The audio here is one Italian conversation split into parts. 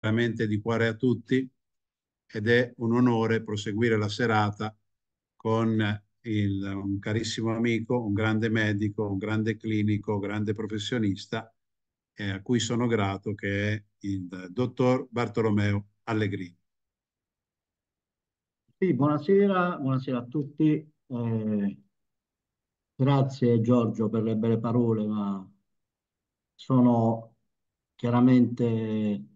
veramente di cuore a tutti ed è un onore proseguire la serata con il, un carissimo amico, un grande medico, un grande clinico, un grande professionista eh, a cui sono grato che è il dottor Bartolomeo Allegrini. Sì, buonasera, buonasera a tutti. Eh, grazie Giorgio per le belle parole, ma sono chiaramente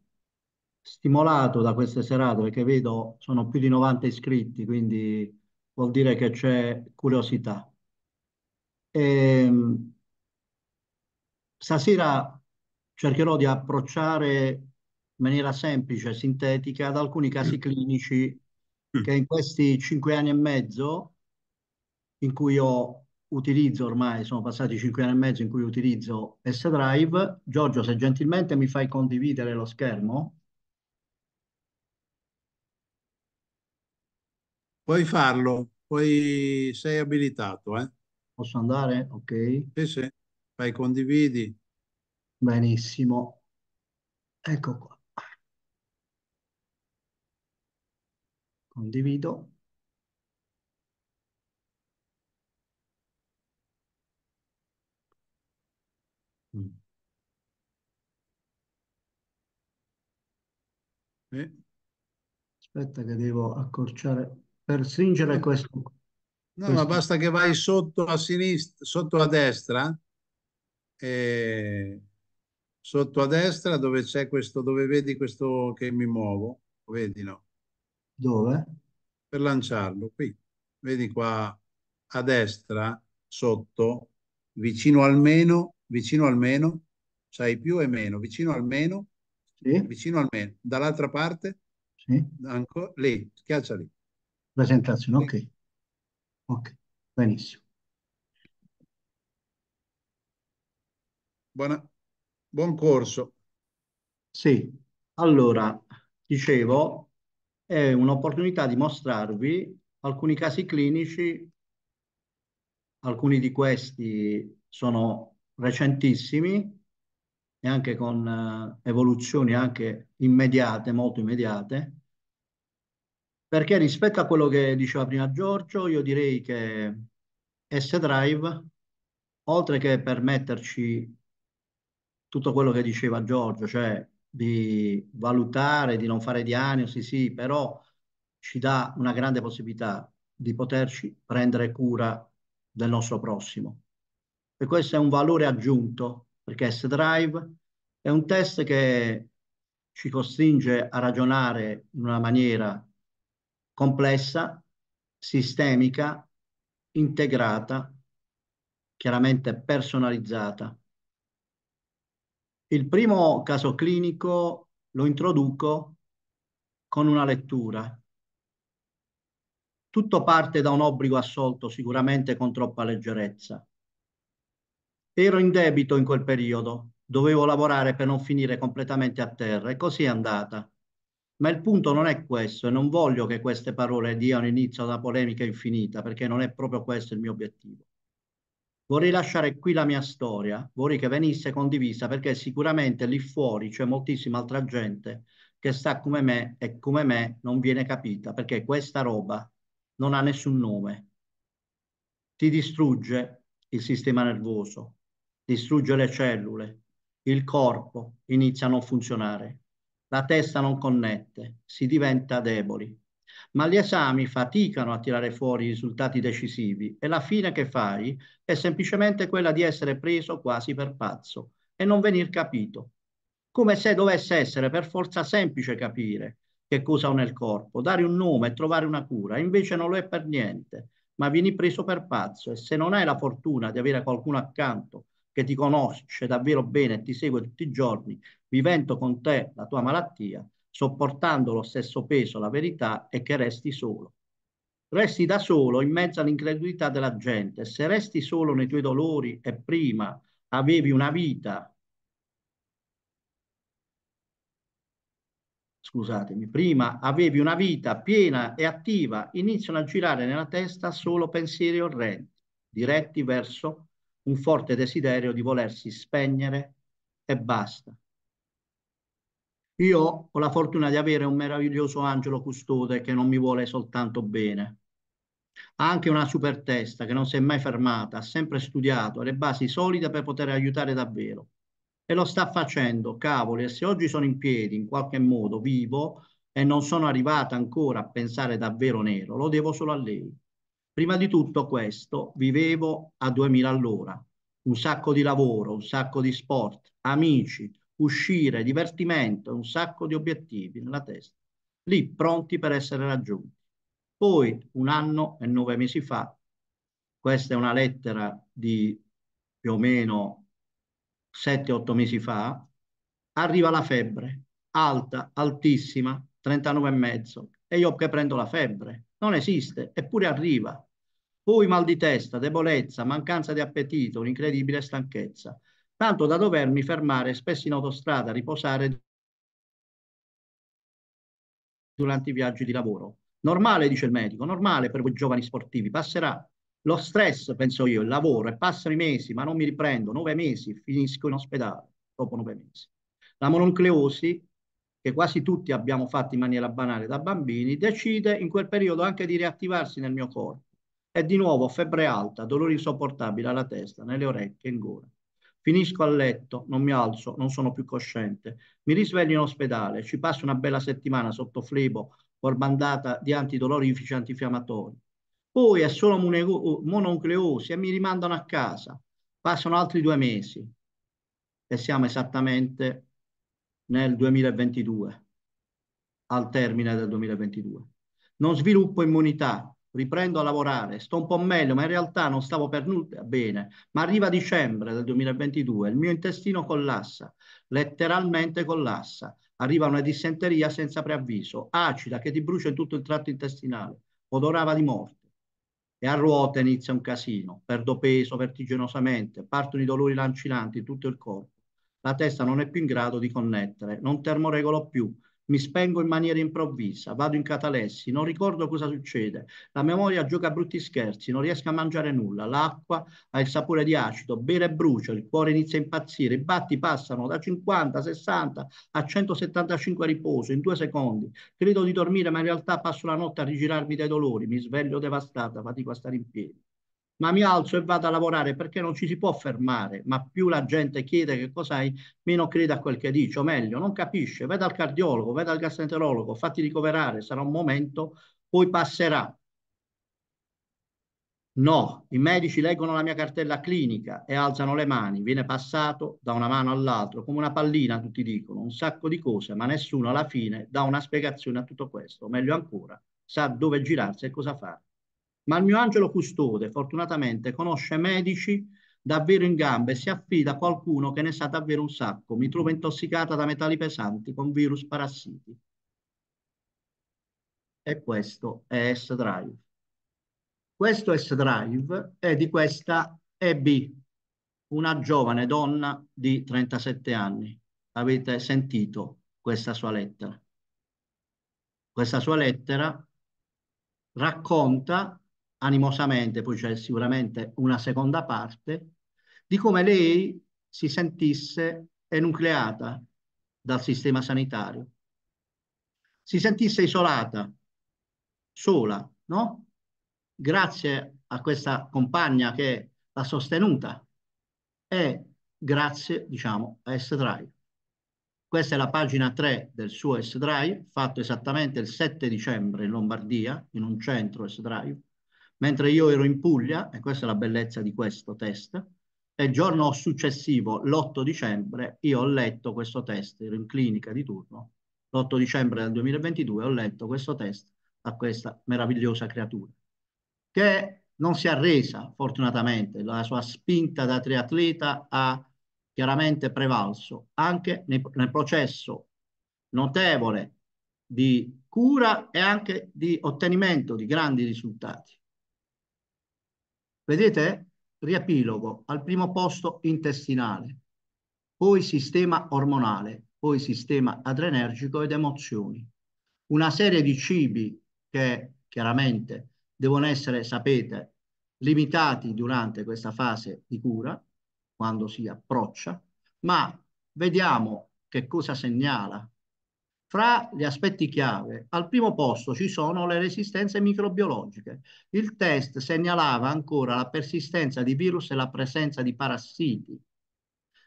stimolato da queste serate perché vedo sono più di 90 iscritti, quindi vuol dire che c'è curiosità. E, ehm, stasera cercherò di approcciare in maniera semplice e sintetica ad alcuni casi clinici che in questi cinque anni e mezzo in cui io utilizzo ormai, sono passati cinque anni e mezzo in cui utilizzo S-Drive. Giorgio, se gentilmente mi fai condividere lo schermo. Puoi farlo, poi sei abilitato. Eh? Posso andare? Ok. Sì, sì. fai condividi. Benissimo. Ecco qua. Condivido. Mm. Aspetta che devo accorciare per stringere questo. No, questo. ma basta che vai sotto a sinistra, sotto a destra, e sotto a destra dove c'è questo, dove vedi questo che mi muovo, lo vedi no? Dove? Per lanciarlo, qui. Vedi qua a destra, sotto, vicino al meno, vicino al meno, sai più e meno, vicino al meno, sì. vicino al meno, dall'altra parte, sì. ancora, lì, schiaccia lì. Presentazione, ok. Ok, benissimo. Buona, buon corso. Sì, allora, dicevo, è un'opportunità di mostrarvi alcuni casi clinici, alcuni di questi sono recentissimi e anche con eh, evoluzioni anche immediate, molto immediate, perché rispetto a quello che diceva prima Giorgio, io direi che S-Drive, oltre che permetterci tutto quello che diceva Giorgio, cioè di valutare, di non fare diagnosi, sì, però ci dà una grande possibilità di poterci prendere cura del nostro prossimo. E questo è un valore aggiunto, perché S-Drive è un test che ci costringe a ragionare in una maniera complessa, sistemica, integrata, chiaramente personalizzata. Il primo caso clinico lo introduco con una lettura. Tutto parte da un obbligo assolto sicuramente con troppa leggerezza. Ero in debito in quel periodo, dovevo lavorare per non finire completamente a terra e così è andata. Ma il punto non è questo e non voglio che queste parole diano inizio a una polemica infinita perché non è proprio questo il mio obiettivo. Vorrei lasciare qui la mia storia, vorrei che venisse condivisa perché sicuramente lì fuori c'è moltissima altra gente che sta come me e come me non viene capita perché questa roba non ha nessun nome. Ti distrugge il sistema nervoso, distrugge le cellule, il corpo inizia a non funzionare la testa non connette, si diventa deboli. Ma gli esami faticano a tirare fuori i risultati decisivi e la fine che fai è semplicemente quella di essere preso quasi per pazzo e non venir capito, come se dovesse essere per forza semplice capire che cosa ho nel corpo, dare un nome e trovare una cura, invece non lo è per niente, ma vieni preso per pazzo e se non hai la fortuna di avere qualcuno accanto che ti conosce davvero bene e ti segue tutti i giorni, vivendo con te la tua malattia, sopportando lo stesso peso, la verità, e che resti solo. Resti da solo in mezzo all'incredulità della gente. Se resti solo nei tuoi dolori e prima avevi una vita scusatemi, prima avevi una vita piena e attiva, iniziano a girare nella testa solo pensieri orrendi, diretti verso un forte desiderio di volersi spegnere e basta. Io ho la fortuna di avere un meraviglioso angelo custode che non mi vuole soltanto bene. Ha anche una super testa che non si è mai fermata, ha sempre studiato, le basi solide per poter aiutare davvero. E lo sta facendo, cavoli, e se oggi sono in piedi, in qualche modo, vivo, e non sono arrivata ancora a pensare davvero nero, lo devo solo a lei. Prima di tutto questo, vivevo a 2000 all'ora, un sacco di lavoro, un sacco di sport, amici, uscire, divertimento, un sacco di obiettivi nella testa, lì pronti per essere raggiunti. Poi, un anno e nove mesi fa, questa è una lettera di più o meno 7-8 mesi fa, arriva la febbre, alta, altissima, 39,5, e io che prendo la febbre. Non esiste, eppure arriva. Poi mal di testa, debolezza, mancanza di appetito, un'incredibile stanchezza, tanto da dovermi fermare spesso in autostrada, riposare durante i viaggi di lavoro. Normale, dice il medico, normale per quei giovani sportivi, passerà. Lo stress, penso io, il lavoro, e passano i mesi, ma non mi riprendo, nove mesi, finisco in ospedale dopo nove mesi. La mononnucleosi che quasi tutti abbiamo fatto in maniera banale da bambini, decide in quel periodo anche di riattivarsi nel mio corpo. E di nuovo febbre alta, dolore insopportabile alla testa, nelle orecchie, in gola. Finisco a letto, non mi alzo, non sono più cosciente. Mi risveglio in ospedale, ci passo una bella settimana sotto flebo, orbandata di antidolorifici antinfiammatori. Poi è solo mononucleosi e mi rimandano a casa. Passano altri due mesi e siamo esattamente nel 2022, al termine del 2022. Non sviluppo immunità, riprendo a lavorare, sto un po' meglio, ma in realtà non stavo per nulla bene. Ma arriva dicembre del 2022, il mio intestino collassa, letteralmente collassa. Arriva una dissenteria senza preavviso, acida che ti brucia in tutto il tratto intestinale, odorava di morte. E a ruota inizia un casino, perdo peso vertiginosamente, partono i dolori lancinanti in tutto il corpo la testa non è più in grado di connettere, non termoregolo più, mi spengo in maniera improvvisa, vado in catalessi, non ricordo cosa succede, la memoria gioca brutti scherzi, non riesco a mangiare nulla, l'acqua ha il sapore di acido, bere e brucia, il cuore inizia a impazzire, i batti passano da 50, 60 a 175 a riposo in due secondi, credo di dormire ma in realtà passo la notte a rigirarmi dai dolori, mi sveglio devastata, fatico a stare in piedi ma mi alzo e vado a lavorare perché non ci si può fermare, ma più la gente chiede che cos'hai, meno crede a quel che dice, o meglio, non capisce, vai dal cardiologo, vai dal gastroenterologo, fatti ricoverare, sarà un momento, poi passerà. No, i medici leggono la mia cartella clinica e alzano le mani, viene passato da una mano all'altra, come una pallina, tutti dicono, un sacco di cose, ma nessuno alla fine dà una spiegazione a tutto questo, o meglio ancora, sa dove girarsi e cosa fare. Ma il mio angelo custode, fortunatamente, conosce medici davvero in gambe e si affida a qualcuno che ne sa davvero un sacco. Mi trovo intossicata da metalli pesanti con virus parassiti. E questo è S-Drive. Questo S-Drive è di questa EB, una giovane donna di 37 anni. Avete sentito questa sua lettera. Questa sua lettera racconta animosamente, poi c'è sicuramente una seconda parte, di come lei si sentisse enucleata dal sistema sanitario, si sentisse isolata, sola, no? Grazie a questa compagna che l'ha sostenuta e grazie, diciamo, a S-Drive. Questa è la pagina 3 del suo S-Drive, fatto esattamente il 7 dicembre in Lombardia, in un centro S-Drive mentre io ero in Puglia, e questa è la bellezza di questo test, e il giorno successivo, l'8 dicembre, io ho letto questo test, ero in clinica di turno, l'8 dicembre del 2022 ho letto questo test a questa meravigliosa creatura, che non si è arresa fortunatamente, la sua spinta da triatleta ha chiaramente prevalso anche nel, nel processo notevole di cura e anche di ottenimento di grandi risultati. Vedete? Riepilogo, al primo posto intestinale, poi sistema ormonale, poi sistema adrenergico ed emozioni. Una serie di cibi che chiaramente devono essere, sapete, limitati durante questa fase di cura, quando si approccia, ma vediamo che cosa segnala fra gli aspetti chiave, al primo posto ci sono le resistenze microbiologiche. Il test segnalava ancora la persistenza di virus e la presenza di parassiti.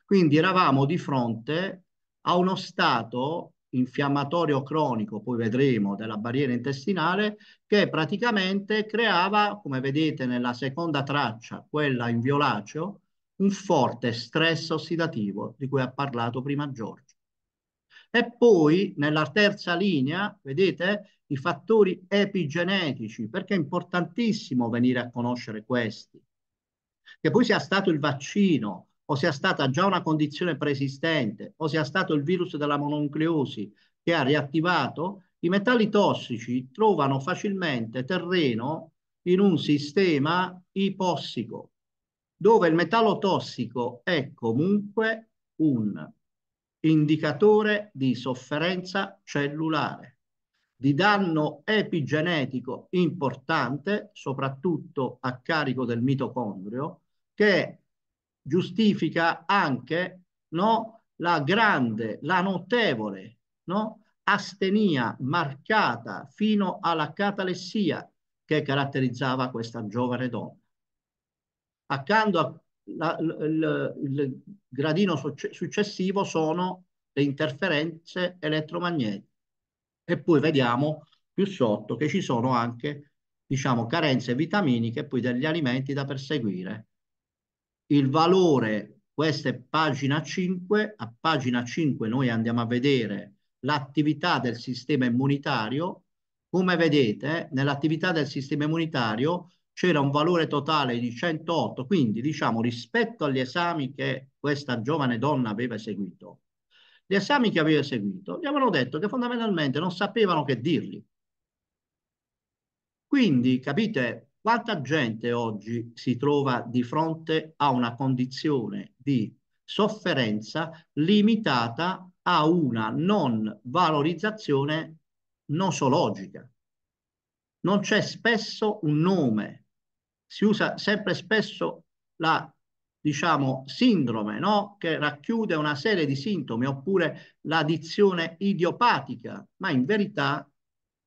Quindi eravamo di fronte a uno stato infiammatorio cronico, poi vedremo, della barriera intestinale, che praticamente creava, come vedete nella seconda traccia, quella in violaceo, un forte stress ossidativo di cui ha parlato prima Giorgio. E poi nella terza linea, vedete, i fattori epigenetici, perché è importantissimo venire a conoscere questi. Che poi sia stato il vaccino, o sia stata già una condizione preesistente, o sia stato il virus della mononucleosi che ha riattivato, i metalli tossici trovano facilmente terreno in un sistema ipossico, dove il metallo tossico è comunque un indicatore di sofferenza cellulare, di danno epigenetico importante, soprattutto a carico del mitocondrio, che giustifica anche no, la grande, la notevole no, astenia marcata fino alla catalessia che caratterizzava questa giovane donna. Accanto a la, il, il, gradino successivo sono le interferenze elettromagnetiche. E poi vediamo più sotto che ci sono anche, diciamo, carenze vitaminiche e poi degli alimenti da perseguire. Il valore, questa è pagina 5, a pagina 5 noi andiamo a vedere l'attività del sistema immunitario. Come vedete, eh, nell'attività del sistema immunitario c'era un valore totale di 108, quindi diciamo rispetto agli esami che questa giovane donna aveva eseguito, gli esami che aveva eseguito gli avevano detto che fondamentalmente non sapevano che dirgli. Quindi capite quanta gente oggi si trova di fronte a una condizione di sofferenza limitata a una non valorizzazione nosologica non c'è spesso un nome si usa sempre spesso la diciamo, sindrome, no? che racchiude una serie di sintomi, oppure l'addizione idiopatica, ma in verità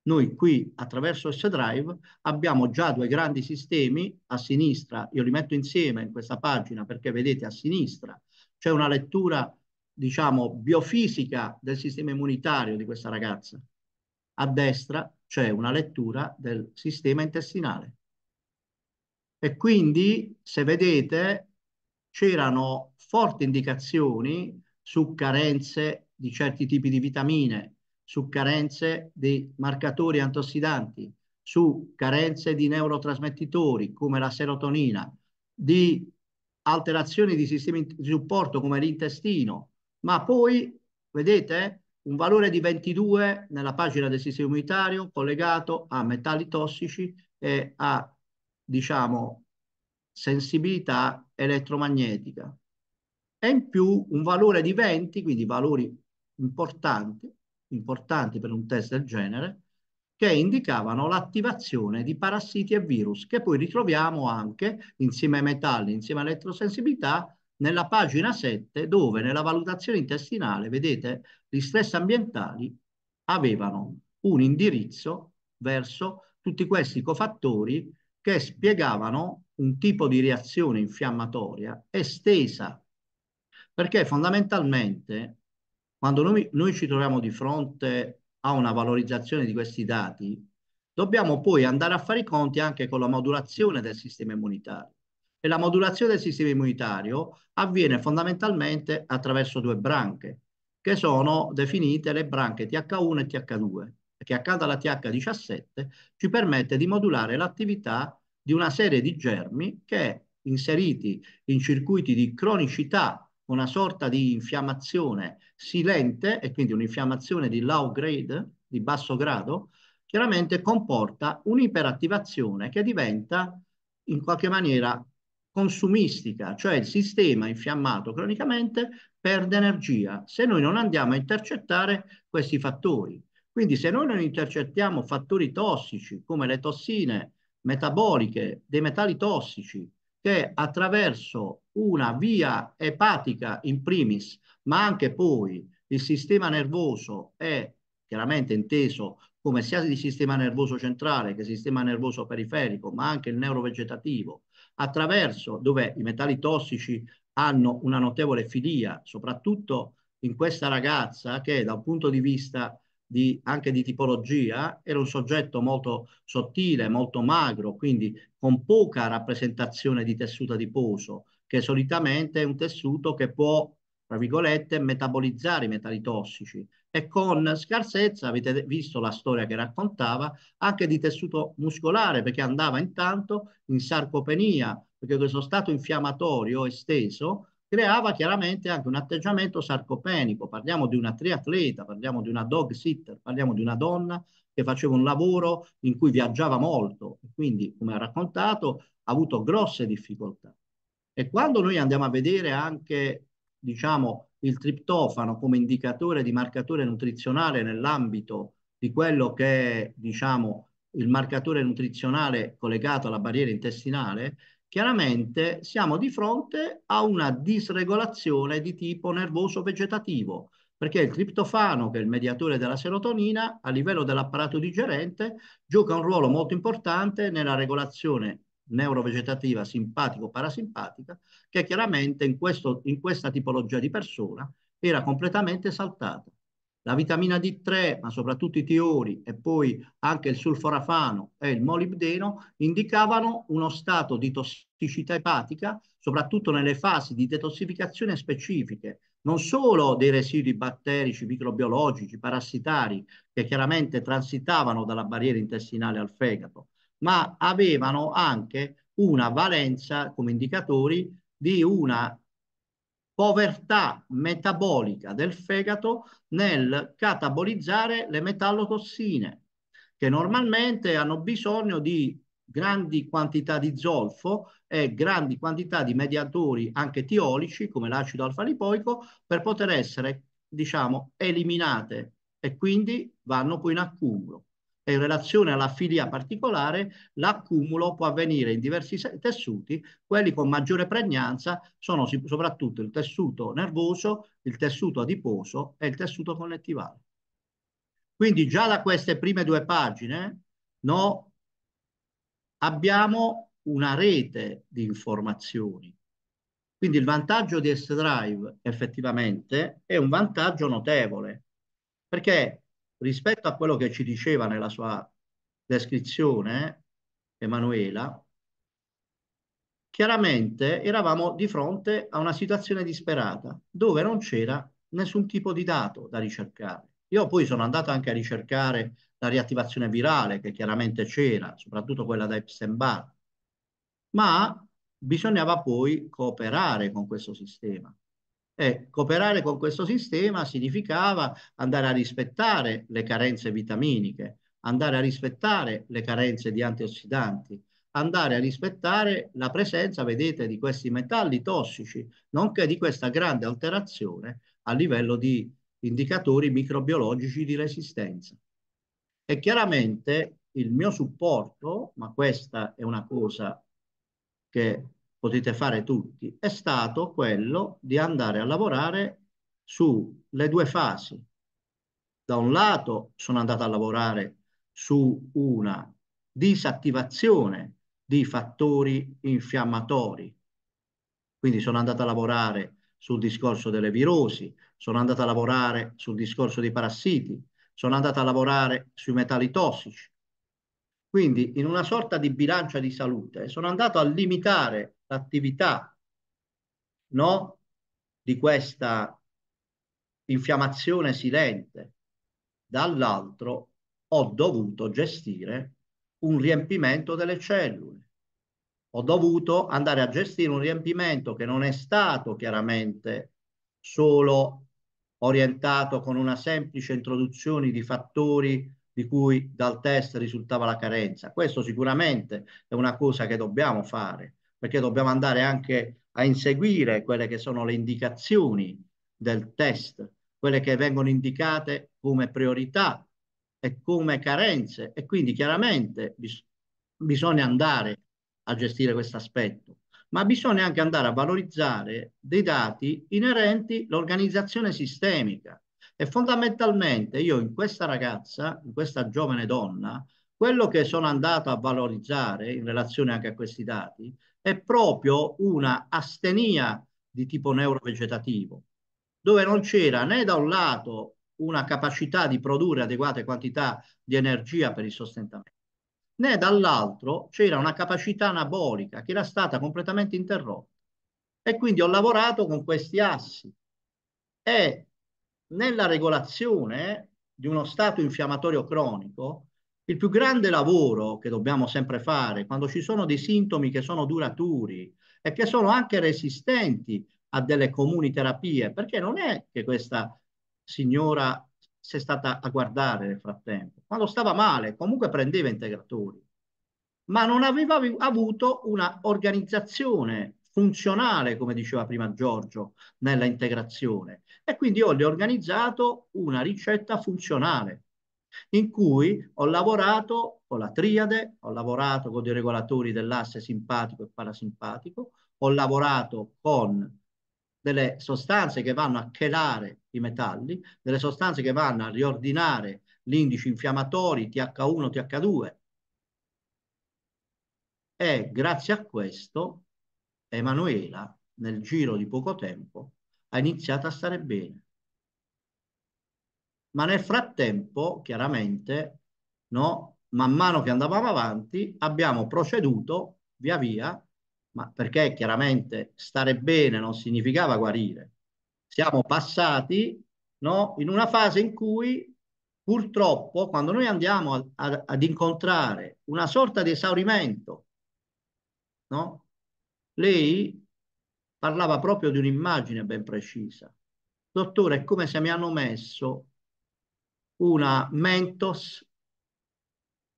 noi qui attraverso S-Drive abbiamo già due grandi sistemi, a sinistra, io li metto insieme in questa pagina perché vedete a sinistra c'è una lettura diciamo biofisica del sistema immunitario di questa ragazza, a destra c'è una lettura del sistema intestinale. E quindi, se vedete, c'erano forti indicazioni su carenze di certi tipi di vitamine, su carenze di marcatori antossidanti, su carenze di neurotrasmettitori come la serotonina, di alterazioni di sistemi di supporto come l'intestino, ma poi, vedete, un valore di 22 nella pagina del sistema immunitario collegato a metalli tossici e a diciamo, sensibilità elettromagnetica e in più un valore di 20, quindi valori importanti, importanti per un test del genere, che indicavano l'attivazione di parassiti e virus, che poi ritroviamo anche, insieme ai metalli, insieme all'elettrosensibilità, nella pagina 7, dove nella valutazione intestinale, vedete, gli stress ambientali avevano un indirizzo verso tutti questi cofattori che spiegavano un tipo di reazione infiammatoria estesa, perché fondamentalmente quando noi, noi ci troviamo di fronte a una valorizzazione di questi dati, dobbiamo poi andare a fare i conti anche con la modulazione del sistema immunitario. E la modulazione del sistema immunitario avviene fondamentalmente attraverso due branche, che sono definite le branche TH1 e TH2 che accanto alla TH17 ci permette di modulare l'attività di una serie di germi che inseriti in circuiti di cronicità, una sorta di infiammazione silente e quindi un'infiammazione di low grade, di basso grado, chiaramente comporta un'iperattivazione che diventa in qualche maniera consumistica, cioè il sistema infiammato cronicamente perde energia se noi non andiamo a intercettare questi fattori. Quindi se noi non intercettiamo fattori tossici come le tossine metaboliche, dei metalli tossici, che attraverso una via epatica in primis, ma anche poi il sistema nervoso è chiaramente inteso come sia il sistema nervoso centrale che il sistema nervoso periferico, ma anche il neurovegetativo, attraverso dove i metalli tossici hanno una notevole filia, soprattutto in questa ragazza che dal punto di vista di, anche di tipologia, era un soggetto molto sottile, molto magro, quindi con poca rappresentazione di tessuto adiposo, che solitamente è un tessuto che può, tra virgolette, metabolizzare i metalli tossici e con scarsezza, avete visto la storia che raccontava, anche di tessuto muscolare, perché andava intanto in sarcopenia, perché questo stato infiammatorio esteso creava chiaramente anche un atteggiamento sarcopenico. Parliamo di una triatleta, parliamo di una dog sitter, parliamo di una donna che faceva un lavoro in cui viaggiava molto e quindi, come ha raccontato, ha avuto grosse difficoltà. E quando noi andiamo a vedere anche, diciamo, il triptofano come indicatore di marcatore nutrizionale nell'ambito di quello che è, diciamo, il marcatore nutrizionale collegato alla barriera intestinale, chiaramente siamo di fronte a una disregolazione di tipo nervoso vegetativo, perché il triptofano, che è il mediatore della serotonina, a livello dell'apparato digerente, gioca un ruolo molto importante nella regolazione neurovegetativa simpatico-parasimpatica, che chiaramente in, questo, in questa tipologia di persona era completamente saltata la vitamina D3, ma soprattutto i tiori e poi anche il sulforafano e il molibdeno, indicavano uno stato di tossicità epatica, soprattutto nelle fasi di detossificazione specifiche, non solo dei residui batterici, microbiologici, parassitari, che chiaramente transitavano dalla barriera intestinale al fegato, ma avevano anche una valenza come indicatori di una povertà metabolica del fegato nel catabolizzare le metallotossine, che normalmente hanno bisogno di grandi quantità di zolfo e grandi quantità di mediatori anche tiolici come l'acido alfa-lipoico per poter essere diciamo eliminate e quindi vanno poi in accumulo e in relazione alla filia particolare l'accumulo può avvenire in diversi tessuti, quelli con maggiore pregnanza sono soprattutto il tessuto nervoso, il tessuto adiposo e il tessuto connettivale. Quindi già da queste prime due pagine no, abbiamo una rete di informazioni. Quindi il vantaggio di S-Drive effettivamente è un vantaggio notevole perché rispetto a quello che ci diceva nella sua descrizione Emanuela, chiaramente eravamo di fronte a una situazione disperata dove non c'era nessun tipo di dato da ricercare. Io poi sono andato anche a ricercare la riattivazione virale che chiaramente c'era, soprattutto quella da Epstein-Barr, ma bisognava poi cooperare con questo sistema. Eh, cooperare con questo sistema significava andare a rispettare le carenze vitaminiche, andare a rispettare le carenze di antiossidanti, andare a rispettare la presenza, vedete, di questi metalli tossici, nonché di questa grande alterazione a livello di indicatori microbiologici di resistenza. E chiaramente il mio supporto, ma questa è una cosa che potete fare tutti, è stato quello di andare a lavorare sulle due fasi. Da un lato sono andato a lavorare su una disattivazione di fattori infiammatori, quindi sono andato a lavorare sul discorso delle virosi, sono andato a lavorare sul discorso dei parassiti, sono andato a lavorare sui metalli tossici, quindi in una sorta di bilancia di salute sono andato a limitare l'attività no, di questa infiammazione silente. Dall'altro ho dovuto gestire un riempimento delle cellule. Ho dovuto andare a gestire un riempimento che non è stato chiaramente solo orientato con una semplice introduzione di fattori di cui dal test risultava la carenza. Questo sicuramente è una cosa che dobbiamo fare, perché dobbiamo andare anche a inseguire quelle che sono le indicazioni del test, quelle che vengono indicate come priorità e come carenze e quindi chiaramente bis bisogna andare a gestire questo aspetto, ma bisogna anche andare a valorizzare dei dati inerenti l'organizzazione sistemica, e fondamentalmente io in questa ragazza, in questa giovane donna, quello che sono andato a valorizzare in relazione anche a questi dati è proprio una astenia di tipo neurovegetativo, dove non c'era né da un lato una capacità di produrre adeguate quantità di energia per il sostentamento, né dall'altro c'era una capacità anabolica che era stata completamente interrotta. E quindi ho lavorato con questi assi e nella regolazione di uno stato infiammatorio cronico, il più grande lavoro che dobbiamo sempre fare quando ci sono dei sintomi che sono duraturi e che sono anche resistenti a delle comuni terapie, perché non è che questa signora si è stata a guardare nel frattempo, quando stava male comunque prendeva integratori, ma non aveva avuto una organizzazione funzionale, come diceva prima Giorgio, nella integrazione. E quindi io le ho organizzato una ricetta funzionale in cui ho lavorato con la triade, ho lavorato con i regolatori dell'asse simpatico e parasimpatico, ho lavorato con delle sostanze che vanno a chelare i metalli, delle sostanze che vanno a riordinare gli indici infiammatori TH1, TH2. E grazie a questo Emanuela, nel giro di poco tempo, ha iniziato a stare bene. Ma nel frattempo, chiaramente, no, man mano che andavamo avanti, abbiamo proceduto via via, ma perché chiaramente stare bene non significava guarire. Siamo passati no, in una fase in cui purtroppo quando noi andiamo a, a, ad incontrare una sorta di esaurimento, no, lei parlava proprio di un'immagine ben precisa. Dottore, è come se mi hanno messo una Mentos,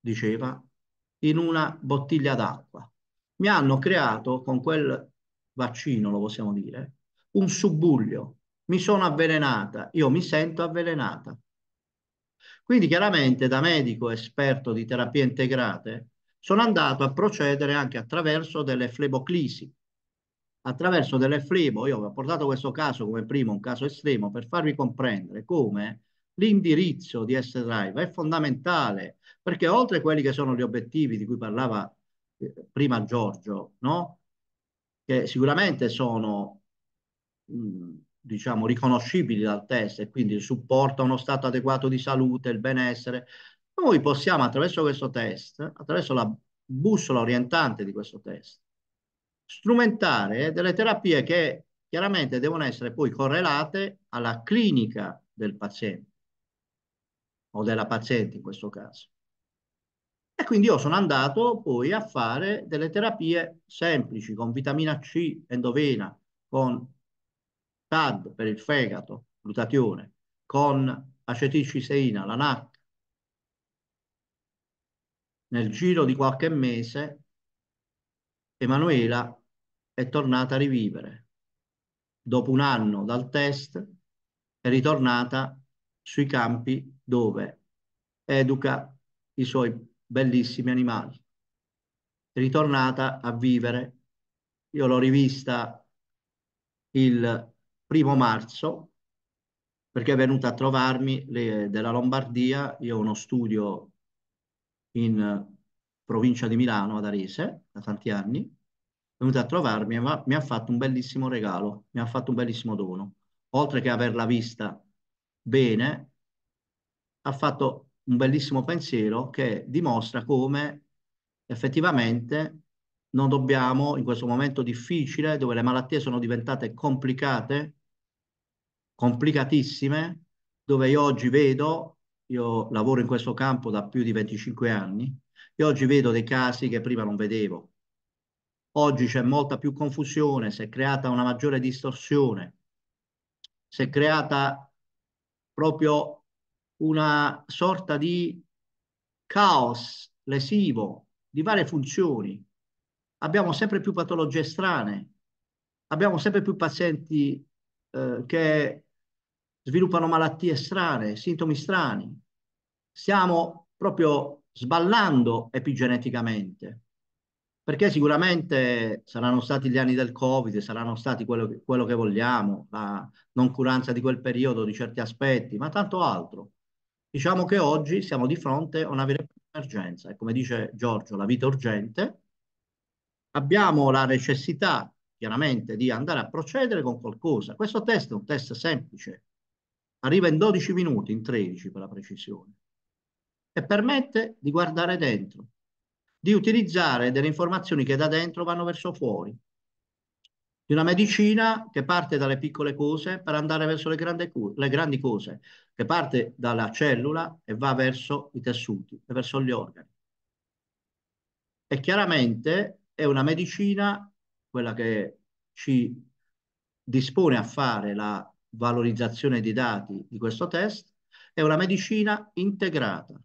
diceva, in una bottiglia d'acqua. Mi hanno creato con quel vaccino, lo possiamo dire, un subbuglio. Mi sono avvelenata, io mi sento avvelenata. Quindi chiaramente da medico esperto di terapie integrate sono andato a procedere anche attraverso delle fleboclisi. Attraverso delle flebo, io ho portato questo caso come primo, un caso estremo, per farvi comprendere come l'indirizzo di S-Drive è fondamentale, perché oltre a quelli che sono gli obiettivi di cui parlava eh, prima Giorgio, no? che sicuramente sono diciamo riconoscibili dal test e quindi il supporto a uno stato adeguato di salute, il benessere, noi possiamo attraverso questo test, attraverso la bussola orientante di questo test, strumentare delle terapie che chiaramente devono essere poi correlate alla clinica del paziente o della paziente in questo caso. E quindi io sono andato poi a fare delle terapie semplici con vitamina C endovena, con TAD per il fegato, glutatione, con acetilcisteina, la NAC, nel giro di qualche mese Emanuela è tornata a rivivere. Dopo un anno dal test è ritornata sui campi dove educa i suoi bellissimi animali. È ritornata a vivere. Io l'ho rivista il primo marzo perché è venuta a trovarmi le, della Lombardia. Io ho uno studio in eh, provincia di Milano, ad Arese, da tanti anni, è venuta a trovarmi e mi ha fatto un bellissimo regalo, mi ha fatto un bellissimo dono. Oltre che averla vista bene, ha fatto un bellissimo pensiero che dimostra come effettivamente non dobbiamo, in questo momento difficile, dove le malattie sono diventate complicate, complicatissime, dove io oggi vedo io lavoro in questo campo da più di 25 anni e oggi vedo dei casi che prima non vedevo. Oggi c'è molta più confusione, si è creata una maggiore distorsione, si è creata proprio una sorta di caos lesivo di varie funzioni. Abbiamo sempre più patologie strane, abbiamo sempre più pazienti eh, che sviluppano malattie strane, sintomi strani, stiamo proprio sballando epigeneticamente, perché sicuramente saranno stati gli anni del Covid, saranno stati quello che, quello che vogliamo, la noncuranza di quel periodo di certi aspetti, ma tanto altro. Diciamo che oggi siamo di fronte a una vera emergenza e come dice Giorgio, la vita urgente, abbiamo la necessità chiaramente di andare a procedere con qualcosa. Questo test è un test semplice, arriva in 12 minuti, in 13 per la precisione e permette di guardare dentro, di utilizzare delle informazioni che da dentro vanno verso fuori, di una medicina che parte dalle piccole cose per andare verso le grandi, le grandi cose, che parte dalla cellula e va verso i tessuti e verso gli organi. E chiaramente è una medicina, quella che ci dispone a fare la valorizzazione dei dati di questo test, è una medicina integrata,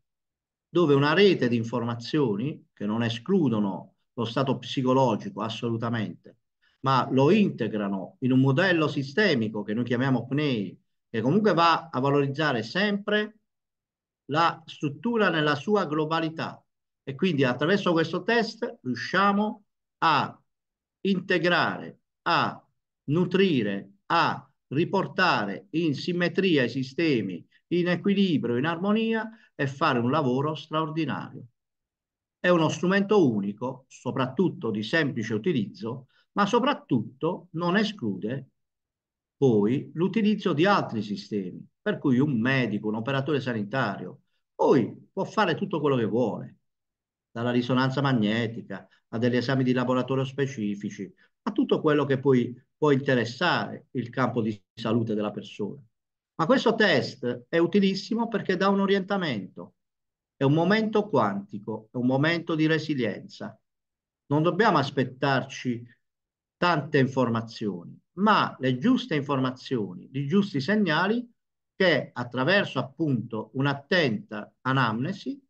dove una rete di informazioni che non escludono lo stato psicologico assolutamente, ma lo integrano in un modello sistemico che noi chiamiamo PNEI, che comunque va a valorizzare sempre la struttura nella sua globalità. E quindi attraverso questo test riusciamo a integrare, a nutrire, a riportare in simmetria i sistemi in equilibrio, in armonia e fare un lavoro straordinario. È uno strumento unico, soprattutto di semplice utilizzo, ma soprattutto non esclude poi l'utilizzo di altri sistemi, per cui un medico, un operatore sanitario, poi può fare tutto quello che vuole, dalla risonanza magnetica a degli esami di laboratorio specifici, a tutto quello che poi può interessare il campo di salute della persona. Ma questo test è utilissimo perché dà un orientamento, è un momento quantico, è un momento di resilienza. Non dobbiamo aspettarci tante informazioni, ma le giuste informazioni, i giusti segnali che attraverso appunto un'attenta anamnesi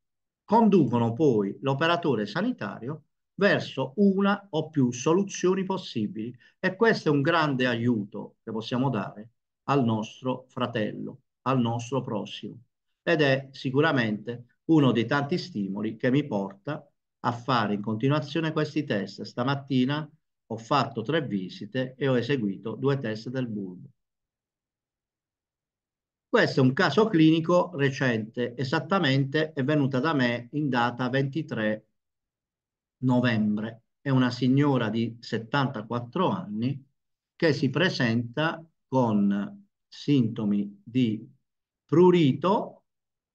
conducono poi l'operatore sanitario verso una o più soluzioni possibili e questo è un grande aiuto che possiamo dare al nostro fratello, al nostro prossimo. Ed è sicuramente uno dei tanti stimoli che mi porta a fare in continuazione questi test. Stamattina ho fatto tre visite e ho eseguito due test del bulbo. Questo è un caso clinico recente, esattamente è venuta da me in data 23 novembre. È una signora di 74 anni che si presenta con sintomi di prurito,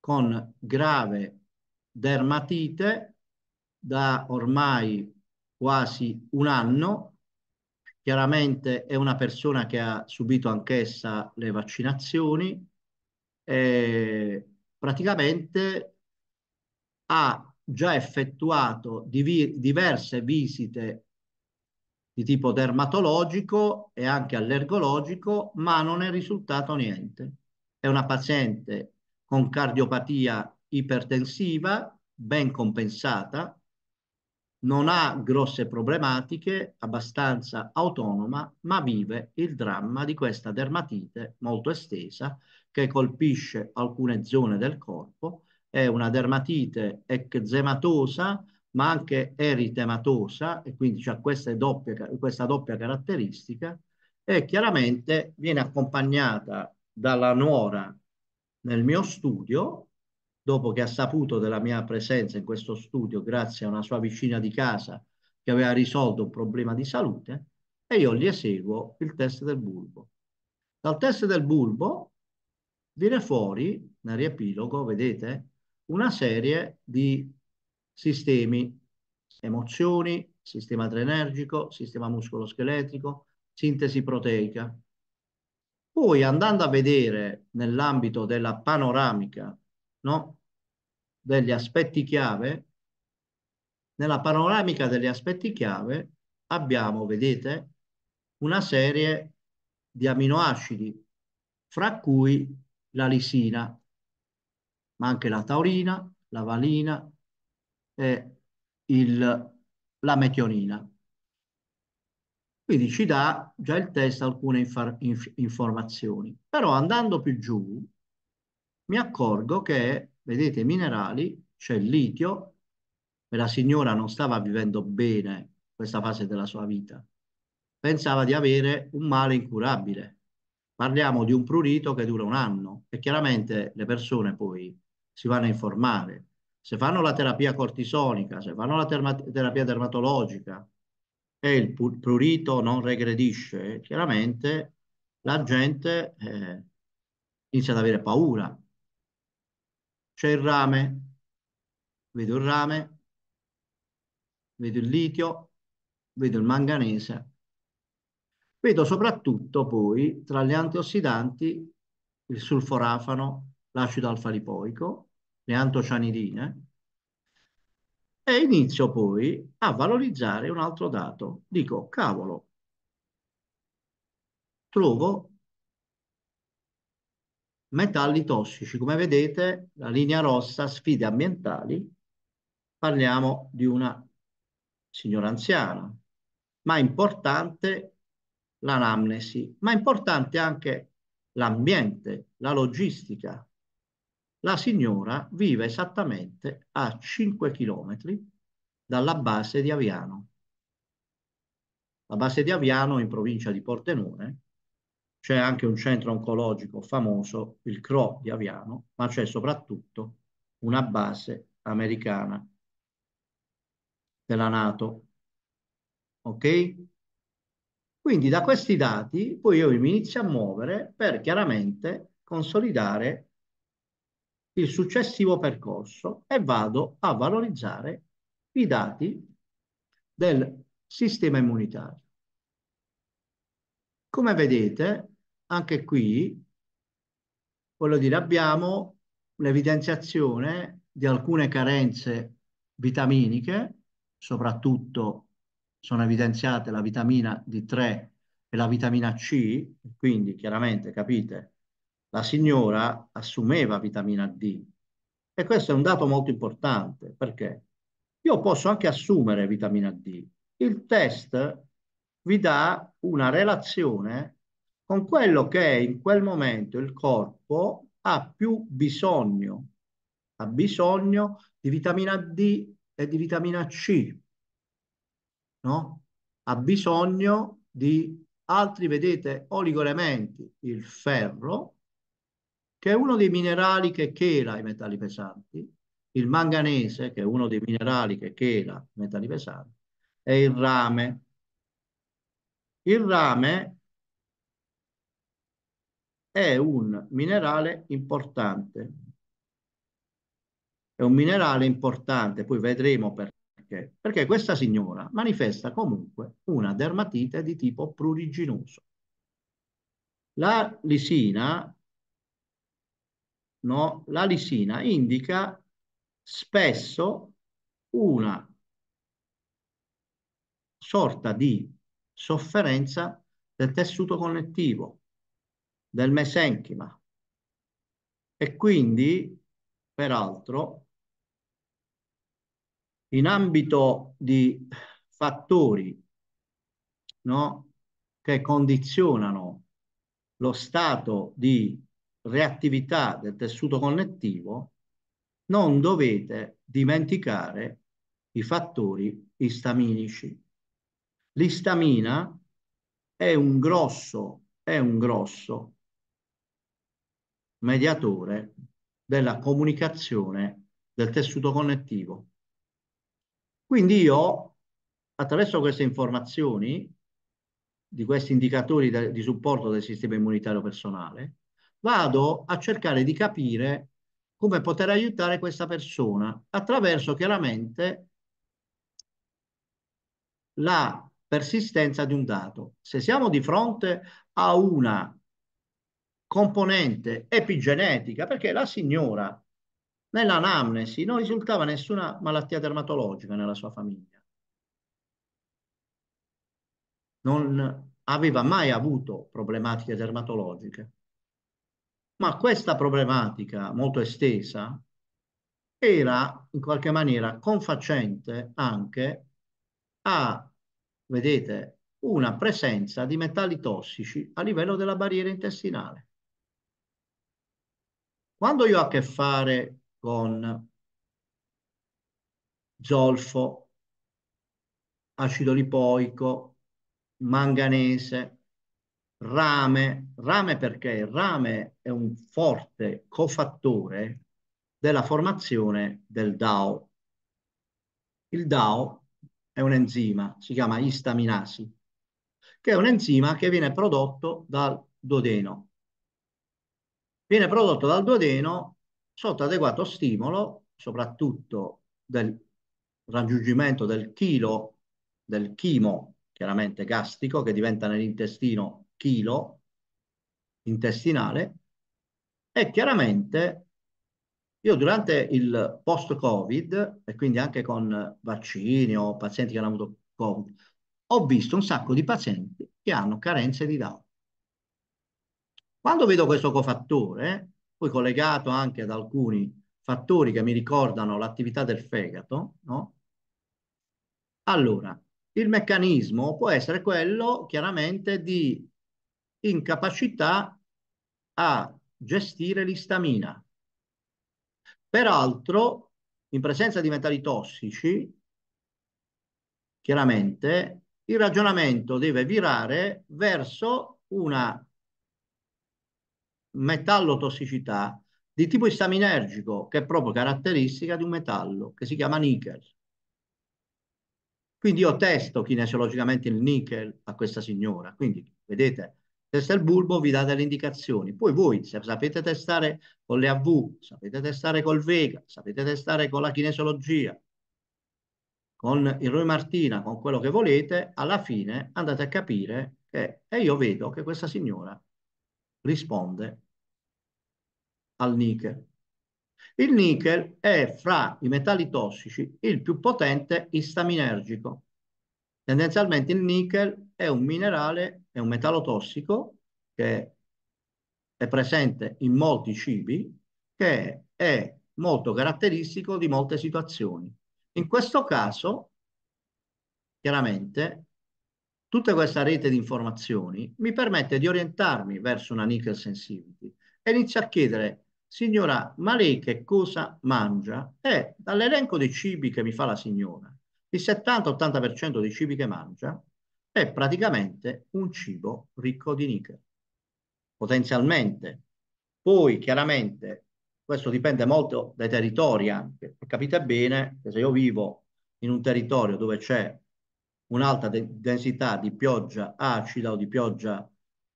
con grave dermatite da ormai quasi un anno. Chiaramente è una persona che ha subito anch'essa le vaccinazioni e praticamente ha già effettuato diverse visite di tipo dermatologico e anche allergologico, ma non è risultato niente. È una paziente con cardiopatia ipertensiva, ben compensata, non ha grosse problematiche, abbastanza autonoma, ma vive il dramma di questa dermatite molto estesa che colpisce alcune zone del corpo. È una dermatite eczematosa ma anche eritematosa, e quindi ha cioè, questa doppia caratteristica, e chiaramente viene accompagnata dalla nuora nel mio studio, dopo che ha saputo della mia presenza in questo studio grazie a una sua vicina di casa che aveva risolto un problema di salute, e io gli eseguo il test del bulbo. Dal test del bulbo viene fuori, nel riepilogo, vedete, una serie di sistemi, emozioni, sistema adrenergico, sistema muscoloscheletrico, sintesi proteica. Poi andando a vedere nell'ambito della panoramica, no? degli aspetti chiave, nella panoramica degli aspetti chiave abbiamo, vedete, una serie di aminoacidi, fra cui la lisina, ma anche la taurina, la valina, è il, la metionina. Quindi ci dà già il test alcune inf inf informazioni. Però andando più giù mi accorgo che, vedete, i minerali, c'è il litio, e la signora non stava vivendo bene questa fase della sua vita. Pensava di avere un male incurabile. Parliamo di un prurito che dura un anno e chiaramente le persone poi si vanno a informare se fanno la terapia cortisonica, se fanno la terapia dermatologica e il prurito non regredisce, chiaramente la gente eh, inizia ad avere paura. C'è il rame, vedo il rame, vedo il litio, vedo il manganese, vedo soprattutto poi tra gli antiossidanti il sulforafano, l'acido alfa-lipoico le antocianidine, e inizio poi a valorizzare un altro dato. Dico, cavolo, trovo metalli tossici. Come vedete, la linea rossa, sfide ambientali, parliamo di una signora anziana, ma è importante l'anamnesi, ma è importante anche l'ambiente, la logistica, la signora vive esattamente a 5 chilometri dalla base di Aviano. La base di Aviano in provincia di Pordenone c'è anche un centro oncologico famoso, il CRO di Aviano, ma c'è soprattutto una base americana della Nato. Ok? Quindi da questi dati poi io mi inizio a muovere per chiaramente consolidare il successivo percorso e vado a valorizzare i dati del sistema immunitario. Come vedete, anche qui, voglio dire, abbiamo l'evidenziazione di alcune carenze vitaminiche, soprattutto sono evidenziate la vitamina D3 e la vitamina C, quindi chiaramente capite la signora assumeva vitamina D. E questo è un dato molto importante perché io posso anche assumere vitamina D. Il test vi dà una relazione con quello che in quel momento il corpo ha più bisogno. Ha bisogno di vitamina D e di vitamina C. No? Ha bisogno di altri, vedete, oligoelementi, il ferro, che è uno dei minerali che chela i metalli pesanti, il manganese, che è uno dei minerali che chela i metalli pesanti, e il rame. Il rame è un minerale importante. È un minerale importante, poi vedremo perché. Perché questa signora manifesta comunque una dermatite di tipo pruriginoso. La lisina no? la lisina indica spesso una sorta di sofferenza del tessuto connettivo, del mesenchima. E quindi, peraltro, in ambito di fattori no, che condizionano lo stato di reattività del tessuto connettivo, non dovete dimenticare i fattori istaminici. L'istamina è un grosso, è un grosso mediatore della comunicazione del tessuto connettivo. Quindi io, attraverso queste informazioni, di questi indicatori de, di supporto del sistema immunitario personale, vado a cercare di capire come poter aiutare questa persona attraverso chiaramente la persistenza di un dato. Se siamo di fronte a una componente epigenetica, perché la signora nell'anamnesi non risultava nessuna malattia dermatologica nella sua famiglia. Non aveva mai avuto problematiche dermatologiche ma questa problematica molto estesa era in qualche maniera confacente anche a, vedete, una presenza di metalli tossici a livello della barriera intestinale. Quando io ho a che fare con zolfo, acido lipoico, manganese, rame, rame perché il rame è un forte cofattore della formazione del DAO. Il DAO è un enzima, si chiama istaminasi, che è un enzima che viene prodotto dal duodeno. Viene prodotto dal duodeno sotto adeguato stimolo, soprattutto del raggiungimento del chilo, del chimo, chiaramente gastrico, che diventa nell'intestino chilo intestinale e chiaramente io durante il post-Covid e quindi anche con vaccini o pazienti che hanno avuto Covid, ho visto un sacco di pazienti che hanno carenze di Down. Quando vedo questo cofattore, poi collegato anche ad alcuni fattori che mi ricordano l'attività del fegato, no? Allora, il meccanismo può essere quello chiaramente di incapacità a gestire l'istamina. Peraltro, in presenza di metalli tossici, chiaramente il ragionamento deve virare verso una metallotossicità di tipo istaminergico, che è proprio caratteristica di un metallo, che si chiama nickel. Quindi io testo kinesiologicamente il nickel a questa signora. Quindi, vedete, testa il bulbo, vi dà delle indicazioni. Poi voi se sapete testare con le AV, sapete testare col Vega, sapete testare con la kinesiologia, con il Roy Martina, con quello che volete, alla fine andate a capire che, e io vedo che questa signora risponde al nickel. Il nickel è fra i metalli tossici il più potente istaminergico. Tendenzialmente il nickel è un minerale è un metallo tossico che è presente in molti cibi, che è molto caratteristico di molte situazioni. In questo caso, chiaramente, tutta questa rete di informazioni mi permette di orientarmi verso una nickel sensitivity e inizio a chiedere, signora, ma lei che cosa mangia? E dall'elenco dei cibi che mi fa la signora, il 70-80% dei cibi che mangia è praticamente un cibo ricco di nichel, potenzialmente. Poi chiaramente questo dipende molto dai territori anche, capite bene che se io vivo in un territorio dove c'è un'alta de densità di pioggia acida o di pioggia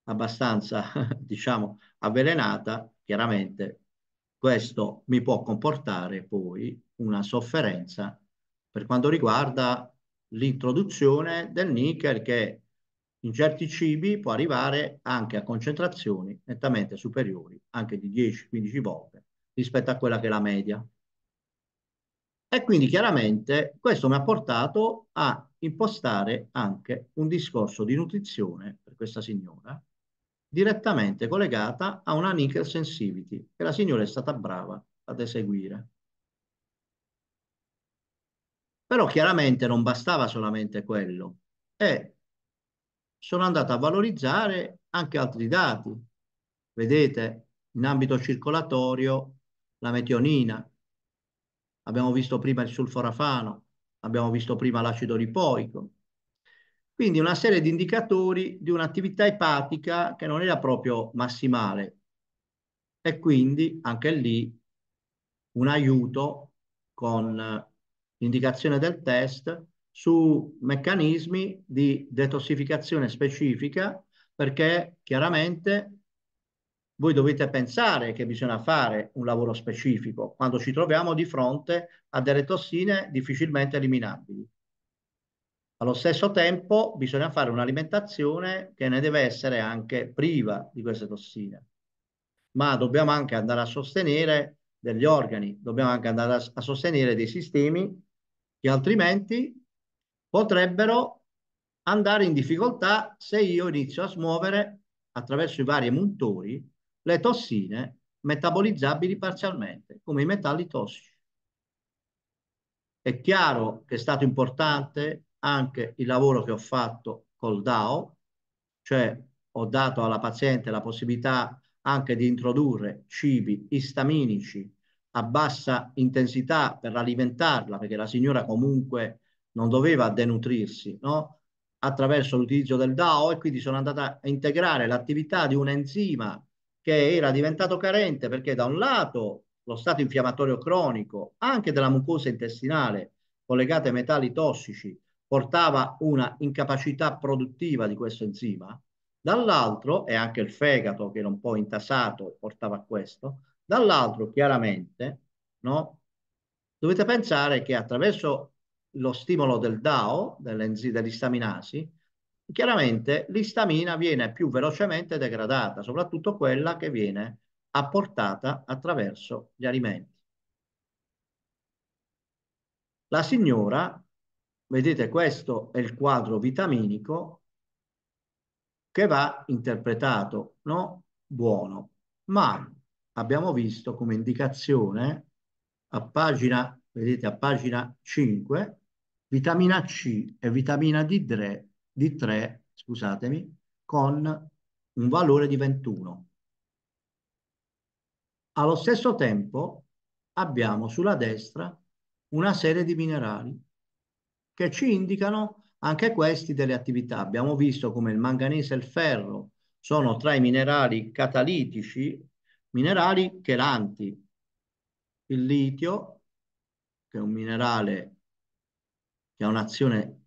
abbastanza, diciamo, avvelenata, chiaramente questo mi può comportare poi una sofferenza per quanto riguarda l'introduzione del nickel che in certi cibi può arrivare anche a concentrazioni nettamente superiori, anche di 10-15 volte rispetto a quella che è la media. E quindi chiaramente questo mi ha portato a impostare anche un discorso di nutrizione per questa signora direttamente collegata a una nickel sensitivity che la signora è stata brava ad eseguire. Però chiaramente non bastava solamente quello e sono andato a valorizzare anche altri dati. Vedete, in ambito circolatorio, la metionina, abbiamo visto prima il sulforafano, abbiamo visto prima l'acido lipoico. Quindi una serie di indicatori di un'attività epatica che non era proprio massimale. E quindi anche lì un aiuto con l'indicazione del test su meccanismi di detossificazione specifica perché chiaramente voi dovete pensare che bisogna fare un lavoro specifico quando ci troviamo di fronte a delle tossine difficilmente eliminabili. Allo stesso tempo bisogna fare un'alimentazione che ne deve essere anche priva di queste tossine, ma dobbiamo anche andare a sostenere degli organi, dobbiamo anche andare a, a sostenere dei sistemi che altrimenti potrebbero andare in difficoltà se io inizio a smuovere attraverso i vari muntori le tossine metabolizzabili parzialmente, come i metalli tossici. È chiaro che è stato importante anche il lavoro che ho fatto col DAO, cioè ho dato alla paziente la possibilità anche di introdurre cibi istaminici a bassa intensità per alimentarla, perché la signora comunque non doveva denutrirsi, no? attraverso l'utilizzo del DAO e quindi sono andata a integrare l'attività di un enzima che era diventato carente perché da un lato lo stato infiammatorio cronico anche della mucosa intestinale collegata ai metalli tossici portava una incapacità produttiva di questo enzima, dall'altro, e anche il fegato che era un po' intasato portava a questo, Dall'altro, chiaramente, no? dovete pensare che attraverso lo stimolo del DAO, dell'istaminasi, chiaramente l'istamina viene più velocemente degradata, soprattutto quella che viene apportata attraverso gli alimenti. La signora, vedete questo è il quadro vitaminico che va interpretato no? buono, ma abbiamo visto come indicazione a pagina, vedete, a pagina 5, vitamina C e vitamina D3, D3 scusatemi, con un valore di 21. Allo stesso tempo abbiamo sulla destra una serie di minerali che ci indicano anche questi delle attività. Abbiamo visto come il manganese e il ferro sono tra i minerali catalitici minerali chelanti. Il litio, che è un minerale che ha un'azione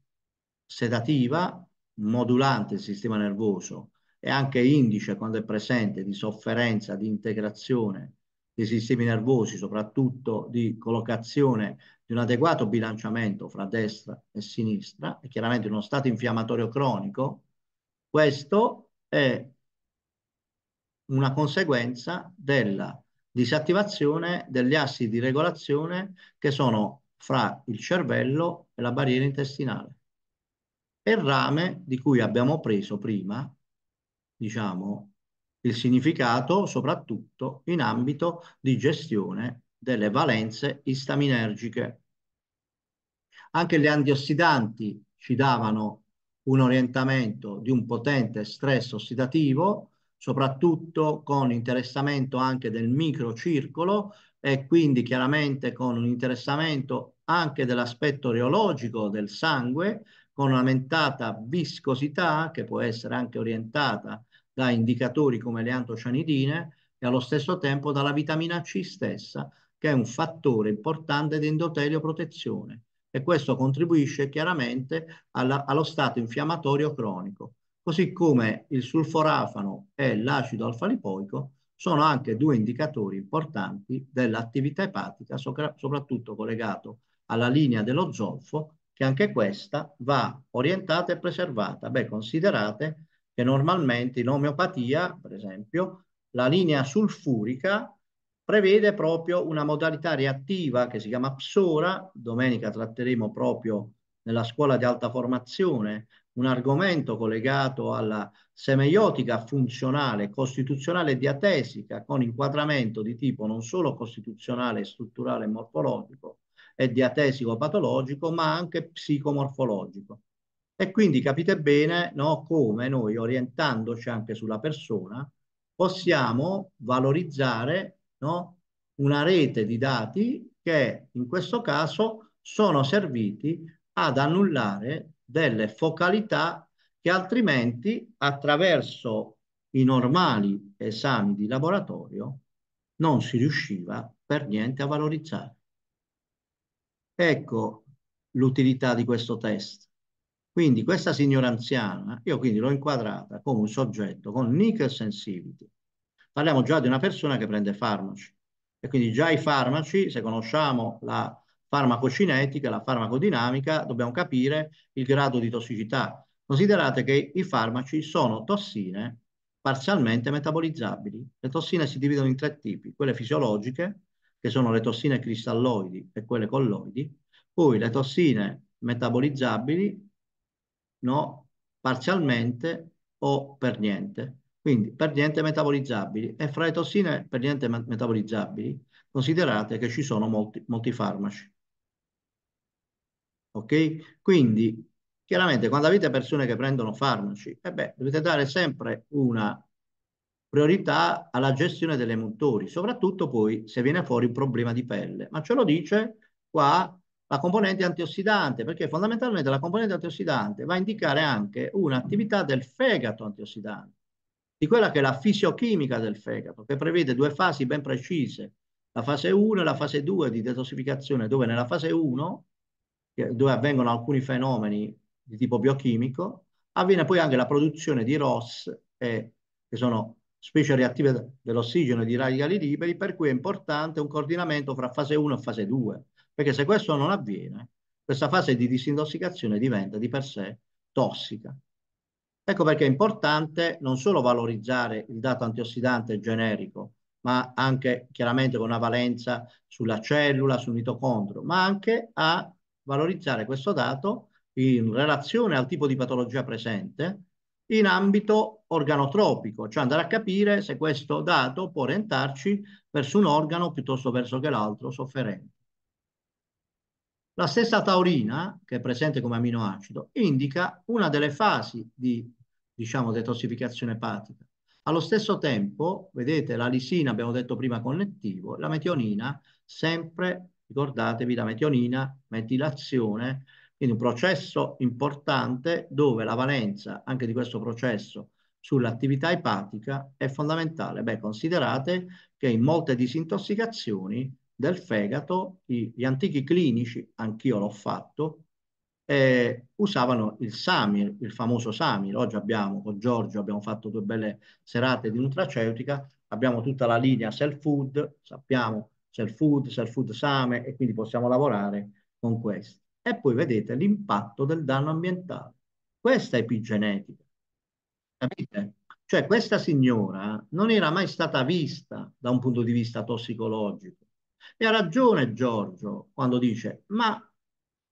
sedativa, modulante il sistema nervoso e anche indice quando è presente di sofferenza, di integrazione dei sistemi nervosi, soprattutto di collocazione di un adeguato bilanciamento fra destra e sinistra e chiaramente uno stato infiammatorio cronico, questo è una conseguenza della disattivazione degli assi di regolazione che sono fra il cervello e la barriera intestinale. E il rame di cui abbiamo preso prima, diciamo, il significato soprattutto in ambito di gestione delle valenze istaminergiche. Anche gli antiossidanti ci davano un orientamento di un potente stress ossidativo soprattutto con interessamento anche del micro circolo e quindi chiaramente con un interessamento anche dell'aspetto reologico del sangue, con un'aumentata viscosità che può essere anche orientata da indicatori come le antocianidine e allo stesso tempo dalla vitamina C stessa, che è un fattore importante di endotelio protezione e questo contribuisce chiaramente alla, allo stato infiammatorio cronico. Così come il sulforafano e l'acido alfa-lipoico sono anche due indicatori importanti dell'attività epatica, soprattutto collegato alla linea dello zolfo, che anche questa va orientata e preservata. Beh, considerate che normalmente in omeopatia, per esempio, la linea sulfurica prevede proprio una modalità reattiva che si chiama psora, domenica tratteremo proprio nella scuola di alta formazione un argomento collegato alla semeiotica funzionale, costituzionale e diatesica con inquadramento di tipo non solo costituzionale, strutturale e morfologico e diatesico patologico, ma anche psicomorfologico. E quindi capite bene no, come noi, orientandoci anche sulla persona, possiamo valorizzare no, una rete di dati che in questo caso sono serviti ad annullare delle focalità che altrimenti attraverso i normali esami di laboratorio non si riusciva per niente a valorizzare. Ecco l'utilità di questo test. Quindi questa signora anziana, io quindi l'ho inquadrata come un soggetto con nickel sensitivity. Parliamo già di una persona che prende farmaci e quindi già i farmaci, se conosciamo la farmacocinetica, la farmacodinamica, dobbiamo capire il grado di tossicità. Considerate che i farmaci sono tossine parzialmente metabolizzabili. Le tossine si dividono in tre tipi, quelle fisiologiche, che sono le tossine cristalloidi e quelle colloidi, poi le tossine metabolizzabili no, parzialmente o per niente. Quindi per niente metabolizzabili e fra le tossine per niente metabolizzabili considerate che ci sono molti, molti farmaci. Ok? Quindi, chiaramente, quando avete persone che prendono farmaci, eh beh, dovete dare sempre una priorità alla gestione delle emotori, soprattutto poi se viene fuori un problema di pelle. Ma ce lo dice qua la componente antiossidante, perché fondamentalmente la componente antiossidante va a indicare anche un'attività del fegato antiossidante, di quella che è la fisiochimica del fegato, che prevede due fasi ben precise, la fase 1 e la fase 2 di detossificazione, dove nella fase 1 dove avvengono alcuni fenomeni di tipo biochimico, avviene poi anche la produzione di ROS, eh, che sono specie reattive dell'ossigeno e di radicali liberi, per cui è importante un coordinamento fra fase 1 e fase 2, perché se questo non avviene, questa fase di disintossicazione diventa di per sé tossica. Ecco perché è importante non solo valorizzare il dato antiossidante generico, ma anche chiaramente con una valenza sulla cellula, sul mitocondrio, ma anche a valorizzare questo dato in relazione al tipo di patologia presente in ambito organotropico, cioè andare a capire se questo dato può orientarci verso un organo piuttosto verso che l'altro sofferente. La stessa taurina, che è presente come aminoacido, indica una delle fasi di, diciamo, detossificazione epatica. Allo stesso tempo, vedete, la lisina, abbiamo detto prima, connettivo, la metionina sempre ricordatevi la metionina, metilazione, quindi un processo importante dove la valenza anche di questo processo sull'attività epatica è fondamentale. Beh, considerate che in molte disintossicazioni del fegato gli antichi clinici, anch'io l'ho fatto, eh, usavano il Samir, il famoso Samir. Oggi abbiamo con Giorgio abbiamo fatto due belle serate di nutraceutica, abbiamo tutta la linea self food, sappiamo c'è il food, c'è il food same e quindi possiamo lavorare con questo. E poi vedete l'impatto del danno ambientale. Questa è epigenetica. Capite? Cioè questa signora non era mai stata vista da un punto di vista tossicologico. E ha ragione Giorgio quando dice, ma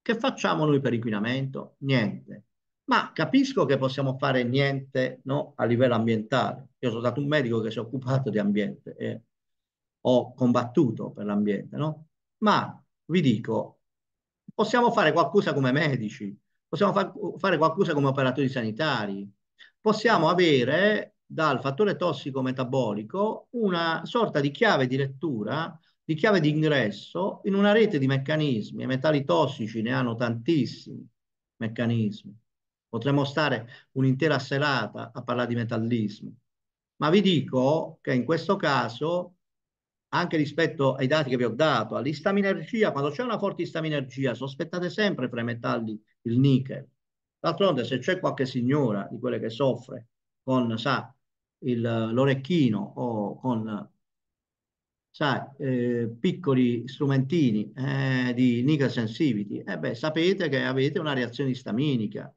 che facciamo noi per inquinamento? Niente. Ma capisco che possiamo fare niente no, a livello ambientale. Io sono stato un medico che si è occupato di ambiente e eh ho combattuto per l'ambiente, no? Ma vi dico, possiamo fare qualcosa come medici, possiamo fa fare qualcosa come operatori sanitari, possiamo avere dal fattore tossico metabolico una sorta di chiave di lettura, di chiave di ingresso in una rete di meccanismi. I metalli tossici ne hanno tantissimi meccanismi. Potremmo stare un'intera serata a parlare di metallismo. Ma vi dico che in questo caso anche rispetto ai dati che vi ho dato, all'istaminergia, quando c'è una forte istaminergia, sospettate sempre fra i metalli il nickel. D'altronde, se c'è qualche signora di quelle che soffre con, sa, l'orecchino o con, sa, eh, piccoli strumentini eh, di nickel sensitivity, eh beh, sapete che avete una reazione istaminica,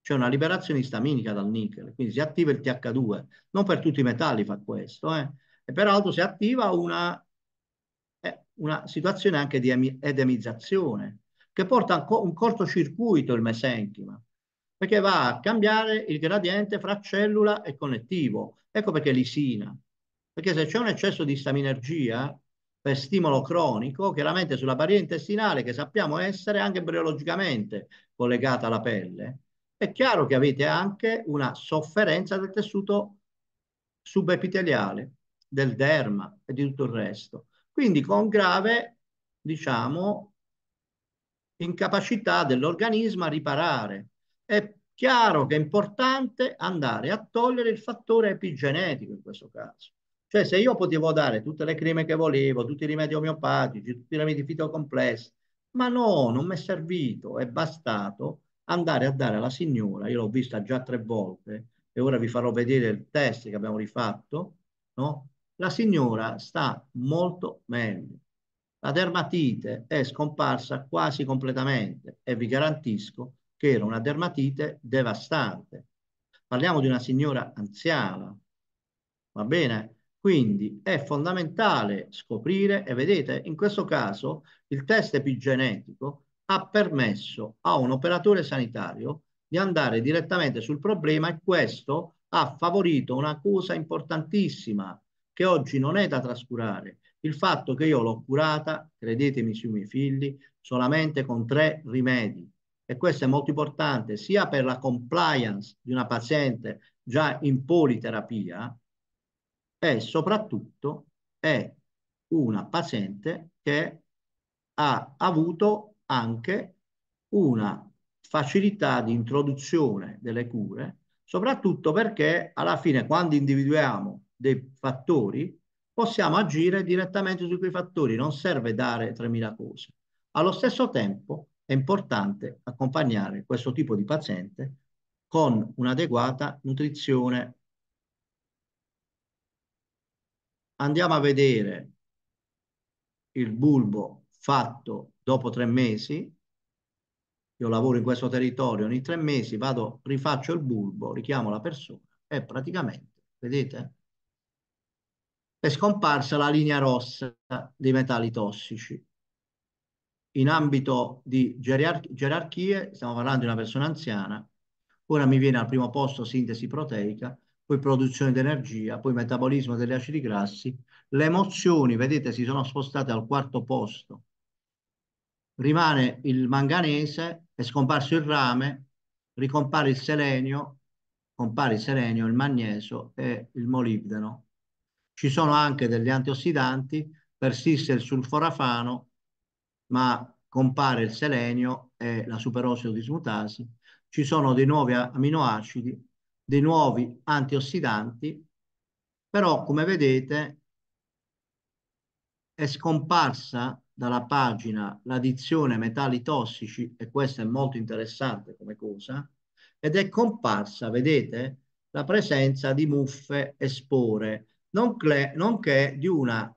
cioè una liberazione istaminica dal nickel, quindi si attiva il TH2. Non per tutti i metalli fa questo, eh e peraltro si attiva una, eh, una situazione anche di edemizzazione che porta a un cortocircuito il mesenchima perché va a cambiare il gradiente fra cellula e connettivo. Ecco perché lisina. Perché se c'è un eccesso di staminergia per stimolo cronico, chiaramente sulla barriera intestinale, che sappiamo essere anche embriologicamente collegata alla pelle, è chiaro che avete anche una sofferenza del tessuto subepiteliale del derma e di tutto il resto. Quindi con grave, diciamo, incapacità dell'organismo a riparare. È chiaro che è importante andare a togliere il fattore epigenetico in questo caso. Cioè se io potevo dare tutte le creme che volevo, tutti i rimedi omeopatici, tutti i rimedi fitocomplessi, ma no, non mi è servito, è bastato andare a dare alla signora, io l'ho vista già tre volte e ora vi farò vedere il test che abbiamo rifatto, no? La signora sta molto meglio. La dermatite è scomparsa quasi completamente e vi garantisco che era una dermatite devastante. Parliamo di una signora anziana, va bene? Quindi è fondamentale scoprire e vedete in questo caso il test epigenetico ha permesso a un operatore sanitario di andare direttamente sul problema e questo ha favorito una cosa importantissima che oggi non è da trascurare. Il fatto che io l'ho curata, credetemi sui miei figli, solamente con tre rimedi. E questo è molto importante sia per la compliance di una paziente già in politerapia e soprattutto è una paziente che ha avuto anche una facilità di introduzione delle cure, soprattutto perché alla fine quando individuiamo dei fattori, possiamo agire direttamente su quei fattori, non serve dare 3.000 cose. Allo stesso tempo è importante accompagnare questo tipo di paziente con un'adeguata nutrizione. Andiamo a vedere il bulbo fatto dopo tre mesi, io lavoro in questo territorio, ogni tre mesi vado, rifaccio il bulbo, richiamo la persona e praticamente, vedete, è scomparsa la linea rossa dei metalli tossici. In ambito di gerarch gerarchie, stiamo parlando di una persona anziana, ora mi viene al primo posto sintesi proteica, poi produzione di energia, poi metabolismo degli acidi grassi, le emozioni, vedete, si sono spostate al quarto posto. Rimane il manganese, è scomparso il rame, ricompare il selenio, compare il selenio, il magnesio e il molibdeno ci sono anche degli antiossidanti, persiste il sulforafano, ma compare il selenio e la superossido dismutasi. Ci sono dei nuovi aminoacidi, dei nuovi antiossidanti, però come vedete è scomparsa dalla pagina l'addizione metalli tossici, e questo è molto interessante come cosa, ed è comparsa, vedete, la presenza di muffe e spore nonché, nonché di una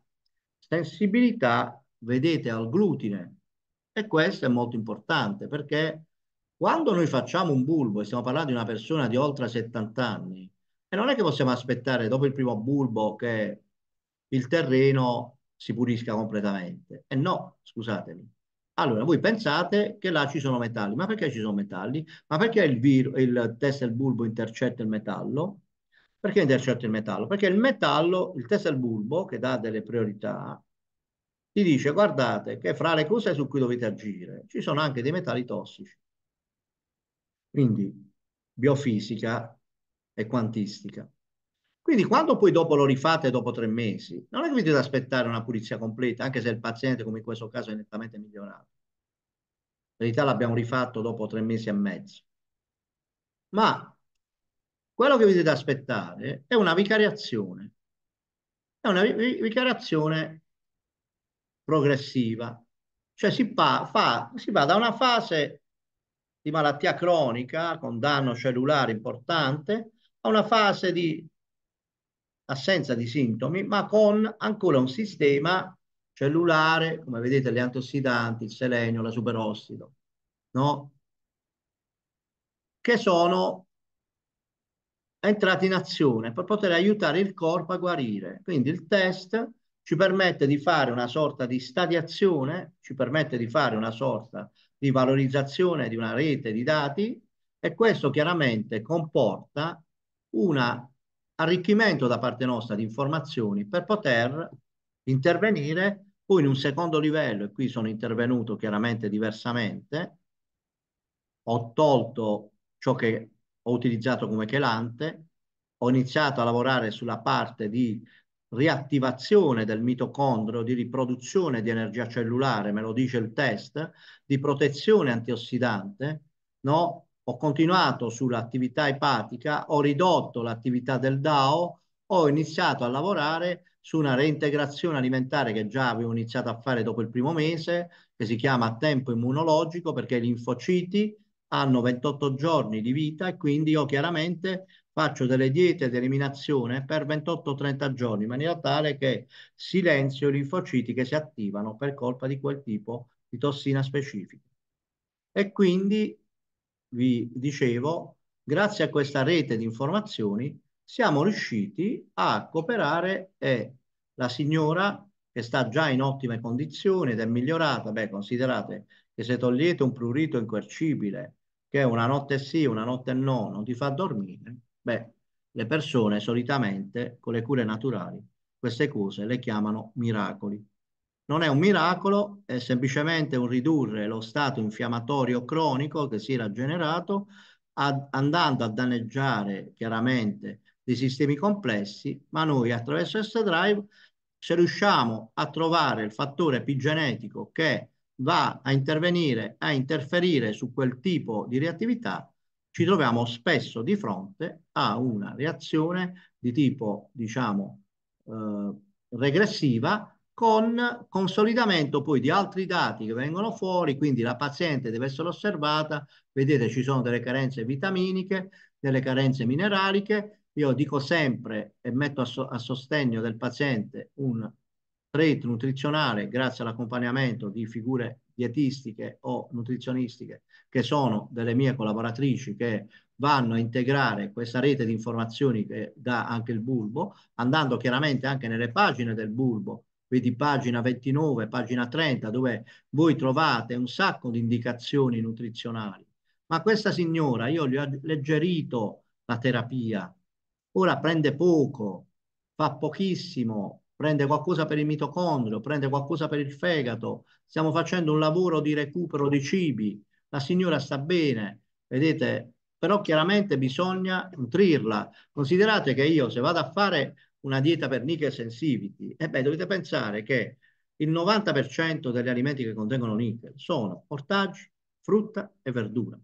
sensibilità, vedete, al glutine. E questo è molto importante perché quando noi facciamo un bulbo, e stiamo parlando di una persona di oltre 70 anni, e non è che possiamo aspettare dopo il primo bulbo che il terreno si pulisca completamente. E no, scusatemi. Allora, voi pensate che là ci sono metalli. Ma perché ci sono metalli? Ma perché il, il test del bulbo intercetta il metallo? Perché intercetto il metallo? Perché il metallo, il test del bulbo, che dà delle priorità, ti dice guardate che fra le cose su cui dovete agire ci sono anche dei metalli tossici. Quindi biofisica e quantistica. Quindi quando poi dopo lo rifate dopo tre mesi, non è che vi dovete aspettare una pulizia completa, anche se il paziente, come in questo caso, è nettamente migliorato. In realtà l'abbiamo rifatto dopo tre mesi e mezzo. Ma quello che vi dovete aspettare è una vicariazione, è una vicariazione progressiva, cioè si, fa, si va da una fase di malattia cronica con danno cellulare importante a una fase di assenza di sintomi, ma con ancora un sistema cellulare, come vedete gli antiossidanti, il selenio, la superossido, no? che sono è entrata in azione per poter aiutare il corpo a guarire. Quindi il test ci permette di fare una sorta di stadiazione, ci permette di fare una sorta di valorizzazione di una rete di dati e questo chiaramente comporta un arricchimento da parte nostra di informazioni per poter intervenire poi in un secondo livello, e qui sono intervenuto chiaramente diversamente, ho tolto ciò che ho utilizzato come chelante, ho iniziato a lavorare sulla parte di riattivazione del mitocondrio, di riproduzione di energia cellulare, me lo dice il test, di protezione antiossidante, no? ho continuato sull'attività epatica, ho ridotto l'attività del DAO, ho iniziato a lavorare su una reintegrazione alimentare che già avevo iniziato a fare dopo il primo mese, che si chiama tempo immunologico perché i linfociti hanno 28 giorni di vita e quindi io chiaramente faccio delle diete di eliminazione per 28-30 giorni in maniera tale che silenzio i linfociti che si attivano per colpa di quel tipo di tossina specifica. E quindi, vi dicevo, grazie a questa rete di informazioni siamo riusciti a cooperare e la signora che sta già in ottime condizioni ed è migliorata, beh considerate che se togliete un prurito inquercibile che una notte sì, una notte no, non ti fa dormire, beh, le persone solitamente con le cure naturali queste cose le chiamano miracoli. Non è un miracolo, è semplicemente un ridurre lo stato infiammatorio cronico che si era generato ad, andando a danneggiare chiaramente dei sistemi complessi, ma noi attraverso S-Drive se riusciamo a trovare il fattore epigenetico che va a intervenire, a interferire su quel tipo di reattività, ci troviamo spesso di fronte a una reazione di tipo, diciamo, eh, regressiva con consolidamento poi di altri dati che vengono fuori, quindi la paziente deve essere osservata, vedete ci sono delle carenze vitaminiche, delle carenze mineraliche, io dico sempre e metto a, so a sostegno del paziente un trait nutrizionale grazie all'accompagnamento di figure dietistiche o nutrizionistiche che sono delle mie collaboratrici che vanno a integrare questa rete di informazioni che dà anche il bulbo, andando chiaramente anche nelle pagine del bulbo, quindi pagina 29, pagina 30, dove voi trovate un sacco di indicazioni nutrizionali. Ma questa signora, io gli ho alleggerito la terapia, ora prende poco, fa pochissimo, prende qualcosa per il mitocondrio, prende qualcosa per il fegato, stiamo facendo un lavoro di recupero di cibi, la signora sta bene, vedete, però chiaramente bisogna nutrirla. Considerate che io se vado a fare una dieta per nickel sensitivity, e eh beh, dovete pensare che il 90% degli alimenti che contengono nickel sono ortaggi, frutta e verdura. Beh,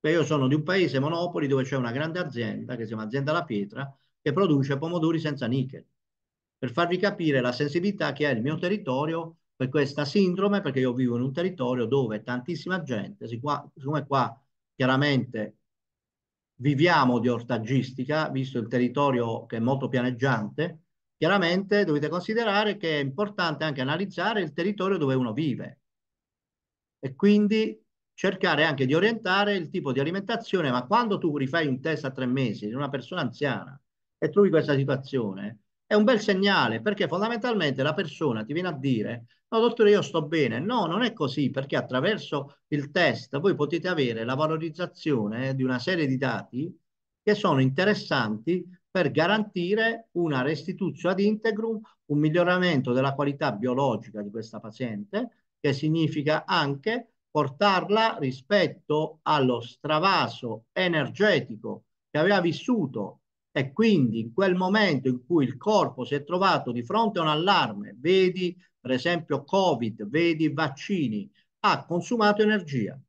cioè, io sono di un paese, Monopoli, dove c'è una grande azienda, che si chiama Azienda La Pietra, che produce pomodori senza nickel per farvi capire la sensibilità che ha il mio territorio per questa sindrome, perché io vivo in un territorio dove tantissima gente, siccome qua chiaramente viviamo di ortaggistica, visto il territorio che è molto pianeggiante, chiaramente dovete considerare che è importante anche analizzare il territorio dove uno vive e quindi cercare anche di orientare il tipo di alimentazione, ma quando tu rifai un test a tre mesi di una persona anziana e trovi questa situazione, è un bel segnale perché fondamentalmente la persona ti viene a dire no dottore io sto bene no non è così perché attraverso il test voi potete avere la valorizzazione di una serie di dati che sono interessanti per garantire una restituzione ad integrum un miglioramento della qualità biologica di questa paziente che significa anche portarla rispetto allo stravaso energetico che aveva vissuto e quindi in quel momento in cui il corpo si è trovato di fronte a un allarme, vedi per esempio Covid, vedi vaccini, ha consumato energia.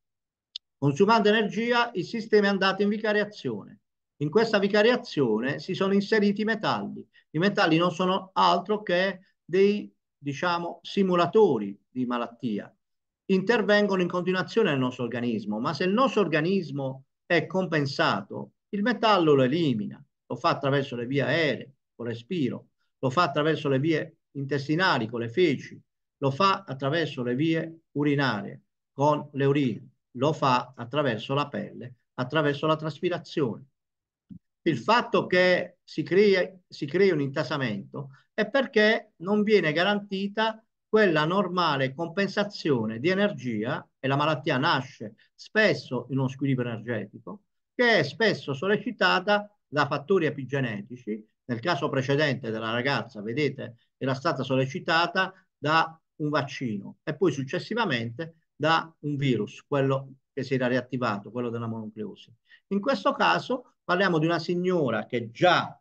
Consumando energia il sistema è andato in vicariazione. In questa vicariazione si sono inseriti i metalli. I metalli non sono altro che dei diciamo, simulatori di malattia. Intervengono in continuazione nel nostro organismo, ma se il nostro organismo è compensato, il metallo lo elimina lo fa attraverso le vie aeree, con respiro, lo fa attraverso le vie intestinali, con le feci, lo fa attraverso le vie urinarie, con le urine, lo fa attraverso la pelle, attraverso la traspirazione. Il fatto che si crei, si crei un intasamento è perché non viene garantita quella normale compensazione di energia e la malattia nasce spesso in uno squilibrio energetico che è spesso sollecitata da fattori epigenetici. Nel caso precedente della ragazza, vedete, era stata sollecitata da un vaccino e poi successivamente da un virus, quello che si era riattivato, quello della mononucleosi. In questo caso parliamo di una signora che già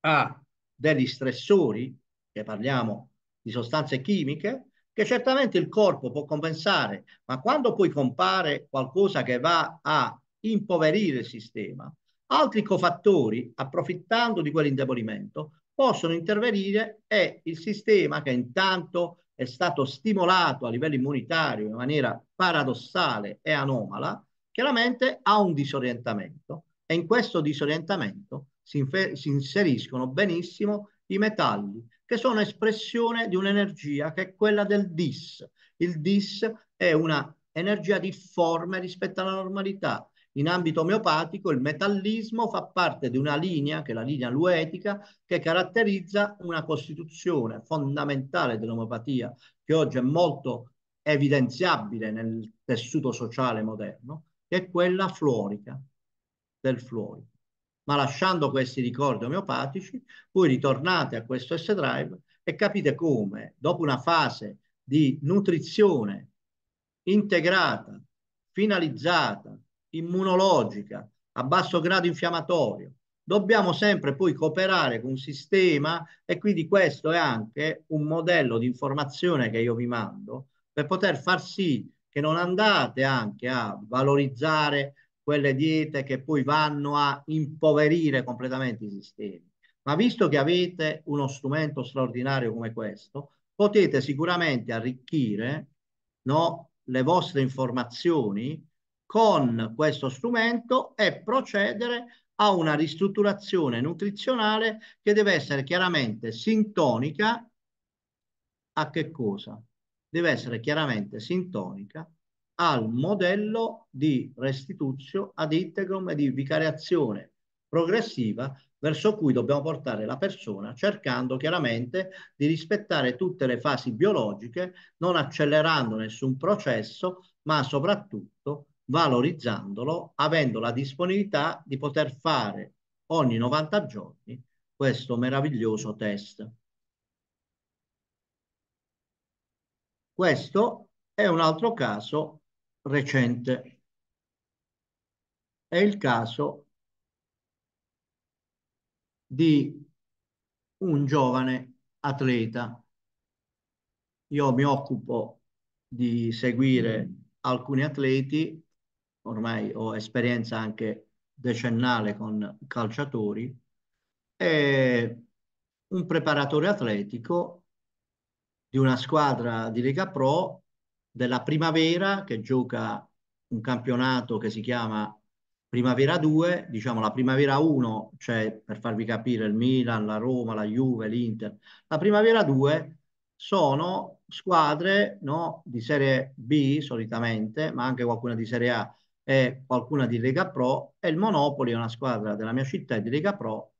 ha degli stressori, che parliamo di sostanze chimiche, che certamente il corpo può compensare, ma quando poi compare qualcosa che va a impoverire il sistema, Altri cofattori, approfittando di quell'indebolimento, possono intervenire e il sistema che intanto è stato stimolato a livello immunitario in maniera paradossale e anomala, chiaramente ha un disorientamento e in questo disorientamento si, si inseriscono benissimo i metalli, che sono espressione di un'energia che è quella del dis. Il dis è una energia difforme rispetto alla normalità in ambito omeopatico il metallismo fa parte di una linea, che è la linea luetica, che caratterizza una costituzione fondamentale dell'omeopatia, che oggi è molto evidenziabile nel tessuto sociale moderno, che è quella fluorica, del fluorico. Ma lasciando questi ricordi omeopatici, voi ritornate a questo S-Drive e capite come, dopo una fase di nutrizione integrata, finalizzata, immunologica a basso grado infiammatorio. Dobbiamo sempre poi cooperare con un sistema e quindi questo è anche un modello di informazione che io vi mando per poter far sì che non andate anche a valorizzare quelle diete che poi vanno a impoverire completamente i sistemi. Ma visto che avete uno strumento straordinario come questo, potete sicuramente arricchire no, le vostre informazioni con questo strumento e procedere a una ristrutturazione nutrizionale che deve essere chiaramente sintonica a che cosa? Deve essere chiaramente sintonica al modello di restituzio ad integrum e di vicariazione progressiva verso cui dobbiamo portare la persona cercando chiaramente di rispettare tutte le fasi biologiche, non accelerando nessun processo, ma soprattutto valorizzandolo, avendo la disponibilità di poter fare ogni 90 giorni questo meraviglioso test. Questo è un altro caso recente. È il caso di un giovane atleta. Io mi occupo di seguire alcuni atleti ormai ho esperienza anche decennale con calciatori, e un preparatore atletico di una squadra di Lega Pro della primavera che gioca un campionato che si chiama Primavera 2, diciamo la Primavera 1, cioè per farvi capire il Milan, la Roma, la Juve, l'Inter, la Primavera 2 sono squadre no, di Serie B solitamente, ma anche qualcuna di Serie A, e qualcuna di Lega Pro e il Monopoli è una squadra della mia città di Lega Pro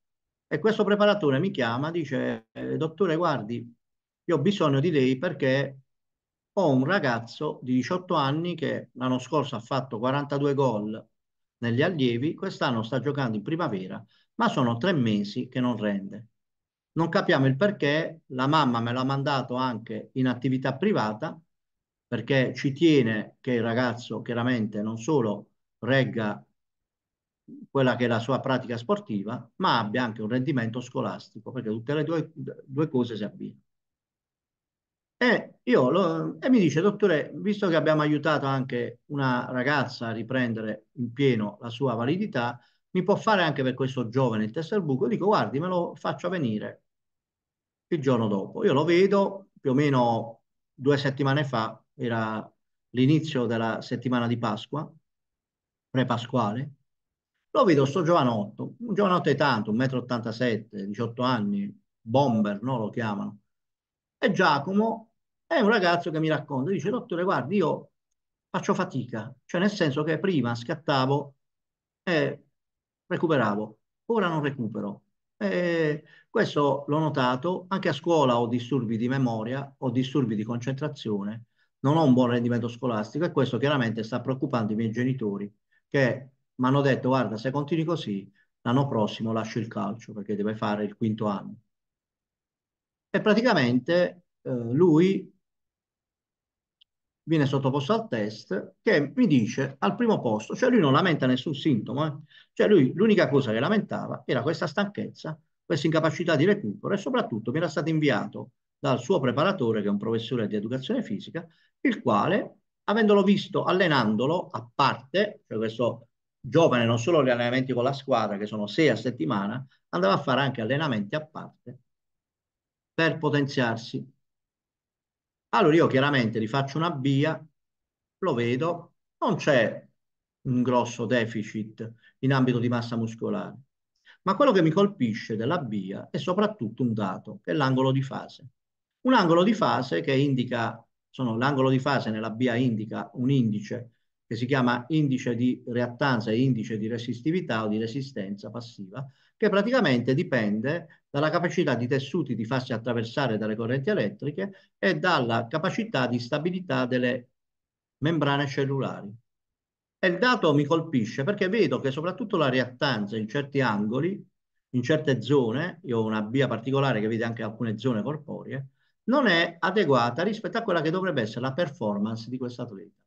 e questo preparatore mi chiama, dice eh, dottore guardi io ho bisogno di lei perché ho un ragazzo di 18 anni che l'anno scorso ha fatto 42 gol negli allievi, quest'anno sta giocando in primavera, ma sono tre mesi che non rende. Non capiamo il perché, la mamma me l'ha mandato anche in attività privata, perché ci tiene che il ragazzo chiaramente non solo regga quella che è la sua pratica sportiva, ma abbia anche un rendimento scolastico, perché tutte le due, due cose si abbinano. E, lo, e mi dice, dottore, visto che abbiamo aiutato anche una ragazza a riprendere in pieno la sua validità, mi può fare anche per questo giovane il test al buco? dico, guardi, me lo faccio venire il giorno dopo. Io lo vedo più o meno due settimane fa era l'inizio della settimana di Pasqua, pre-pasquale, lo vedo sto giovanotto, un giovanotto è tanto, 1,87 m, 18 anni, bomber, no, lo chiamano, e Giacomo è un ragazzo che mi racconta, dice, dottore, guardi, io faccio fatica, cioè nel senso che prima scattavo e recuperavo, ora non recupero. E questo l'ho notato, anche a scuola ho disturbi di memoria, ho disturbi di concentrazione, non ho un buon rendimento scolastico e questo chiaramente sta preoccupando i miei genitori che mi hanno detto guarda se continui così l'anno prossimo lascio il calcio perché deve fare il quinto anno. E praticamente eh, lui viene sottoposto al test che mi dice al primo posto, cioè lui non lamenta nessun sintomo, eh? cioè lui l'unica cosa che lamentava era questa stanchezza, questa incapacità di recupero e soprattutto mi era stato inviato dal suo preparatore che è un professore di educazione fisica il quale, avendolo visto allenandolo a parte, cioè questo giovane non solo gli allenamenti con la squadra, che sono sei a settimana, andava a fare anche allenamenti a parte per potenziarsi. Allora io chiaramente gli faccio una via, lo vedo, non c'è un grosso deficit in ambito di massa muscolare. Ma quello che mi colpisce della BIA è soprattutto un dato, che è l'angolo di fase. Un angolo di fase che indica sono l'angolo di fase nella BA indica un indice che si chiama indice di reattanza e indice di resistività o di resistenza passiva, che praticamente dipende dalla capacità di tessuti di farsi attraversare dalle correnti elettriche e dalla capacità di stabilità delle membrane cellulari. E il dato mi colpisce perché vedo che soprattutto la reattanza in certi angoli, in certe zone, io ho una via particolare che vede anche alcune zone corporee, non è adeguata rispetto a quella che dovrebbe essere la performance di questo atleta.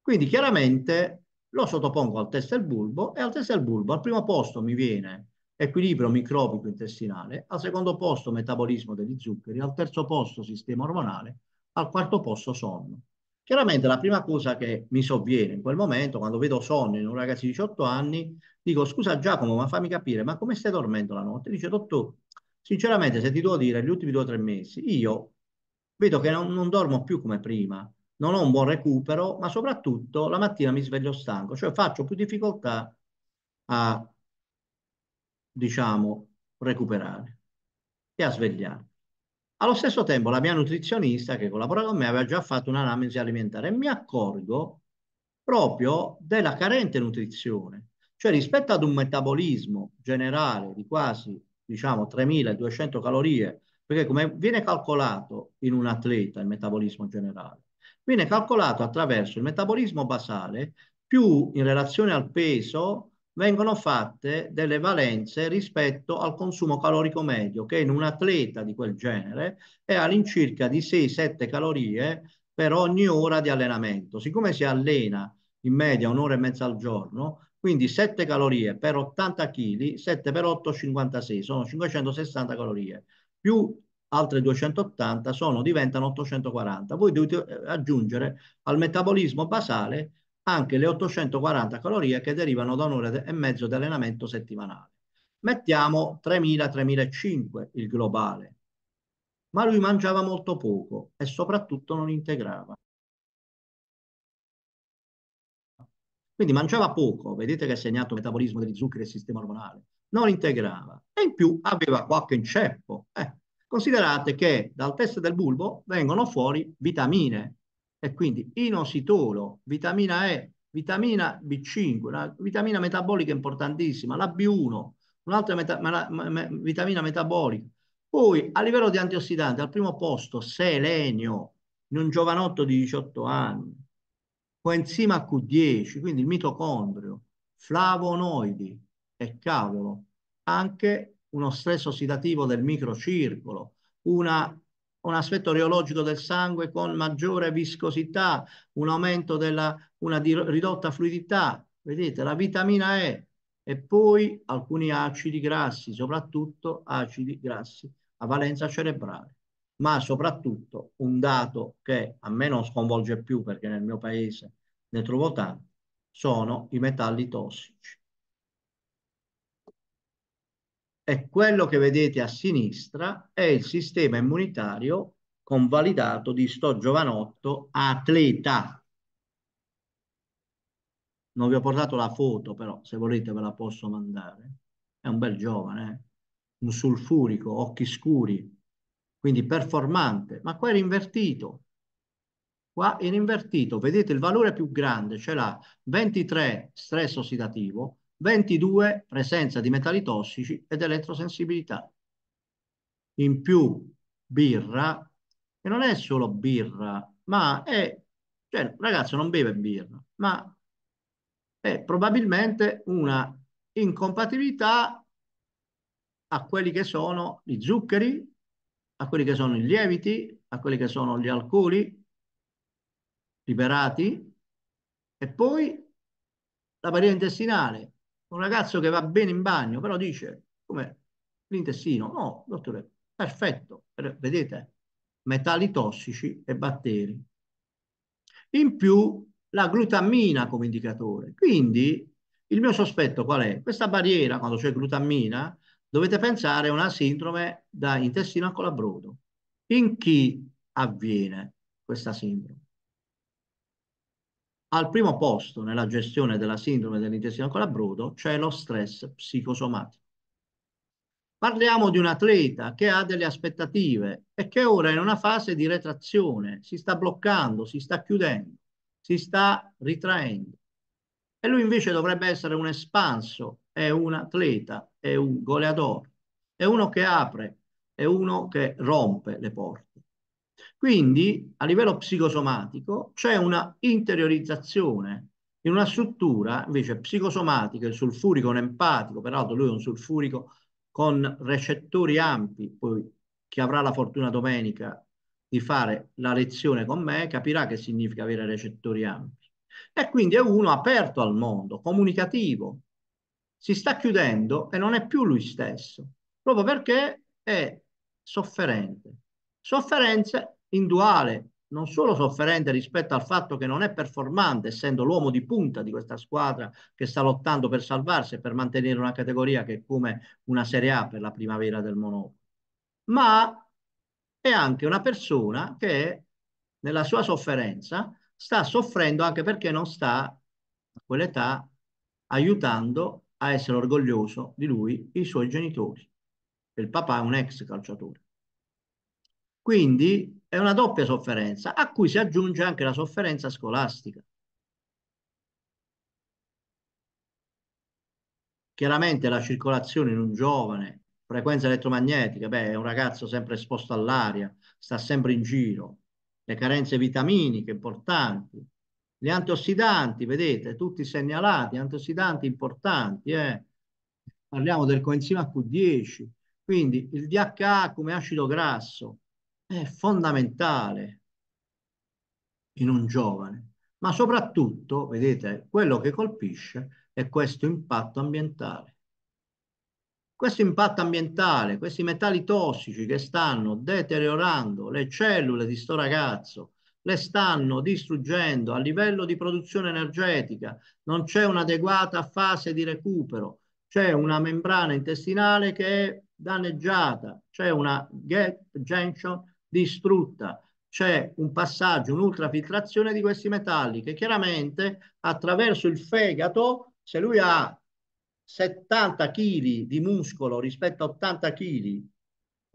Quindi chiaramente lo sottopongo al test del bulbo e al test del bulbo al primo posto mi viene equilibrio microbico intestinale, al secondo posto metabolismo degli zuccheri, al terzo posto sistema ormonale, al quarto posto sonno. Chiaramente la prima cosa che mi sovviene in quel momento, quando vedo sonno in un ragazzo di 18 anni, dico scusa Giacomo, ma fammi capire, ma come stai dormendo la notte? Dice dottore, Sinceramente, se ti devo dire, gli ultimi due o tre mesi, io vedo che non, non dormo più come prima, non ho un buon recupero, ma soprattutto la mattina mi sveglio stanco, cioè faccio più difficoltà a, diciamo, recuperare e a svegliare. Allo stesso tempo la mia nutrizionista che collabora con me aveva già fatto un'analisi alimentare e mi accorgo proprio della carente nutrizione, cioè rispetto ad un metabolismo generale di quasi diciamo 3200 calorie, perché come viene calcolato in un atleta il metabolismo generale? Viene calcolato attraverso il metabolismo basale più in relazione al peso vengono fatte delle valenze rispetto al consumo calorico medio che in un atleta di quel genere è all'incirca di 6-7 calorie per ogni ora di allenamento. Siccome si allena in media un'ora e mezza al giorno, quindi 7 calorie per 80 kg, 7 per 8, 56, sono 560 calorie, più altre 280 sono, diventano 840. Voi dovete eh, aggiungere al metabolismo basale anche le 840 calorie che derivano da un'ora e mezzo di allenamento settimanale. Mettiamo 3.000-3.500 il globale, ma lui mangiava molto poco e soprattutto non integrava. Quindi mangiava poco, vedete che ha segnato il metabolismo degli zuccheri del sistema ormonale, non integrava e in più aveva qualche inceppo. Eh, considerate che dal test del bulbo vengono fuori vitamine e quindi inositolo, vitamina E, vitamina B5, una vitamina metabolica importantissima, la B1, un'altra meta me vitamina metabolica. Poi a livello di antiossidanti, al primo posto selenio in un giovanotto di 18 anni coenzima Q10, quindi il mitocondrio, flavonoidi e cavolo, anche uno stress ossidativo del microcircolo, una, un aspetto reologico del sangue con maggiore viscosità, un aumento della una ridotta fluidità, vedete la vitamina E e poi alcuni acidi grassi, soprattutto acidi grassi a valenza cerebrale ma soprattutto un dato che a me non sconvolge più perché nel mio paese ne trovo tanti, sono i metalli tossici. E quello che vedete a sinistra è il sistema immunitario convalidato di sto giovanotto atleta. Non vi ho portato la foto, però se volete ve la posso mandare. È un bel giovane, eh? un sulfurico, occhi scuri, quindi performante, ma qua era invertito. Qua era invertito, vedete il valore più grande, ce l'ha 23 stress ossidativo, 22 presenza di metalli tossici ed elettrosensibilità. In più birra, che non è solo birra, ma è, cioè il ragazzo non beve birra, ma è probabilmente una incompatibilità a quelli che sono gli zuccheri a quelli che sono i lieviti, a quelli che sono gli alcoli liberati e poi la barriera intestinale. Un ragazzo che va bene in bagno, però dice come l'intestino? No, dottore, perfetto, vedete, metalli tossici e batteri. In più la glutammina come indicatore. Quindi il mio sospetto qual è? Questa barriera, quando c'è glutammina, dovete pensare a una sindrome da intestino a colabrodo. In chi avviene questa sindrome? Al primo posto nella gestione della sindrome dell'intestino a colabrodo c'è lo stress psicosomatico. Parliamo di un atleta che ha delle aspettative e che ora è in una fase di retrazione, si sta bloccando, si sta chiudendo, si sta ritraendo. E lui invece dovrebbe essere un espanso, è un atleta, è un goleador, è uno che apre, è uno che rompe le porte. Quindi a livello psicosomatico c'è una interiorizzazione in una struttura invece psicosomatica, il sulfurico empatico, peraltro lui è un sulfurico con recettori ampi, poi chi avrà la fortuna domenica di fare la lezione con me capirà che significa avere recettori ampi. E quindi è uno aperto al mondo, comunicativo, si sta chiudendo e non è più lui stesso, proprio perché è sofferente. Sofferenza duale, non solo sofferente rispetto al fatto che non è performante, essendo l'uomo di punta di questa squadra che sta lottando per salvarsi e per mantenere una categoria che è come una Serie A per la primavera del Monopoli, ma è anche una persona che nella sua sofferenza sta soffrendo anche perché non sta a quell'età aiutando a essere orgoglioso di lui i suoi genitori. Il papà è un ex calciatore. Quindi è una doppia sofferenza a cui si aggiunge anche la sofferenza scolastica. Chiaramente la circolazione in un giovane, frequenza elettromagnetica, beh, è un ragazzo sempre esposto all'aria, sta sempre in giro, le carenze vitaminiche importanti, gli antiossidanti, vedete, tutti segnalati, antiossidanti importanti, eh? parliamo del coenzima Q10, quindi il DHA come acido grasso è fondamentale in un giovane, ma soprattutto, vedete, quello che colpisce è questo impatto ambientale. Questo impatto ambientale, questi metalli tossici che stanno deteriorando le cellule di sto ragazzo, le stanno distruggendo a livello di produzione energetica, non c'è un'adeguata fase di recupero, c'è una membrana intestinale che è danneggiata, c'è una gap junction distrutta, c'è un passaggio, un'ultrafiltrazione di questi metalli che chiaramente attraverso il fegato, se lui ha 70 kg di muscolo rispetto a 80 kg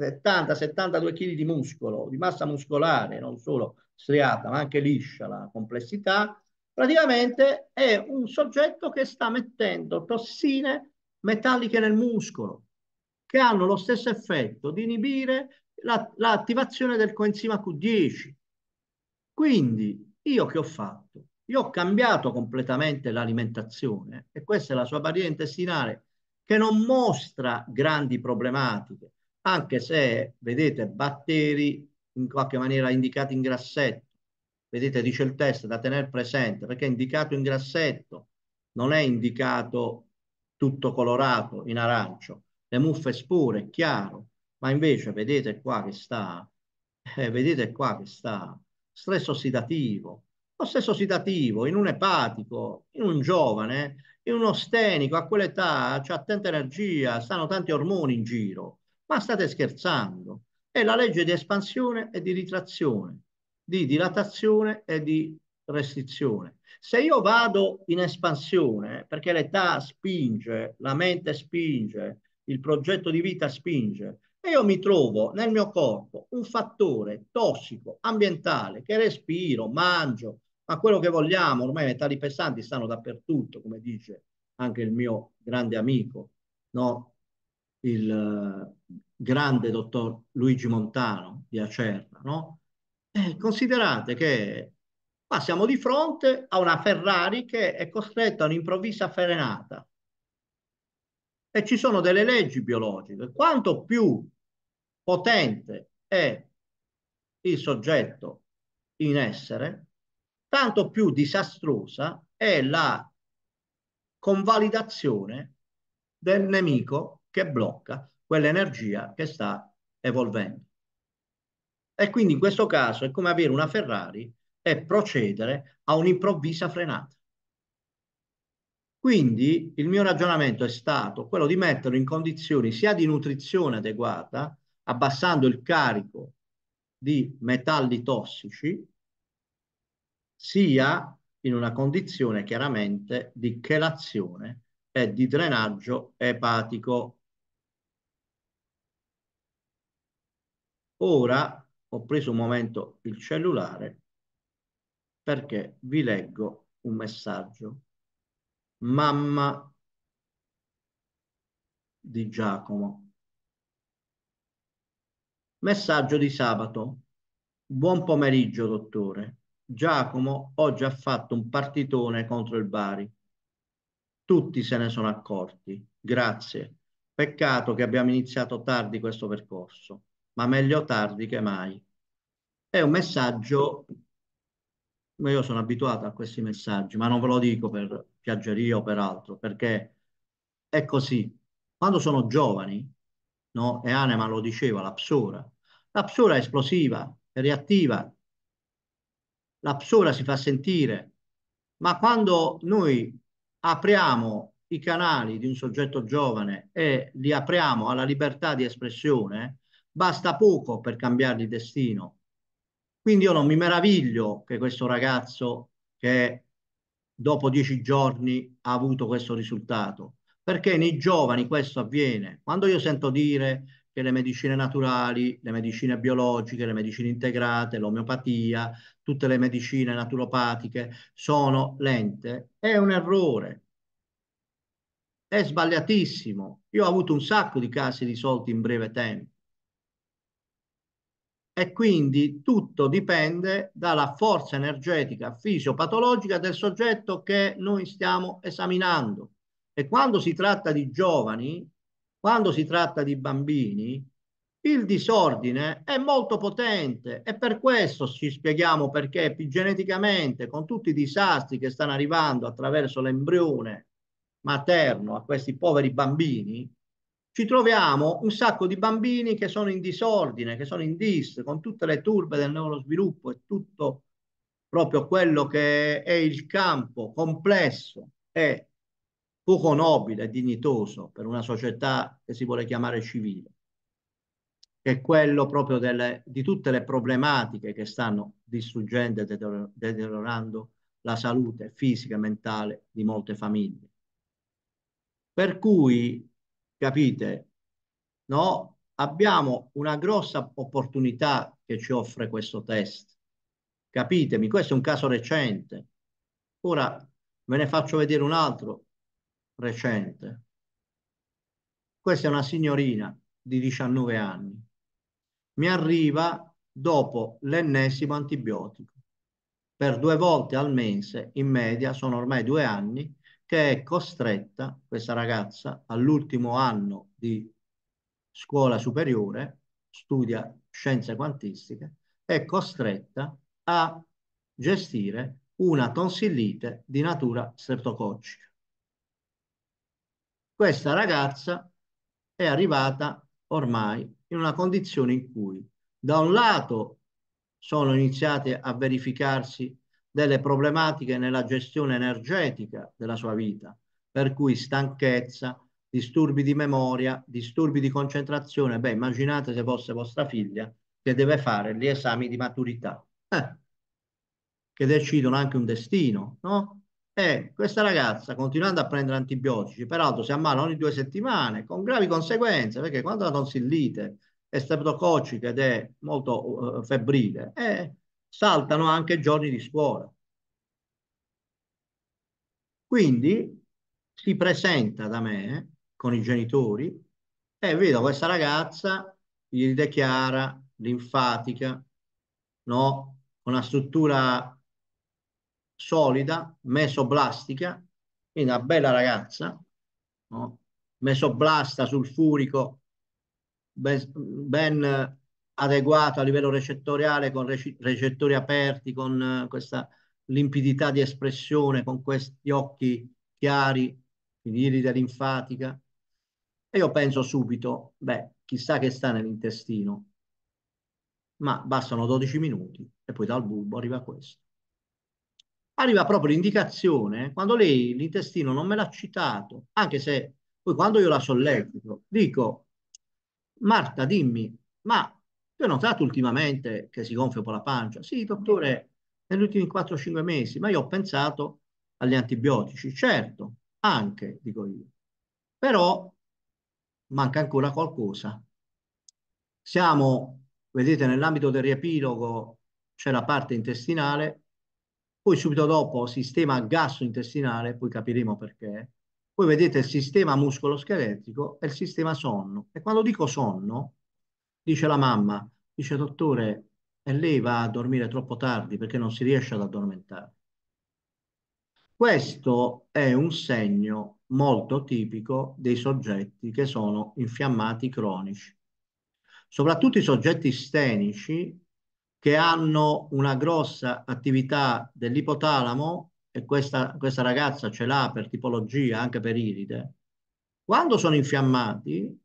70-72 kg di muscolo, di massa muscolare, non solo striata, ma anche liscia la complessità, praticamente è un soggetto che sta mettendo tossine metalliche nel muscolo, che hanno lo stesso effetto di inibire l'attivazione la, del coenzima Q10. Quindi io che ho fatto? Io ho cambiato completamente l'alimentazione e questa è la sua barriera intestinale che non mostra grandi problematiche, anche se vedete batteri in qualche maniera indicato in grassetto. Vedete, dice il test da tenere presente perché è indicato in grassetto, non è indicato tutto colorato in arancio. Le muffe spure, è chiaro, ma invece vedete qua che sta, eh, vedete qua che sta, stress ossidativo, lo stesso ossidativo in un epatico, in un giovane, in uno stenico, a quell'età c'è tanta energia, stanno tanti ormoni in giro. Ma state scherzando? è la legge di espansione e di ritrazione, di dilatazione e di restrizione. Se io vado in espansione, perché l'età spinge, la mente spinge, il progetto di vita spinge, e io mi trovo nel mio corpo un fattore tossico, ambientale, che respiro, mangio, ma quello che vogliamo, ormai metalli pesanti stanno dappertutto, come dice anche il mio grande amico, no? il, grande dottor Luigi Montano di Acerra, no? Eh, considerate che qua siamo di fronte a una Ferrari che è costretta a un'improvvisa frenata e ci sono delle leggi biologiche. Quanto più potente è il soggetto in essere, tanto più disastrosa è la convalidazione del nemico che blocca quell'energia che sta evolvendo. E quindi in questo caso è come avere una Ferrari e procedere a un'improvvisa frenata. Quindi il mio ragionamento è stato quello di metterlo in condizioni sia di nutrizione adeguata, abbassando il carico di metalli tossici, sia in una condizione chiaramente di chelazione e di drenaggio epatico Ora ho preso un momento il cellulare perché vi leggo un messaggio. Mamma di Giacomo. Messaggio di sabato. Buon pomeriggio, dottore. Giacomo oggi ha fatto un partitone contro il Bari. Tutti se ne sono accorti. Grazie. Peccato che abbiamo iniziato tardi questo percorso ma meglio tardi che mai. È un messaggio, io sono abituato a questi messaggi, ma non ve lo dico per piaggeria o per altro, perché è così. Quando sono giovani, no? e Anema lo diceva, la psora, la psora è esplosiva, è reattiva, la psora si fa sentire, ma quando noi apriamo i canali di un soggetto giovane e li apriamo alla libertà di espressione, basta poco per cambiare cambiargli destino. Quindi io non mi meraviglio che questo ragazzo che dopo dieci giorni ha avuto questo risultato, perché nei giovani questo avviene. Quando io sento dire che le medicine naturali, le medicine biologiche, le medicine integrate, l'omeopatia, tutte le medicine naturopatiche sono lente, è un errore. È sbagliatissimo. Io ho avuto un sacco di casi risolti in breve tempo e quindi tutto dipende dalla forza energetica fisiopatologica del soggetto che noi stiamo esaminando. E quando si tratta di giovani, quando si tratta di bambini, il disordine è molto potente e per questo ci spieghiamo perché epigeneticamente, con tutti i disastri che stanno arrivando attraverso l'embrione materno a questi poveri bambini, ci troviamo un sacco di bambini che sono in disordine, che sono in dis, con tutte le turbe del neurosviluppo e tutto proprio quello che è il campo complesso e poco nobile e dignitoso per una società che si vuole chiamare civile, che è quello proprio delle, di tutte le problematiche che stanno distruggendo e deteriorando la salute fisica e mentale di molte famiglie. Per cui capite? No? Abbiamo una grossa opportunità che ci offre questo test. Capitemi, questo è un caso recente. Ora ve ne faccio vedere un altro recente. Questa è una signorina di 19 anni. Mi arriva dopo l'ennesimo antibiotico. Per due volte al mese, in media, sono ormai due anni, che è costretta, questa ragazza, all'ultimo anno di scuola superiore, studia scienze quantistiche, è costretta a gestire una tonsillite di natura streptococcica. Questa ragazza è arrivata ormai in una condizione in cui da un lato sono iniziate a verificarsi delle problematiche nella gestione energetica della sua vita, per cui stanchezza, disturbi di memoria, disturbi di concentrazione. Beh, immaginate se fosse vostra figlia che deve fare gli esami di maturità, eh, che decidono anche un destino, no? E questa ragazza, continuando a prendere antibiotici, peraltro si ammala ogni due settimane, con gravi conseguenze, perché quando la tonsillite è streptococcica ed è molto uh, febbrile, eh, saltano anche giorni di scuola. Quindi si presenta da me con i genitori e vedo questa ragazza, gli dichiara linfatica, no? una struttura solida, mesoblastica, quindi una bella ragazza, no? mesoblasta sulfurico, ben, ben adeguato a livello recettoriale, con recettori aperti, con eh, questa limpidità di espressione, con questi occhi chiari, quindi iride linfatica. E io penso subito, beh, chissà che sta nell'intestino. Ma bastano 12 minuti e poi dal bulbo arriva questo. Arriva proprio l'indicazione, quando lei l'intestino non me l'ha citato, anche se poi quando io la sollecito, dico, Marta, dimmi, ma tu hai notato ultimamente che si gonfia un po' la pancia? Sì, dottore, negli ultimi 4-5 mesi, ma io ho pensato agli antibiotici. Certo, anche, dico io. Però manca ancora qualcosa. Siamo, vedete, nell'ambito del riepilogo c'è la parte intestinale, poi subito dopo sistema gastrointestinale, poi capiremo perché, poi vedete il sistema muscoloscheletico e il sistema sonno. E quando dico sonno, Dice la mamma, dice dottore, e lei va a dormire troppo tardi perché non si riesce ad addormentare. Questo è un segno molto tipico dei soggetti che sono infiammati cronici, soprattutto i soggetti stenici che hanno una grossa attività dell'ipotalamo e questa, questa ragazza ce l'ha per tipologia, anche per iride, quando sono infiammati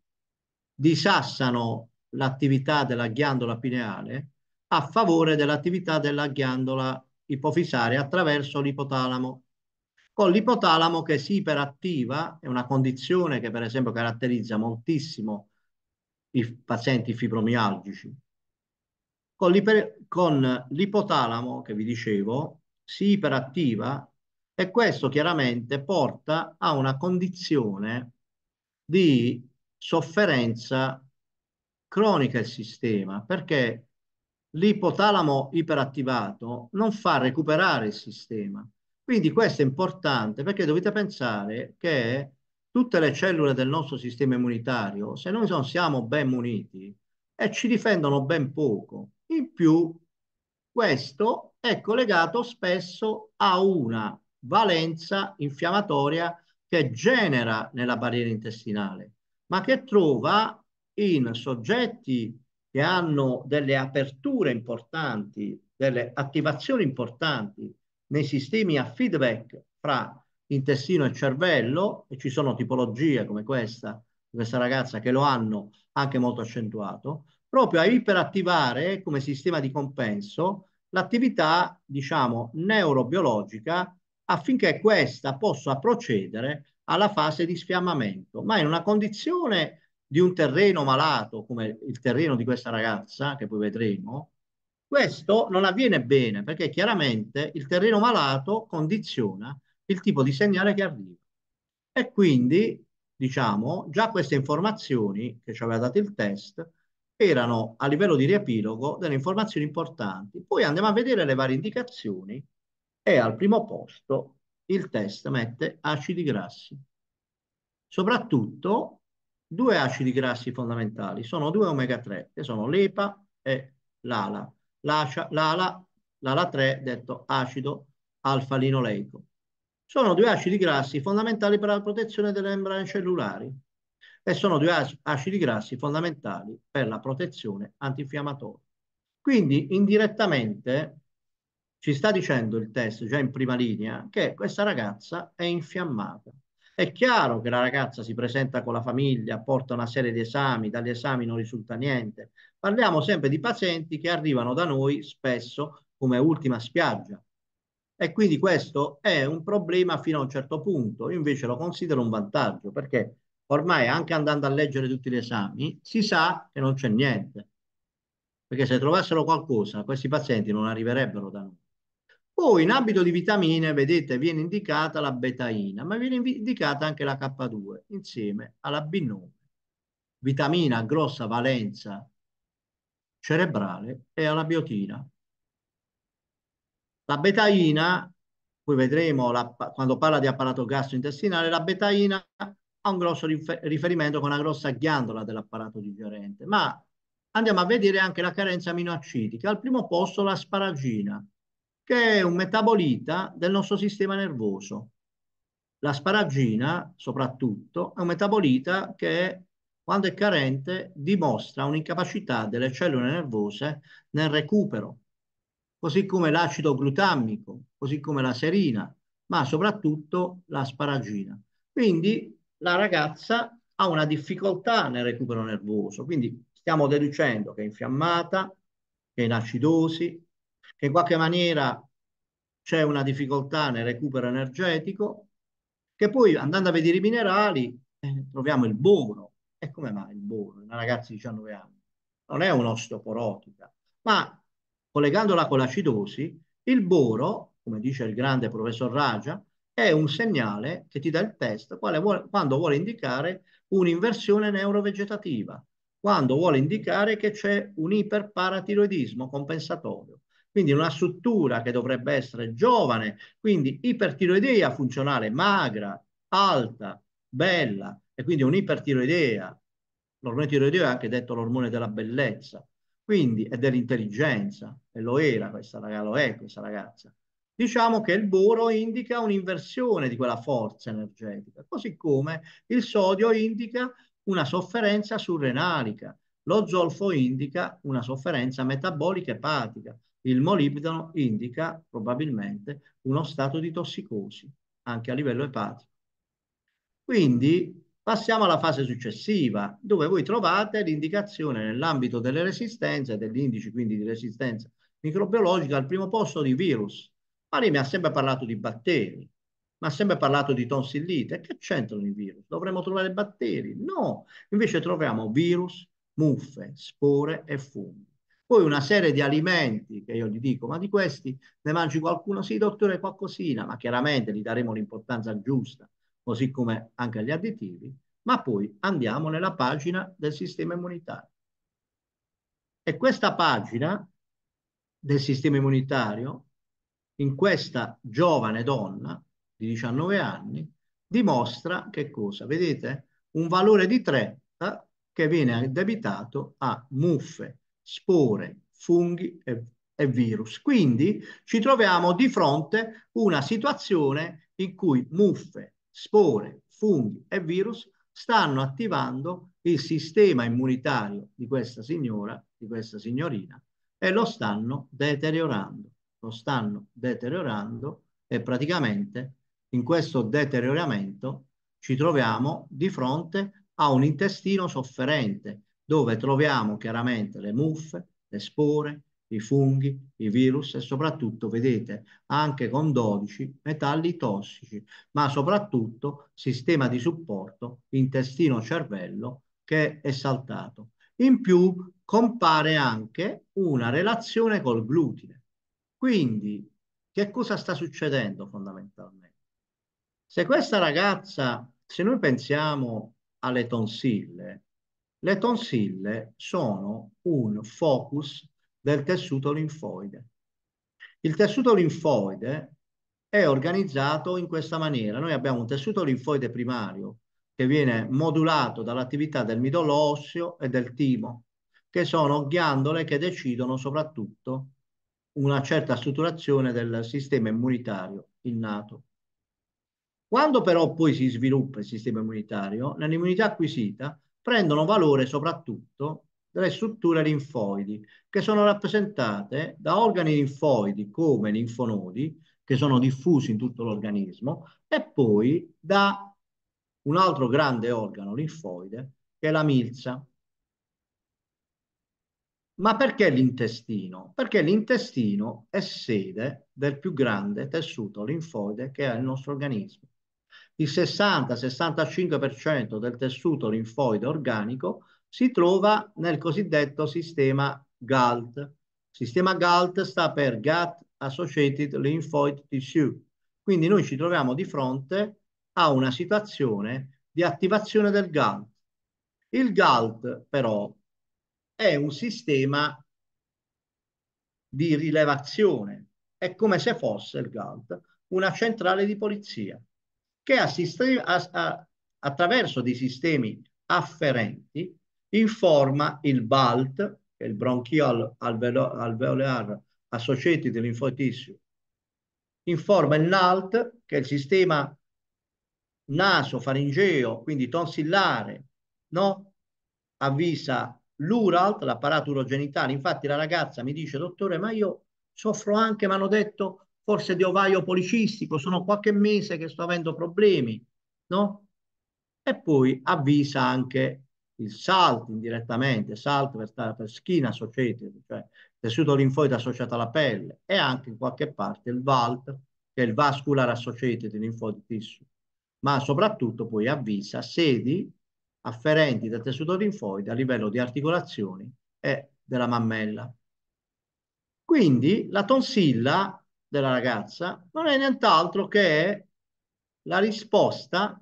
disassano l'attività della ghiandola pineale a favore dell'attività della ghiandola ipofisaria attraverso l'ipotalamo. Con l'ipotalamo che si iperattiva, è una condizione che per esempio caratterizza moltissimo i pazienti fibromialgici. Con l'ipotalamo che vi dicevo si iperattiva e questo chiaramente porta a una condizione di sofferenza cronica il sistema perché l'ipotalamo iperattivato non fa recuperare il sistema. Quindi questo è importante perché dovete pensare che tutte le cellule del nostro sistema immunitario, se noi non siamo ben muniti, e ci difendono ben poco. In più, questo è collegato spesso a una valenza infiammatoria che genera nella barriera intestinale, ma che trova in soggetti che hanno delle aperture importanti, delle attivazioni importanti nei sistemi a feedback fra intestino e cervello, e ci sono tipologie come questa, questa ragazza, che lo hanno anche molto accentuato, proprio a iperattivare come sistema di compenso l'attività, diciamo, neurobiologica affinché questa possa procedere alla fase di sfiammamento, ma in una condizione di un terreno malato come il terreno di questa ragazza, che poi vedremo, questo non avviene bene perché chiaramente il terreno malato condiziona il tipo di segnale che arriva. E quindi, diciamo, già queste informazioni che ci aveva dato il test erano a livello di riepilogo delle informazioni importanti. Poi andiamo a vedere le varie indicazioni e al primo posto il test mette acidi grassi. Soprattutto due acidi grassi fondamentali, sono due omega 3, che sono l'EPA e l'ALA. L'ALA, l'ALA 3, detto acido alfa-linoleico. Sono due acidi grassi fondamentali per la protezione delle membrane cellulari e sono due acidi grassi fondamentali per la protezione antinfiammatoria. Quindi indirettamente ci sta dicendo il test già in prima linea che questa ragazza è infiammata. È chiaro che la ragazza si presenta con la famiglia, porta una serie di esami, dagli esami non risulta niente. Parliamo sempre di pazienti che arrivano da noi spesso come ultima spiaggia. E quindi questo è un problema fino a un certo punto. Io invece lo considero un vantaggio perché ormai anche andando a leggere tutti gli esami si sa che non c'è niente. Perché se trovassero qualcosa questi pazienti non arriverebbero da noi. Poi in ambito di vitamine, vedete, viene indicata la betaina, ma viene indicata anche la K2 insieme alla B9, vitamina a grossa valenza cerebrale e alla biotina. La betaina, poi vedremo la, quando parla di apparato gastrointestinale, la betaina ha un grosso riferimento con una grossa ghiandola dell'apparato digerente, ma andiamo a vedere anche la carenza aminoacidica. Al primo posto la sparagina, che è un metabolita del nostro sistema nervoso. La sparagina, soprattutto, è un metabolita che, quando è carente, dimostra un'incapacità delle cellule nervose nel recupero, così come l'acido glutammico, così come la serina, ma soprattutto la sparagina. Quindi la ragazza ha una difficoltà nel recupero nervoso, quindi stiamo deducendo che è infiammata, che è in acidosi, che in qualche maniera c'è una difficoltà nel recupero energetico, che poi andando a vedere i minerali eh, troviamo il boro. E come mai il boro? Una ragazza di 19 anni. Non è un'osteoporotica, ma collegandola con l'acidosi, il boro, come dice il grande professor Raja, è un segnale che ti dà il test vuole, quando vuole indicare un'inversione neurovegetativa, quando vuole indicare che c'è un iperparatiroidismo compensatorio quindi una struttura che dovrebbe essere giovane, quindi ipertiroidea funzionale, magra, alta, bella, e quindi un'ipertiroidea. L'ormone tiroideo è anche detto l'ormone della bellezza, quindi è dell'intelligenza, e lo era questa ragazza, lo è questa ragazza. Diciamo che il boro indica un'inversione di quella forza energetica, così come il sodio indica una sofferenza surrenalica, lo zolfo indica una sofferenza metabolica epatica, il molibdeno indica probabilmente uno stato di tossicosi anche a livello epatico. Quindi passiamo alla fase successiva, dove voi trovate l'indicazione nell'ambito delle resistenze, dell'indice quindi di resistenza microbiologica, al primo posto di virus. Ma lei mi ha sempre parlato di batteri, mi ha sempre parlato di tonsillite. Che c'entrano i virus? Dovremmo trovare batteri? No, invece troviamo virus, muffe, spore e funghi. Poi una serie di alimenti che io gli dico, ma di questi ne mangi qualcuno? Sì, dottore, qualcosina, ma chiaramente gli daremo l'importanza giusta, così come anche agli additivi, ma poi andiamo nella pagina del sistema immunitario. E questa pagina del sistema immunitario, in questa giovane donna di 19 anni, dimostra che cosa? Vedete? Un valore di 30 eh, che viene debitato a muffe spore, funghi e, e virus. Quindi ci troviamo di fronte a una situazione in cui muffe, spore, funghi e virus stanno attivando il sistema immunitario di questa signora, di questa signorina, e lo stanno deteriorando. Lo stanno deteriorando e praticamente in questo deterioramento ci troviamo di fronte a un intestino sofferente, dove troviamo chiaramente le muffe, le spore, i funghi, i virus e soprattutto, vedete, anche con 12 metalli tossici, ma soprattutto sistema di supporto intestino-cervello che è saltato. In più compare anche una relazione col glutine. Quindi, che cosa sta succedendo fondamentalmente? Se questa ragazza, se noi pensiamo alle tonsille, le tonsille sono un focus del tessuto linfoide. Il tessuto linfoide è organizzato in questa maniera. Noi abbiamo un tessuto linfoide primario che viene modulato dall'attività del midollo osseo e del timo, che sono ghiandole che decidono soprattutto una certa strutturazione del sistema immunitario innato. Quando però poi si sviluppa il sistema immunitario, nell'immunità acquisita prendono valore soprattutto dalle strutture linfoidi, che sono rappresentate da organi linfoidi come linfonodi, che sono diffusi in tutto l'organismo, e poi da un altro grande organo linfoide, che è la milza. Ma perché l'intestino? Perché l'intestino è sede del più grande tessuto linfoide che ha il nostro organismo il 60-65% del tessuto linfoide organico si trova nel cosiddetto sistema GALT. Sistema GALT sta per Gut Associated Lymphoid Tissue. Quindi noi ci troviamo di fronte a una situazione di attivazione del GALT. Il GALT però è un sistema di rilevazione, è come se fosse il GALT una centrale di polizia che sistemi, a attraverso dei sistemi afferenti informa il BALT, il bronchial alveolar associated linfotissue, informa il NALT, che è il sistema naso, faringeo, quindi tonsillare, no? avvisa l'uralt, l'apparato urogenitale. Infatti la ragazza mi dice, dottore, ma io soffro anche, mi hanno detto, forse di ovaio policistico, sono qualche mese che sto avendo problemi, no? E poi avvisa anche il SALT indirettamente, SALT per, per schiena associated, cioè tessuto linfoide associato alla pelle, e anche in qualche parte il VALT, che è il vascular associated linfoid tissue, ma soprattutto poi avvisa sedi afferenti del tessuto linfoide a livello di articolazioni e della mammella. Quindi la tonsilla della ragazza non è nient'altro che la risposta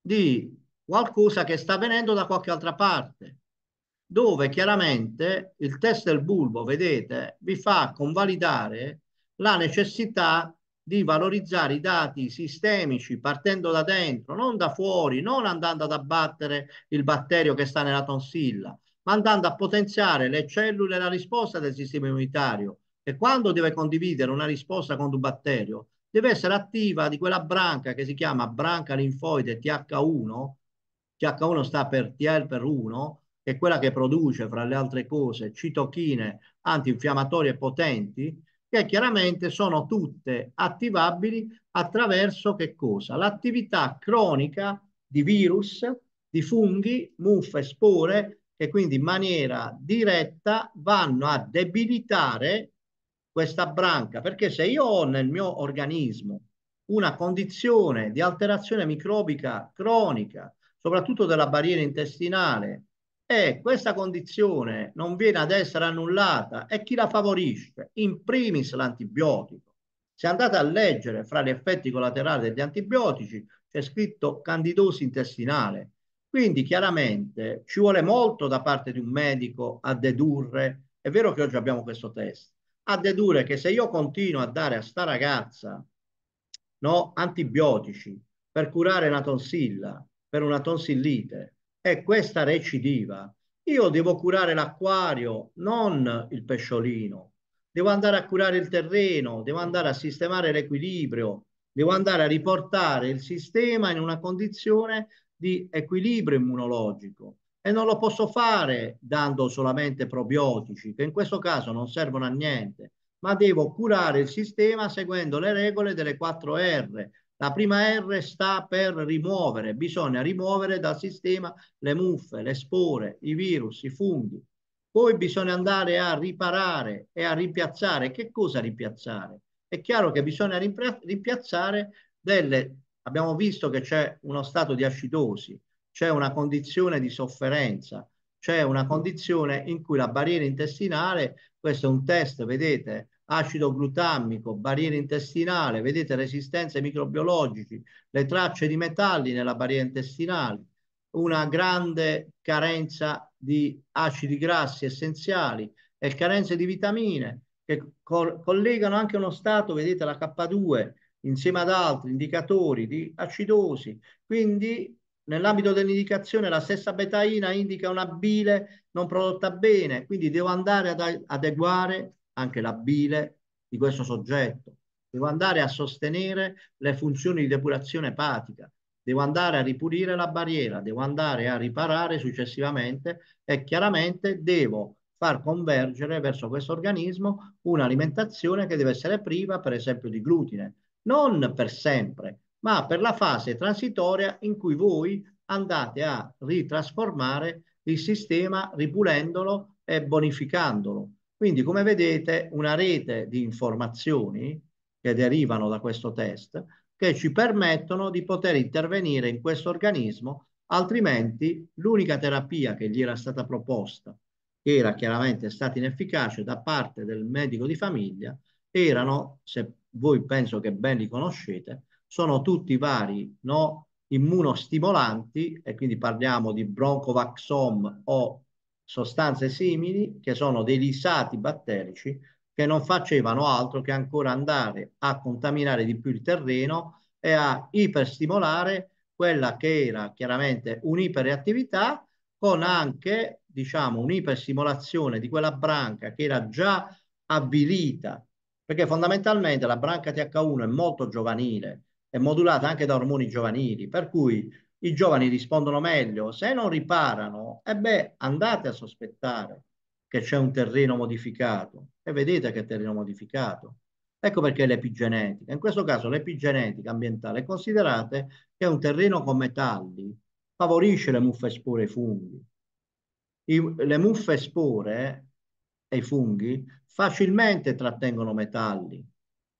di qualcosa che sta avvenendo da qualche altra parte, dove chiaramente il test del bulbo, vedete, vi fa convalidare la necessità di valorizzare i dati sistemici partendo da dentro, non da fuori, non andando ad abbattere il batterio che sta nella tonsilla, ma andando a potenziare le cellule e la risposta del sistema immunitario, che quando deve condividere una risposta con un batterio, deve essere attiva di quella branca che si chiama branca linfoide TH1, TH1 sta per TL per 1, che è quella che produce, fra le altre cose, citochine antinfiammatorie potenti, che chiaramente sono tutte attivabili attraverso che cosa? L'attività cronica di virus, di funghi, muffe, spore, che quindi in maniera diretta vanno a debilitare questa branca, perché se io ho nel mio organismo una condizione di alterazione microbica cronica, soprattutto della barriera intestinale, e questa condizione non viene ad essere annullata, e chi la favorisce? In primis l'antibiotico. Se andate a leggere fra gli effetti collaterali degli antibiotici, c'è scritto candidosi intestinale. Quindi chiaramente ci vuole molto da parte di un medico a dedurre, è vero che oggi abbiamo questo test, a dedurre che se io continuo a dare a sta ragazza no, antibiotici per curare una tonsilla, per una tonsillite, e questa recidiva, io devo curare l'acquario, non il pesciolino. Devo andare a curare il terreno, devo andare a sistemare l'equilibrio, devo andare a riportare il sistema in una condizione di equilibrio immunologico e non lo posso fare dando solamente probiotici, che in questo caso non servono a niente, ma devo curare il sistema seguendo le regole delle 4 R. La prima R sta per rimuovere, bisogna rimuovere dal sistema le muffe, le spore, i virus, i funghi. Poi bisogna andare a riparare e a rimpiazzare. Che cosa rimpiazzare? È chiaro che bisogna rimpiazzare delle... Abbiamo visto che c'è uno stato di acidosi, c'è una condizione di sofferenza, c'è una condizione in cui la barriera intestinale, questo è un test, vedete, acido glutammico, barriera intestinale, vedete resistenze microbiologiche, le tracce di metalli nella barriera intestinale, una grande carenza di acidi grassi essenziali e carenze di vitamine che co collegano anche uno stato, vedete la K2, insieme ad altri indicatori di acidosi. Quindi Nell'ambito dell'indicazione la stessa betaina indica una bile non prodotta bene, quindi devo andare ad adeguare anche la bile di questo soggetto, devo andare a sostenere le funzioni di depurazione epatica, devo andare a ripulire la barriera, devo andare a riparare successivamente e chiaramente devo far convergere verso questo organismo un'alimentazione che deve essere priva per esempio di glutine, non per sempre, ma per la fase transitoria in cui voi andate a ritrasformare il sistema ripulendolo e bonificandolo. Quindi, come vedete, una rete di informazioni che derivano da questo test che ci permettono di poter intervenire in questo organismo, altrimenti l'unica terapia che gli era stata proposta, che era chiaramente stata inefficace da parte del medico di famiglia, erano, se voi penso che ben li conoscete, sono tutti vari no, immunostimolanti e quindi parliamo di broncovaxom o sostanze simili che sono dei lisati batterici che non facevano altro che ancora andare a contaminare di più il terreno e a iperstimolare quella che era chiaramente un'iperreattività con anche diciamo un'iperstimolazione di quella branca che era già avvilita perché fondamentalmente la branca TH1 è molto giovanile è modulata anche da ormoni giovanili, per cui i giovani rispondono meglio. Se non riparano, e eh beh, andate a sospettare che c'è un terreno modificato e vedete che terreno modificato. Ecco perché l'epigenetica. In questo caso l'epigenetica ambientale considerate che un terreno con metalli favorisce le muffe spore e i funghi. I, le muffe spore e i funghi facilmente trattengono metalli,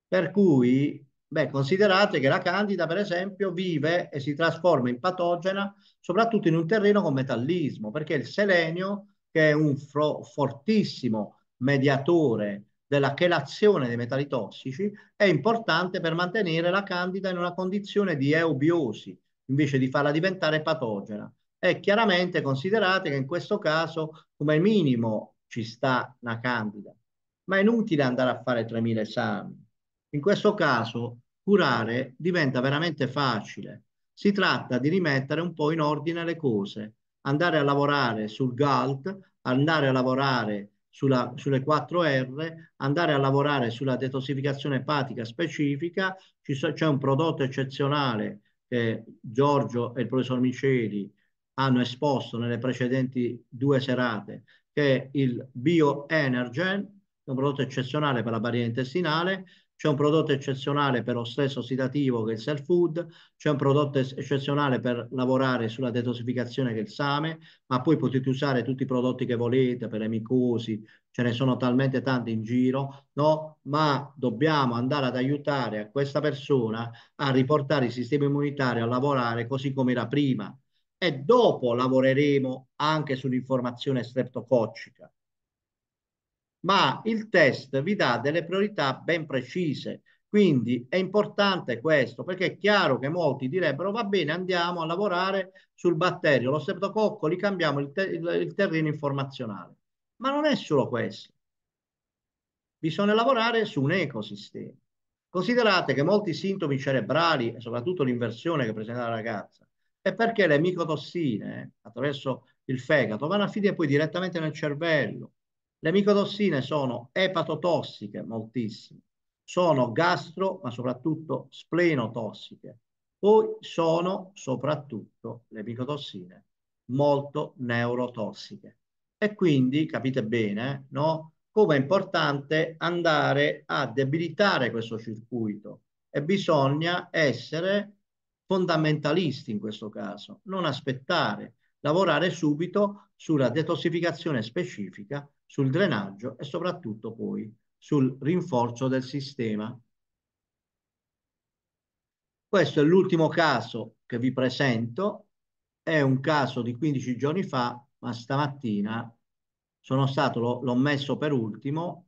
per cui Beh, considerate che la candida, per esempio, vive e si trasforma in patogena soprattutto in un terreno con metallismo, perché il selenio, che è un fortissimo mediatore della chelazione dei metalli tossici, è importante per mantenere la candida in una condizione di eubiosi, invece di farla diventare patogena. E chiaramente considerate che in questo caso, come minimo, ci sta la candida, ma è inutile andare a fare 3.000 esami in questo caso curare diventa veramente facile. Si tratta di rimettere un po' in ordine le cose, andare a lavorare sul GALT, andare a lavorare sulla, sulle 4R, andare a lavorare sulla detossificazione epatica specifica. c'è un prodotto eccezionale che Giorgio e il professor Miceli hanno esposto nelle precedenti due serate, che è il BioEnergen, un prodotto eccezionale per la barriera intestinale, c'è un prodotto eccezionale per lo stress ossidativo che è il self food, c'è un prodotto eccezionale per lavorare sulla detossificazione che è il same, ma poi potete usare tutti i prodotti che volete per le micosi, ce ne sono talmente tanti in giro, no? Ma dobbiamo andare ad aiutare a questa persona a riportare il sistema immunitario a lavorare così come era prima e dopo lavoreremo anche sull'informazione streptococcica ma il test vi dà delle priorità ben precise. Quindi è importante questo perché è chiaro che molti direbbero va bene andiamo a lavorare sul batterio, lo streptococco, li cambiamo il, te il terreno informazionale. Ma non è solo questo. Bisogna lavorare su un ecosistema. Considerate che molti sintomi cerebrali, e soprattutto l'inversione che presenta la ragazza, è perché le micotossine eh, attraverso il fegato vanno a finire poi direttamente nel cervello le micotossine sono epatotossiche, moltissime, sono gastro, ma soprattutto splenotossiche. Poi sono soprattutto le micotossine molto neurotossiche. E quindi capite bene no? come è importante andare a debilitare questo circuito e bisogna essere fondamentalisti in questo caso, non aspettare, lavorare subito sulla detossificazione specifica sul drenaggio e soprattutto poi sul rinforzo del sistema. Questo è l'ultimo caso che vi presento, è un caso di 15 giorni fa, ma stamattina sono stato, l'ho messo per ultimo,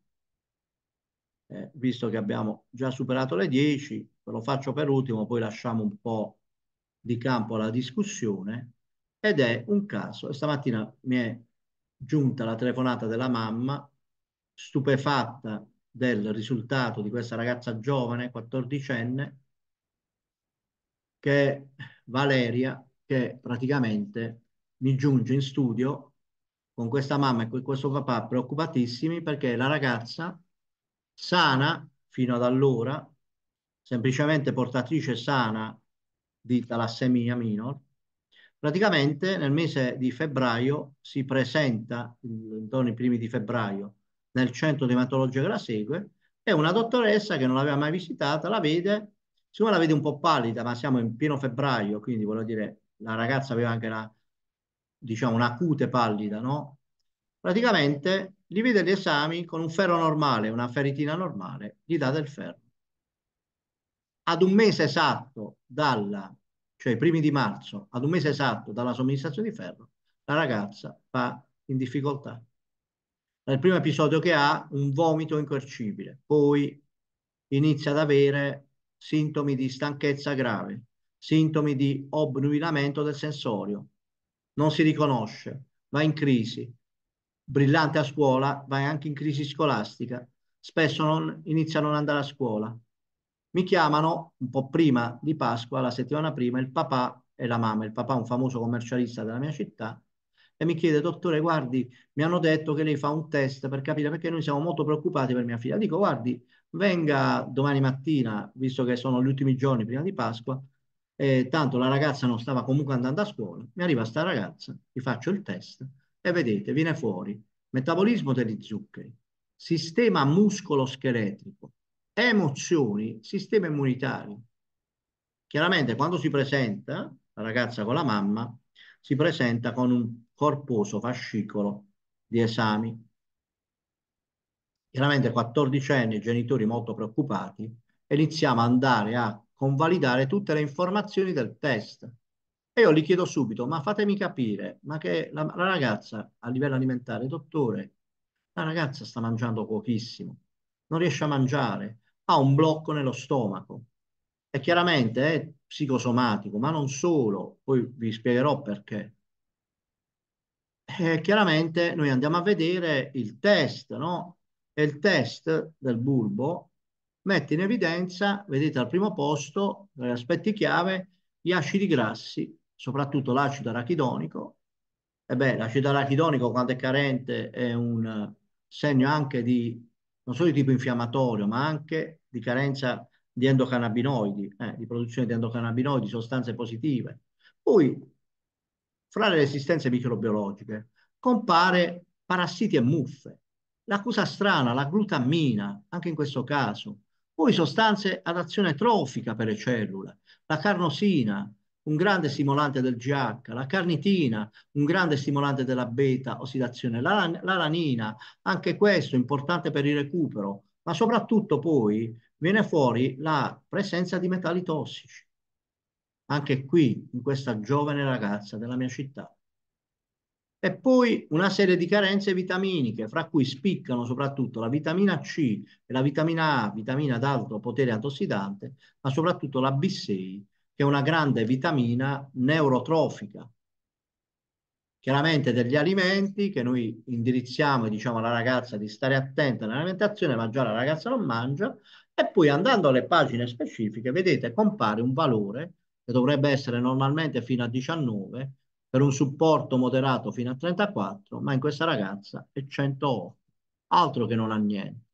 eh, visto che abbiamo già superato le 10, ve lo faccio per ultimo, poi lasciamo un po' di campo alla discussione, ed è un caso, stamattina mi è giunta la telefonata della mamma, stupefatta del risultato di questa ragazza giovane, 14enne, che Valeria, che praticamente mi giunge in studio con questa mamma e con questo papà preoccupatissimi perché la ragazza sana fino ad allora, semplicemente portatrice sana di talassemia minor, Praticamente nel mese di febbraio si presenta, intorno ai primi di febbraio, nel centro di ematologia che la segue e una dottoressa che non l'aveva mai visitata la vede, siccome la vede un po' pallida, ma siamo in pieno febbraio, quindi voglio dire, la ragazza aveva anche una, diciamo, una cute pallida, no? Praticamente gli vede gli esami con un ferro normale, una ferritina normale, gli dà del ferro. Ad un mese esatto dalla cioè i primi di marzo, ad un mese esatto dalla somministrazione di ferro, la ragazza va in difficoltà. Nel primo episodio che ha un vomito incoercibile, poi inizia ad avere sintomi di stanchezza grave, sintomi di obnubilamento del sensorio, non si riconosce, va in crisi, brillante a scuola, va anche in crisi scolastica, spesso non, inizia a non andare a scuola, mi chiamano un po' prima di Pasqua, la settimana prima, il papà e la mamma. Il papà è un famoso commercialista della mia città e mi chiede, dottore, guardi, mi hanno detto che lei fa un test per capire perché noi siamo molto preoccupati per mia figlia. Dico, guardi, venga domani mattina, visto che sono gli ultimi giorni prima di Pasqua, e tanto la ragazza non stava comunque andando a scuola, mi arriva sta ragazza, gli faccio il test e vedete, viene fuori metabolismo degli zuccheri, sistema muscolo-scheletrico, emozioni, sistema immunitario. Chiaramente quando si presenta la ragazza con la mamma, si presenta con un corposo fascicolo di esami. Chiaramente 14 anni, genitori molto preoccupati, iniziamo ad andare a convalidare tutte le informazioni del test. E io gli chiedo subito, ma fatemi capire, ma che la, la ragazza a livello alimentare, dottore, la ragazza sta mangiando pochissimo, non riesce a mangiare, ha un blocco nello stomaco. E chiaramente è psicosomatico, ma non solo, poi vi spiegherò perché. E eh, chiaramente noi andiamo a vedere il test, no? E il test del bulbo mette in evidenza, vedete al primo posto, negli aspetti chiave, gli acidi grassi, soprattutto l'acido arachidonico. E beh, l'acido arachidonico quando è carente è un segno anche di non solo di tipo infiammatorio, ma anche di carenza di endocannabinoidi, eh, di produzione di endocannabinoidi, sostanze positive. Poi, fra le resistenze microbiologiche, compare parassiti e muffe, la cosa strana, la glutammina, anche in questo caso, poi sostanze ad azione trofica per le cellule, la carnosina, un grande stimolante del GH, la carnitina, un grande stimolante della beta ossidazione, la, lanina, anche questo importante per il recupero, ma soprattutto poi viene fuori la presenza di metalli tossici, anche qui in questa giovane ragazza della mia città. E poi una serie di carenze vitaminiche, fra cui spiccano soprattutto la vitamina C e la vitamina A, vitamina ad alto potere antossidante, ma soprattutto la B6 è una grande vitamina neurotrofica. Chiaramente degli alimenti che noi indirizziamo e diciamo alla ragazza di stare attenta nell'alimentazione, ma già la ragazza non mangia, e poi andando alle pagine specifiche, vedete, compare un valore che dovrebbe essere normalmente fino a 19, per un supporto moderato fino a 34, ma in questa ragazza è 108, altro che non ha niente.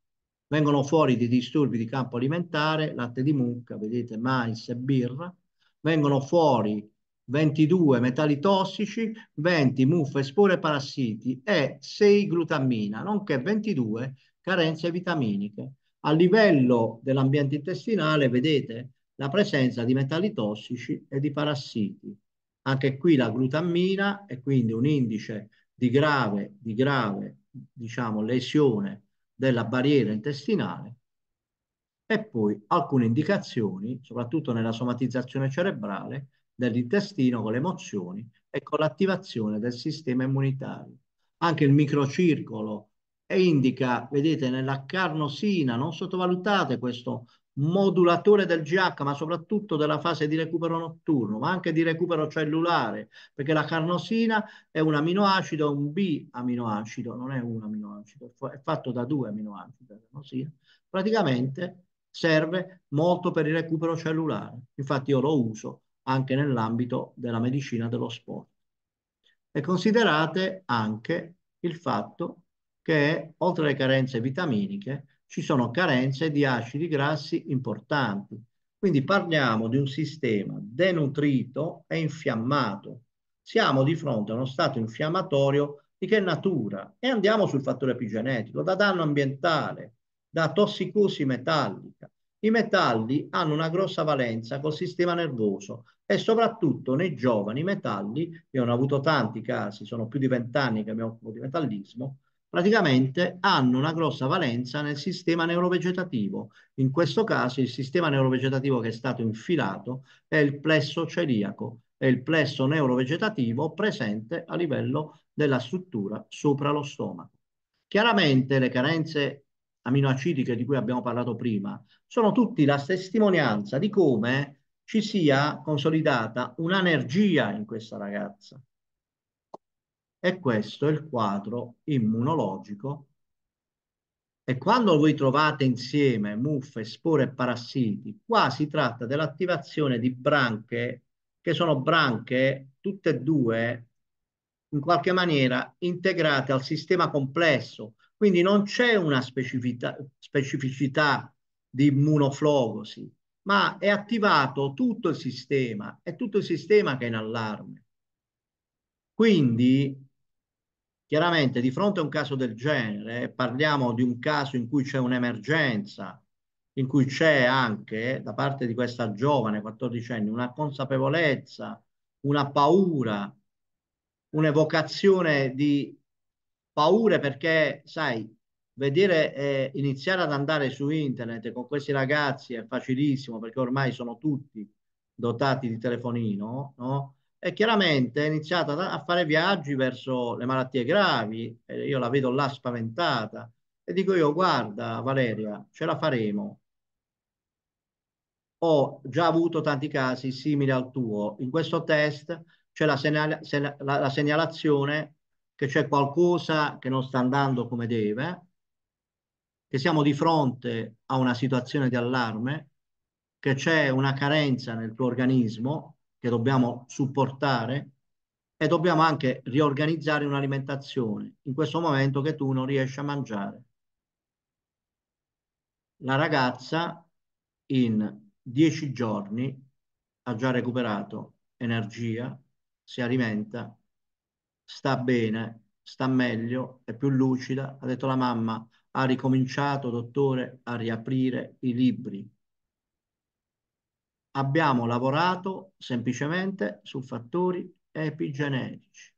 Vengono fuori dei disturbi di campo alimentare, latte di mucca, vedete, mais e birra, vengono fuori 22 metalli tossici, 20 muffe, spore parassiti e 6 glutammina, nonché 22 carenze vitaminiche. A livello dell'ambiente intestinale vedete la presenza di metalli tossici e di parassiti. Anche qui la glutammina è quindi un indice di grave, di grave diciamo, lesione della barriera intestinale e poi alcune indicazioni, soprattutto nella somatizzazione cerebrale, dell'intestino con le emozioni e con l'attivazione del sistema immunitario. Anche il microcircolo e indica, vedete, nella carnosina, non sottovalutate questo modulatore del GH, ma soprattutto della fase di recupero notturno, ma anche di recupero cellulare, perché la carnosina è un aminoacido, un B-aminoacido, non è un aminoacido, è fatto da due aminoacidi, la carnosina, praticamente serve molto per il recupero cellulare. Infatti io lo uso anche nell'ambito della medicina dello sport. E considerate anche il fatto che oltre alle carenze vitaminiche ci sono carenze di acidi grassi importanti. Quindi parliamo di un sistema denutrito e infiammato. Siamo di fronte a uno stato infiammatorio di che natura? E andiamo sul fattore epigenetico, da danno ambientale, da tossicosi metallica. I metalli hanno una grossa valenza col sistema nervoso e soprattutto nei giovani metalli, io ne ho avuto tanti casi, sono più di vent'anni che mi occupo di metallismo, praticamente hanno una grossa valenza nel sistema neurovegetativo. In questo caso il sistema neurovegetativo che è stato infilato è il plesso celiaco, è il plesso neurovegetativo presente a livello della struttura sopra lo stomaco. Chiaramente le carenze aminoacidiche di cui abbiamo parlato prima, sono tutti la testimonianza di come ci sia consolidata un'energia in questa ragazza. E questo è il quadro immunologico. E quando voi trovate insieme muffe, spore e parassiti, qua si tratta dell'attivazione di branche che sono branche tutte e due in qualche maniera integrate al sistema complesso quindi non c'è una specificità, specificità di immunoflogosi, ma è attivato tutto il sistema, è tutto il sistema che è in allarme. Quindi, chiaramente, di fronte a un caso del genere, parliamo di un caso in cui c'è un'emergenza, in cui c'è anche, da parte di questa giovane 14 anni, una consapevolezza, una paura, un'evocazione di paure perché, sai, vedere eh, iniziare ad andare su internet con questi ragazzi è facilissimo perché ormai sono tutti dotati di telefonino, no? E chiaramente è iniziata a fare viaggi verso le malattie gravi, io la vedo là spaventata e dico io guarda Valeria, ce la faremo. Ho già avuto tanti casi simili al tuo. In questo test c'è la, segnala- la, la segnalazione che c'è qualcosa che non sta andando come deve, che siamo di fronte a una situazione di allarme, che c'è una carenza nel tuo organismo che dobbiamo supportare e dobbiamo anche riorganizzare un'alimentazione in questo momento che tu non riesci a mangiare. La ragazza in dieci giorni ha già recuperato energia, si alimenta sta bene, sta meglio, è più lucida. Ha detto la mamma, ha ricominciato, dottore, a riaprire i libri. Abbiamo lavorato semplicemente su fattori epigenetici.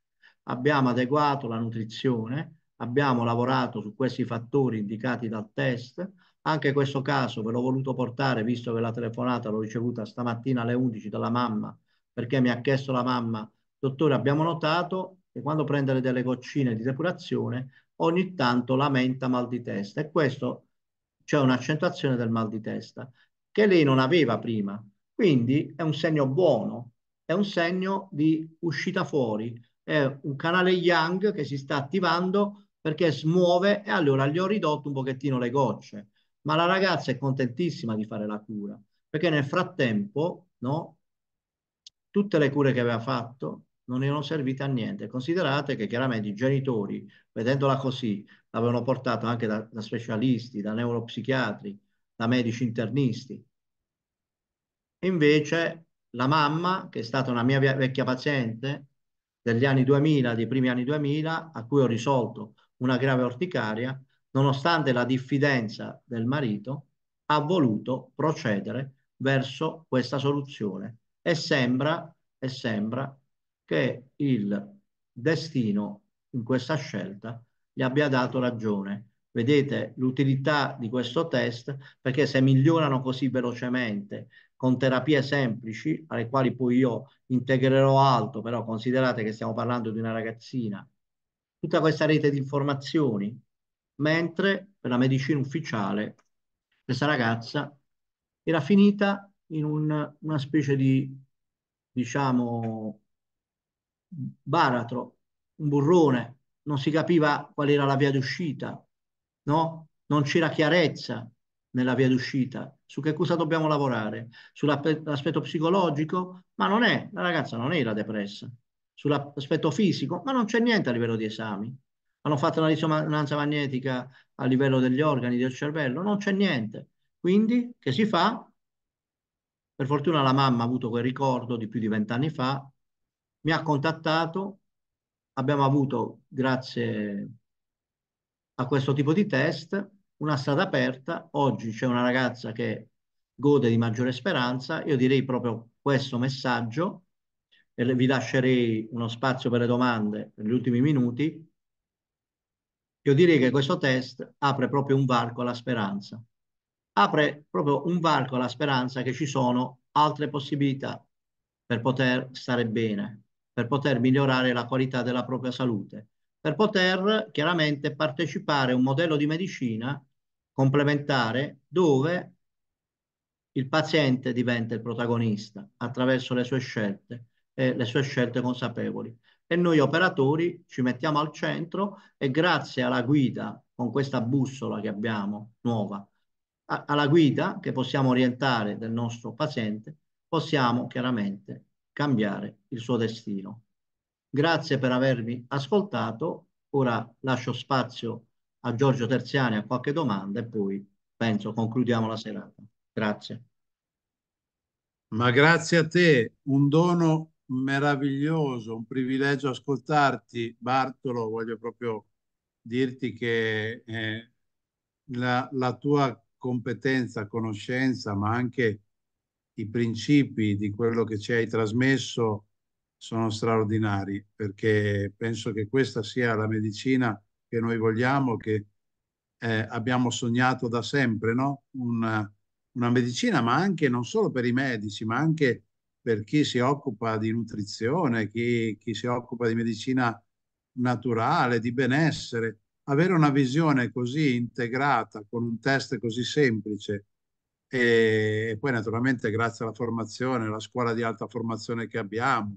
Abbiamo adeguato la nutrizione, abbiamo lavorato su questi fattori indicati dal test. Anche questo caso ve l'ho voluto portare, visto che la telefonata l'ho ricevuta stamattina alle 11 dalla mamma, perché mi ha chiesto la mamma, dottore, abbiamo notato che quando prende delle goccine di depurazione ogni tanto lamenta mal di testa e questo c'è cioè un'accentuazione del mal di testa che lei non aveva prima. Quindi è un segno buono, è un segno di uscita fuori, è un canale yang che si sta attivando perché smuove e allora gli ho ridotto un pochettino le gocce. Ma la ragazza è contentissima di fare la cura perché nel frattempo, no, tutte le cure che aveva fatto non erano servite a niente. Considerate che chiaramente i genitori, vedendola così, l'avevano portato anche da, da specialisti, da neuropsichiatri, da medici internisti. invece la mamma, che è stata una mia vecchia paziente degli anni 2000, dei primi anni 2000, a cui ho risolto una grave orticaria, nonostante la diffidenza del marito, ha voluto procedere verso questa soluzione e sembra, e sembra che il destino in questa scelta gli abbia dato ragione. Vedete l'utilità di questo test perché se migliorano così velocemente con terapie semplici, alle quali poi io integrerò altro, però considerate che stiamo parlando di una ragazzina, tutta questa rete di informazioni, mentre per la medicina ufficiale questa ragazza era finita in un, una specie di, diciamo, baratro, un burrone, non si capiva qual era la via d'uscita, no? Non c'era chiarezza nella via d'uscita. Su che cosa dobbiamo lavorare? Sull'aspetto psicologico? Ma non è, la ragazza non era depressa. Sull'aspetto fisico? Ma non c'è niente a livello di esami. Hanno fatto una risonanza magnetica a livello degli organi, del cervello? Non c'è niente. Quindi, che si fa? Per fortuna la mamma ha avuto quel ricordo di più di vent'anni fa, mi ha contattato, abbiamo avuto, grazie a questo tipo di test, una strada aperta, oggi c'è una ragazza che gode di maggiore speranza, io direi proprio questo messaggio, e vi lascerei uno spazio per le domande negli ultimi minuti, io direi che questo test apre proprio un varco alla speranza. Apre proprio un varco alla speranza che ci sono altre possibilità per poter stare bene, per poter migliorare la qualità della propria salute, per poter chiaramente partecipare a un modello di medicina complementare dove il paziente diventa il protagonista attraverso le sue scelte e le sue scelte consapevoli. E noi operatori ci mettiamo al centro e grazie alla guida, con questa bussola che abbiamo nuova, alla guida che possiamo orientare del nostro paziente, possiamo chiaramente cambiare il suo destino. Grazie per avermi ascoltato. Ora lascio spazio a Giorgio Terziani a qualche domanda e poi penso concludiamo la serata. Grazie. Ma grazie a te, un dono meraviglioso, un privilegio ascoltarti. Bartolo, voglio proprio dirti che eh, la, la tua competenza, conoscenza, ma anche i principi di quello che ci hai trasmesso sono straordinari perché penso che questa sia la medicina che noi vogliamo, che eh, abbiamo sognato da sempre, no? una, una, medicina, ma anche non solo per i medici, ma anche per chi si occupa di nutrizione, chi, chi si occupa di medicina naturale, di benessere. Avere una visione così integrata, con un test così semplice, e poi naturalmente grazie alla formazione, alla scuola di alta formazione che abbiamo,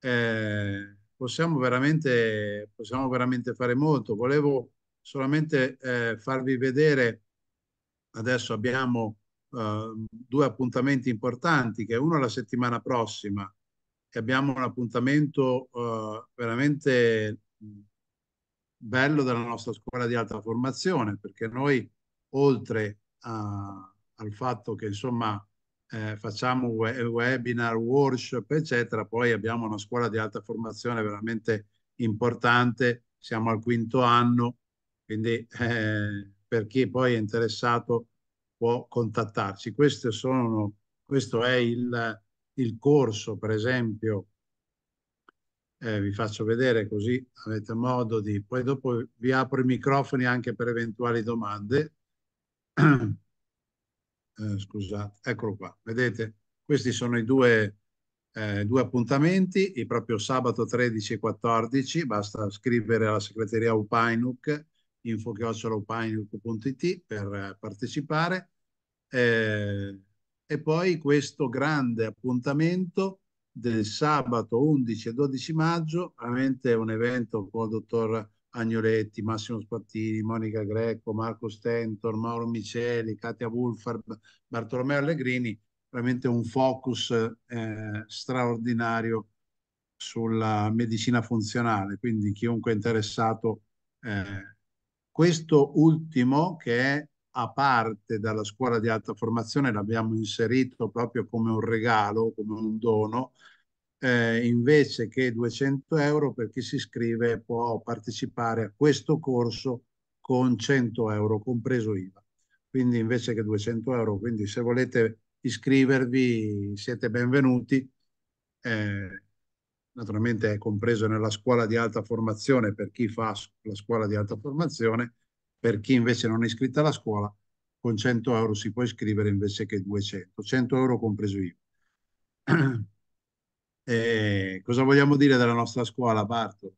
eh, possiamo, veramente, possiamo veramente fare molto. Volevo solamente eh, farvi vedere, adesso abbiamo eh, due appuntamenti importanti, che uno la settimana prossima, e abbiamo un appuntamento eh, veramente bello della nostra scuola di alta formazione, perché noi oltre a al fatto che insomma eh, facciamo webinar, workshop, eccetera, poi abbiamo una scuola di alta formazione veramente importante, siamo al quinto anno, quindi eh, per chi poi è interessato può contattarci. Sono, questo è il, il, corso, per esempio, eh, vi faccio vedere così avete modo di, poi dopo vi apro i microfoni anche per eventuali domande. Eh, scusate, eccolo qua, vedete? Questi sono i due, eh, due appuntamenti, e proprio sabato 13 e 14, basta scrivere alla segreteria Upainuk, info.upainuk.it per partecipare. Eh, e poi questo grande appuntamento del sabato 11 e 12 maggio, veramente un evento con il dottor Agnoletti, Massimo Spattini, Monica Greco, Marco Stentor, Mauro Miceli, Katia Wulfar, Bartolomeo Allegrini, veramente un focus eh, straordinario sulla medicina funzionale, quindi chiunque è interessato. Eh, questo ultimo che è a parte dalla scuola di alta formazione, l'abbiamo inserito proprio come un regalo, come un dono, eh, invece che 200 euro per chi si iscrive può partecipare a questo corso con 100 euro compreso IVA. Quindi invece che 200 euro, quindi se volete iscrivervi siete benvenuti. Eh, naturalmente è compreso nella scuola di alta formazione per chi fa la scuola di alta formazione, per chi invece non è iscritto alla scuola con 100 euro si può iscrivere invece che 200, 100 euro compreso IVA. Eh, cosa vogliamo dire della nostra scuola, Barto?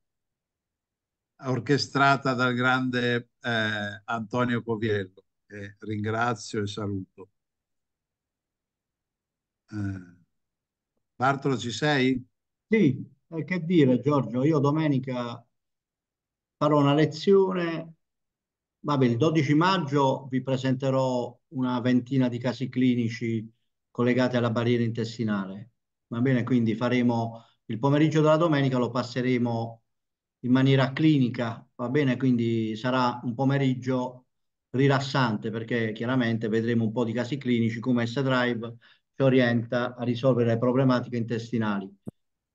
Orchestrata dal grande eh, Antonio Coviello, che ringrazio e saluto. Eh, Bartolo, ci sei? Sì, che dire Giorgio, io domenica farò una lezione Vabbè, il 12 maggio vi presenterò una ventina di casi clinici collegati alla barriera intestinale. Va bene, quindi faremo il pomeriggio della domenica, lo passeremo in maniera clinica, va bene? Quindi sarà un pomeriggio rilassante perché chiaramente vedremo un po' di casi clinici, come S-Drive si orienta a risolvere le problematiche intestinali.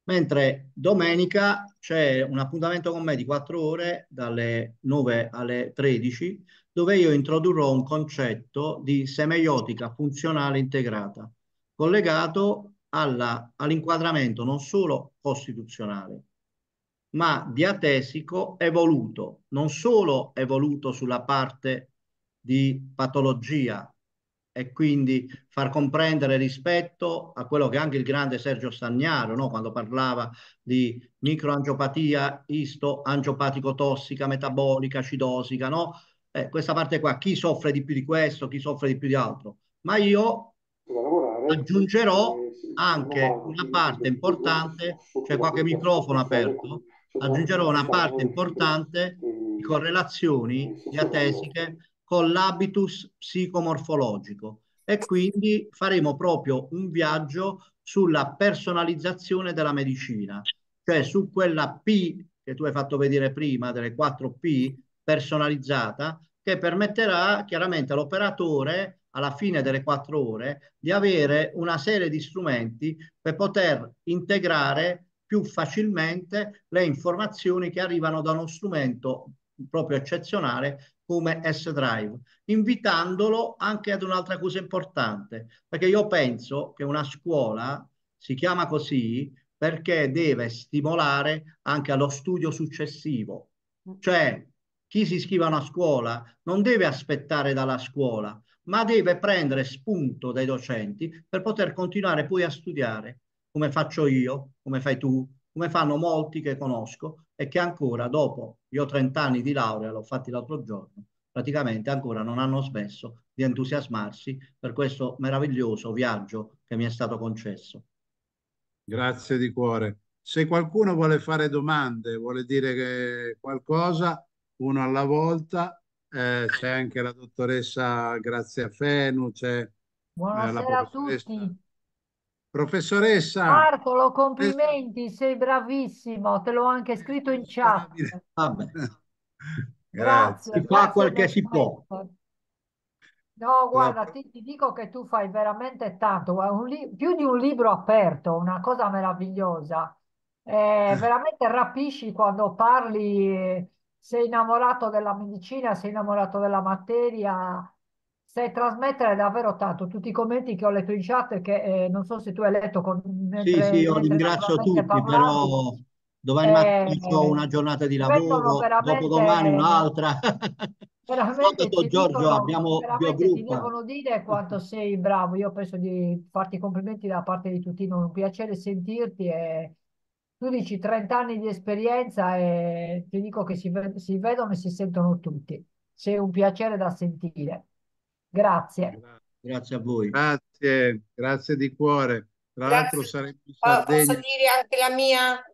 Mentre domenica c'è un appuntamento con me di 4 ore, dalle 9 alle 13, dove io introdurrò un concetto di semeiotica funzionale integrata, collegato all'inquadramento non solo costituzionale, ma diatesico evoluto, non solo evoluto sulla parte di patologia e quindi far comprendere rispetto a quello che anche il grande Sergio Stagnaro, no? quando parlava di microangiopatia istoangiopatico-tossica, metabolica, acidosica, no? eh, questa parte qua, chi soffre di più di questo, chi soffre di più di altro, ma io aggiungerò anche una parte importante, cioè qualche microfono aperto, aggiungerò una parte importante di correlazioni diatesiche con l'habitus psicomorfologico e quindi faremo proprio un viaggio sulla personalizzazione della medicina, cioè su quella P che tu hai fatto vedere prima, delle 4P personalizzata, che permetterà chiaramente all'operatore alla fine delle quattro ore di avere una serie di strumenti per poter integrare più facilmente le informazioni che arrivano da uno strumento proprio eccezionale come S-Drive, invitandolo anche ad un'altra cosa importante, perché io penso che una scuola si chiama così perché deve stimolare anche allo studio successivo, mm. cioè chi si iscrive a una scuola non deve aspettare dalla scuola, ma deve prendere spunto dai docenti per poter continuare poi a studiare, come faccio io, come fai tu, come fanno molti che conosco e che ancora dopo, io ho 30 anni di laurea, l'ho fatti l'altro giorno, praticamente ancora non hanno smesso di entusiasmarsi per questo meraviglioso viaggio che mi è stato concesso. Grazie di cuore. Se qualcuno vuole fare domande, vuole dire qualcosa, uno alla volta, eh, c'è anche la dottoressa Grazia Fenu, c'è eh, Buonasera a tutti. Professoressa. Marcolo, complimenti, sei bravissimo, te l'ho anche scritto in chat. Grazie. grazie. Si fa quel che si può. No, guarda, ti, ti, dico che tu fai veramente tanto, più di un libro aperto, una cosa meravigliosa. Eh, veramente rapisci quando parli eh, sei innamorato della medicina, sei innamorato della materia, sai trasmettere davvero tanto. Tutti i commenti che ho letto in chat, che eh, non so se tu hai letto con... Mentre, sì, sì, io ringrazio tutti, parlavo, però domani mattina ho eh, eh, una giornata di lavoro, dopodomani un'altra. veramente ti Giorgio, dicono, abbiamo veramente ti devono dire quanto sei bravo. Io penso di farti complimenti da parte di tutti, non un piacere sentirti e tu dici 30 anni di esperienza e ti dico che si, si vedono e si sentono tutti. Sei un piacere da sentire. Grazie. Grazie a voi. Grazie, grazie di cuore. Tra l'altro sarei in oh, Sardegna. Posso dire anche la mia?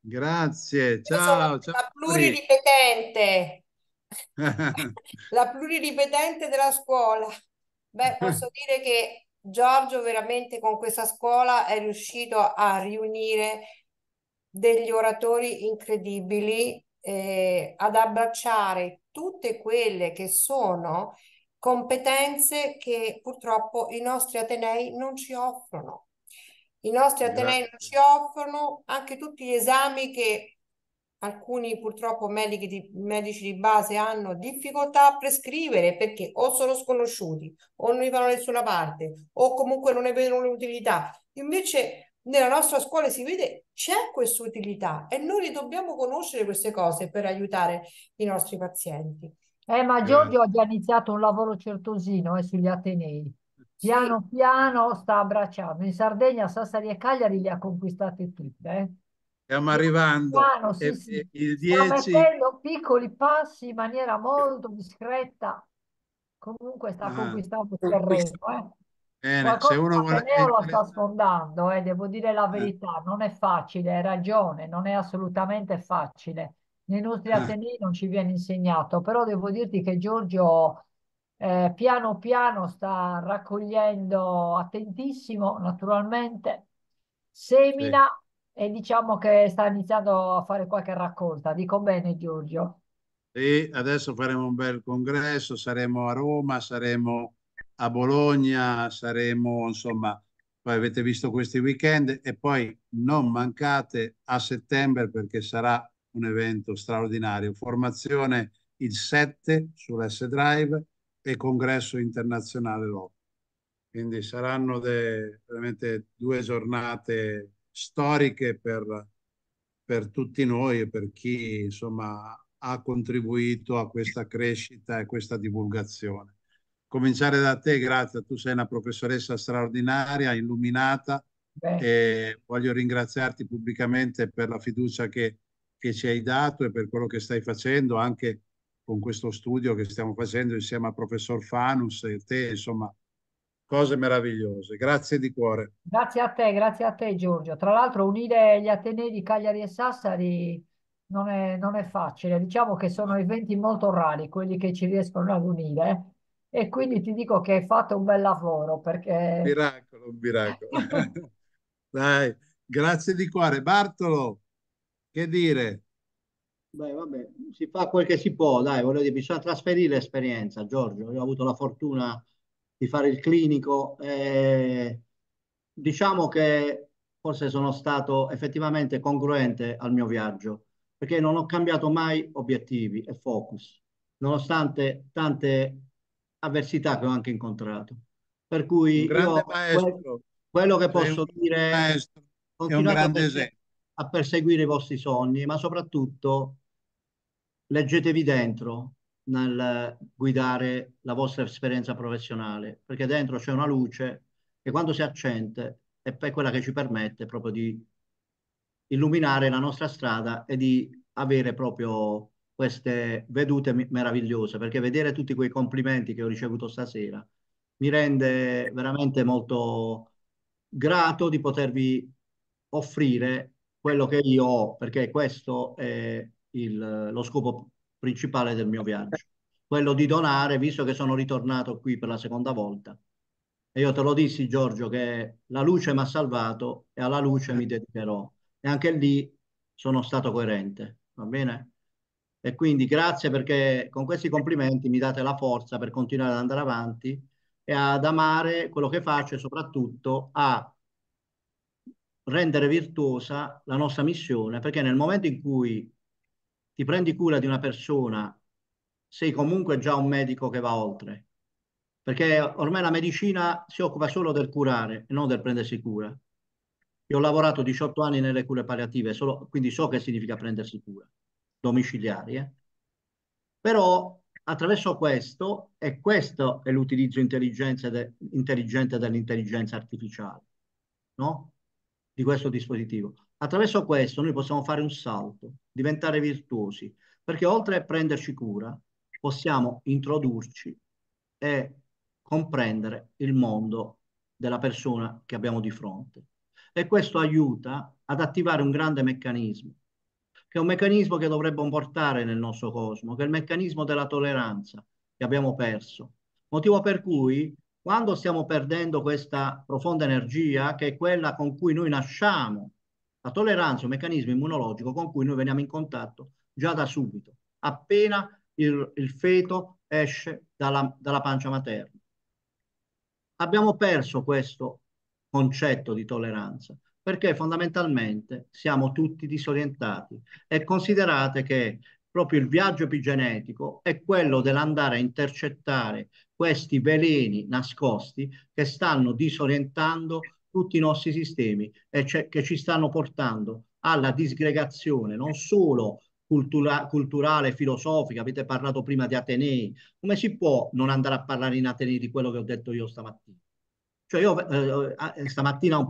Grazie, ciao. ciao la pluriripetente. la pluriripetente della scuola. Beh, posso dire che Giorgio veramente con questa scuola è riuscito a riunire degli oratori incredibili, eh, ad abbracciare tutte quelle che sono competenze che purtroppo i nostri atenei non ci offrono. I nostri atenei Grazie. non ci offrono anche tutti gli esami che alcuni purtroppo medici di, medici di, base hanno difficoltà a prescrivere perché o sono sconosciuti o non li fanno da nessuna parte o comunque non ne vedono l'utilità. Invece nella nostra scuola si vede c'è questa utilità e noi dobbiamo conoscere queste cose per aiutare i nostri pazienti. Eh, ma Giorgio eh. ha già iniziato un lavoro certosino eh, sugli Atenei. Piano sì. piano sta abbracciando. In Sardegna, Sassari e Cagliari li ha conquistati tutti. Eh. Stiamo arrivando. Piano, sì, e, sì. Il 10... Sta mettendo piccoli passi in maniera molto discreta. Comunque sta ah, conquistando il terreno. Eh. Bene, se uno vuole... lo sta sfondando, eh, devo dire la eh. verità. Non è facile, hai ragione, non è assolutamente facile. Nei nostri ah. Eh. atenei non ci viene insegnato, però devo dirti che Giorgio... Eh, piano piano sta raccogliendo attentissimo, naturalmente, semina sì e diciamo che sta iniziando a fare qualche raccolta. Dico bene, Giorgio. Sì, adesso faremo un bel congresso, saremo a Roma, saremo a Bologna, saremo insomma, poi avete visto questi weekend e poi non mancate a settembre perché sarà un evento straordinario. Formazione il 7 sull'S Drive e congresso internazionale l'8. Quindi saranno de, veramente due giornate storiche per, per tutti noi e per chi insomma ha contribuito a questa crescita e questa divulgazione. Cominciare da te, grazie, tu sei una professoressa straordinaria, illuminata Beh. e voglio ringraziarti pubblicamente per la fiducia che, che ci hai dato e per quello che stai facendo anche con questo studio che stiamo facendo insieme al professor Fanus e te, insomma, cose meravigliose. Grazie di cuore. Grazie a te, grazie a te Giorgio. Tra l'altro unire gli Atenei di Cagliari e Sassari non è, non è facile, diciamo che sono eventi molto rari quelli che ci riescono ad unire e quindi ti dico che hai fatto un bel lavoro perché... Un miracolo, un miracolo. Dai, grazie di cuore. Bartolo, che dire? Beh, vabbè, si fa quel che si può, dai, voglio dire, bisogna trasferire l'esperienza, Giorgio. Io ho avuto la fortuna di fare il clinico. Eh, diciamo che forse sono stato effettivamente congruente al mio viaggio, perché non ho cambiato mai obiettivi e focus, nonostante tante avversità che ho anche incontrato. Per cui io, quello, quello che posso dire maestro. è un grande a esempio a perseguire i vostri sogni, ma soprattutto leggetevi dentro, nel guidare la vostra esperienza professionale, perché dentro c'è una luce che quando si accende è quella che ci permette proprio di illuminare la nostra strada e di avere proprio queste vedute meravigliose, perché vedere tutti quei complimenti che ho ricevuto stasera mi rende veramente molto grato di potervi offrire quello che io ho, perché questo è il, lo scopo principale del mio viaggio, quello di donare, visto che sono ritornato qui per la seconda volta. E io te lo dissi, Giorgio, che la luce mi ha salvato e alla luce mi dedicherò. E anche lì sono stato coerente, va bene? E quindi grazie perché con questi complimenti mi date la forza per continuare ad andare avanti e ad amare quello che faccio e soprattutto a rendere virtuosa la nostra missione, perché nel momento in cui ti prendi cura di una persona, sei comunque già un medico che va oltre. Perché ormai la medicina si occupa solo del curare e non del prendersi cura. Io ho lavorato 18 anni nelle cure palliative, solo, quindi so che significa prendersi cura, domiciliari. Eh? Però attraverso questo, e questo è l'utilizzo de, intelligente dell'intelligenza artificiale, no? di questo dispositivo. Attraverso questo noi possiamo fare un salto, diventare virtuosi, perché oltre a prenderci cura, possiamo introdurci e comprendere il mondo della persona che abbiamo di fronte. E questo aiuta ad attivare un grande meccanismo, che è un meccanismo che dovrebbe portare nel nostro cosmo, che è il meccanismo della tolleranza che abbiamo perso. Motivo per cui quando stiamo perdendo questa profonda energia, che è quella con cui noi nasciamo la tolleranza è un meccanismo immunologico con cui noi veniamo in contatto già da subito, appena il, il feto esce dalla, dalla pancia materna. Abbiamo perso questo concetto di tolleranza perché fondamentalmente siamo tutti disorientati e considerate che proprio il viaggio epigenetico è quello dell'andare a intercettare questi veleni nascosti che stanno disorientando tutti i nostri sistemi e eh, cioè, che ci stanno portando alla disgregazione non solo cultura culturale, filosofica, avete parlato prima di Atenei, come si può non andare a parlare in Atenei di quello che ho detto io stamattina? Cioè io eh, eh, eh stamattina ho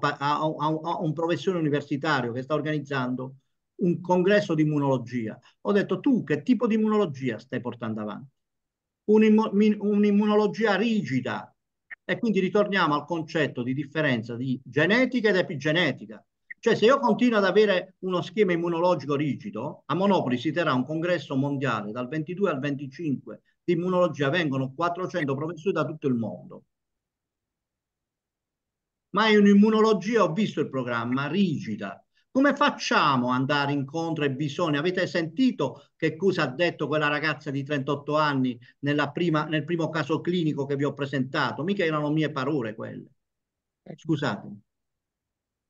un, un, un professore universitario che sta organizzando un congresso di immunologia. Ho detto tu che tipo di immunologia stai portando avanti? Un'immunologia rigida e quindi ritorniamo al concetto di differenza di genetica ed epigenetica. Cioè se io continuo ad avere uno schema immunologico rigido, a Monopoli si terrà un congresso mondiale dal 22 al 25 di immunologia, vengono 400 professori da tutto il mondo. Ma in un'immunologia ho visto il programma rigida, come facciamo ad andare incontro ai bisogni? Avete sentito che cosa ha detto quella ragazza di 38 anni prima, nel primo caso clinico che vi ho presentato? Mica erano mie parole quelle. Scusatemi.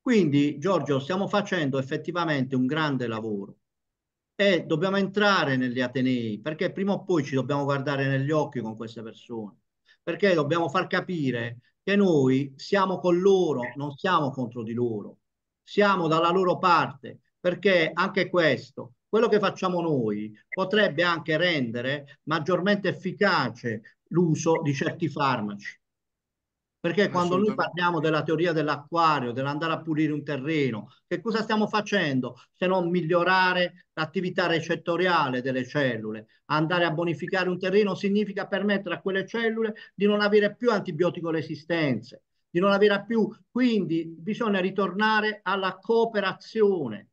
Quindi, Giorgio, stiamo facendo effettivamente un grande lavoro e dobbiamo entrare negli Atenei perché prima o poi ci dobbiamo guardare negli occhi con queste persone, perché dobbiamo far capire che noi siamo con loro, non siamo contro di loro siamo dalla loro parte, perché anche questo, quello che facciamo noi, potrebbe anche rendere maggiormente efficace l'uso di certi farmaci. Perché quando noi parliamo della teoria dell'acquario, dell'andare a pulire un terreno, che cosa stiamo facendo se non migliorare l'attività recettoriale delle cellule? Andare a bonificare un terreno significa permettere a quelle cellule di non avere più antibiotico resistenze, di non avere più. Quindi bisogna ritornare alla cooperazione.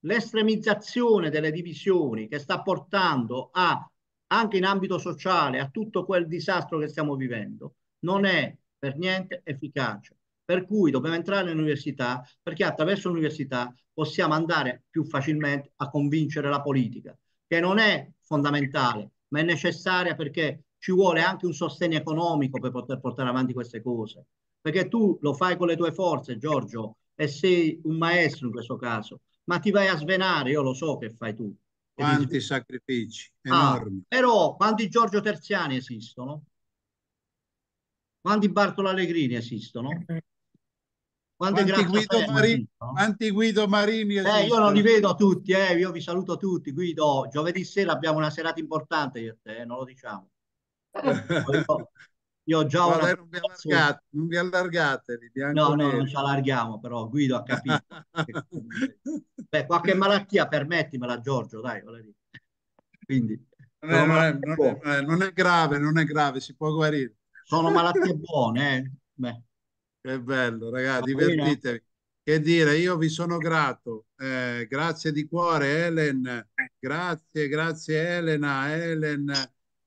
L'estremizzazione delle divisioni che sta portando a, anche in ambito sociale a tutto quel disastro che stiamo vivendo non è per niente efficace. Per cui dobbiamo entrare nell'università perché attraverso l'università possiamo andare più facilmente a convincere la politica, che non è fondamentale, ma è necessaria perché ci vuole anche un sostegno economico per poter portare avanti queste cose perché tu lo fai con le tue forze, Giorgio, e sei un maestro in questo caso, ma ti vai a svenare, io lo so che fai tu. Quanti sacrifici, ah, enormi. Ah, però quanti Giorgio Terziani esistono? Quanti Bartolo Allegrini esistono? Quanti, quanti, Guido, Marini, quanti Guido Marini esistono? Eh, io non li vedo tutti, eh, io vi saluto tutti. Guido, giovedì sera abbiamo una serata importante io e te, eh, non lo diciamo. Io già ho non, vi allargate, non vi allargatevi. No, no, non ci allarghiamo, però Guido ha capito. Beh, qualche malattia, permettimela, Giorgio, dai, Quindi, non è, non, è, eh, non, è, grave, non è grave, si può guarire. Sono malattie buone, eh? Che bello, ragazzi, divertitevi. Che dire, io vi sono grato. Eh, grazie di cuore, Elen. Grazie, grazie Elena, Elen.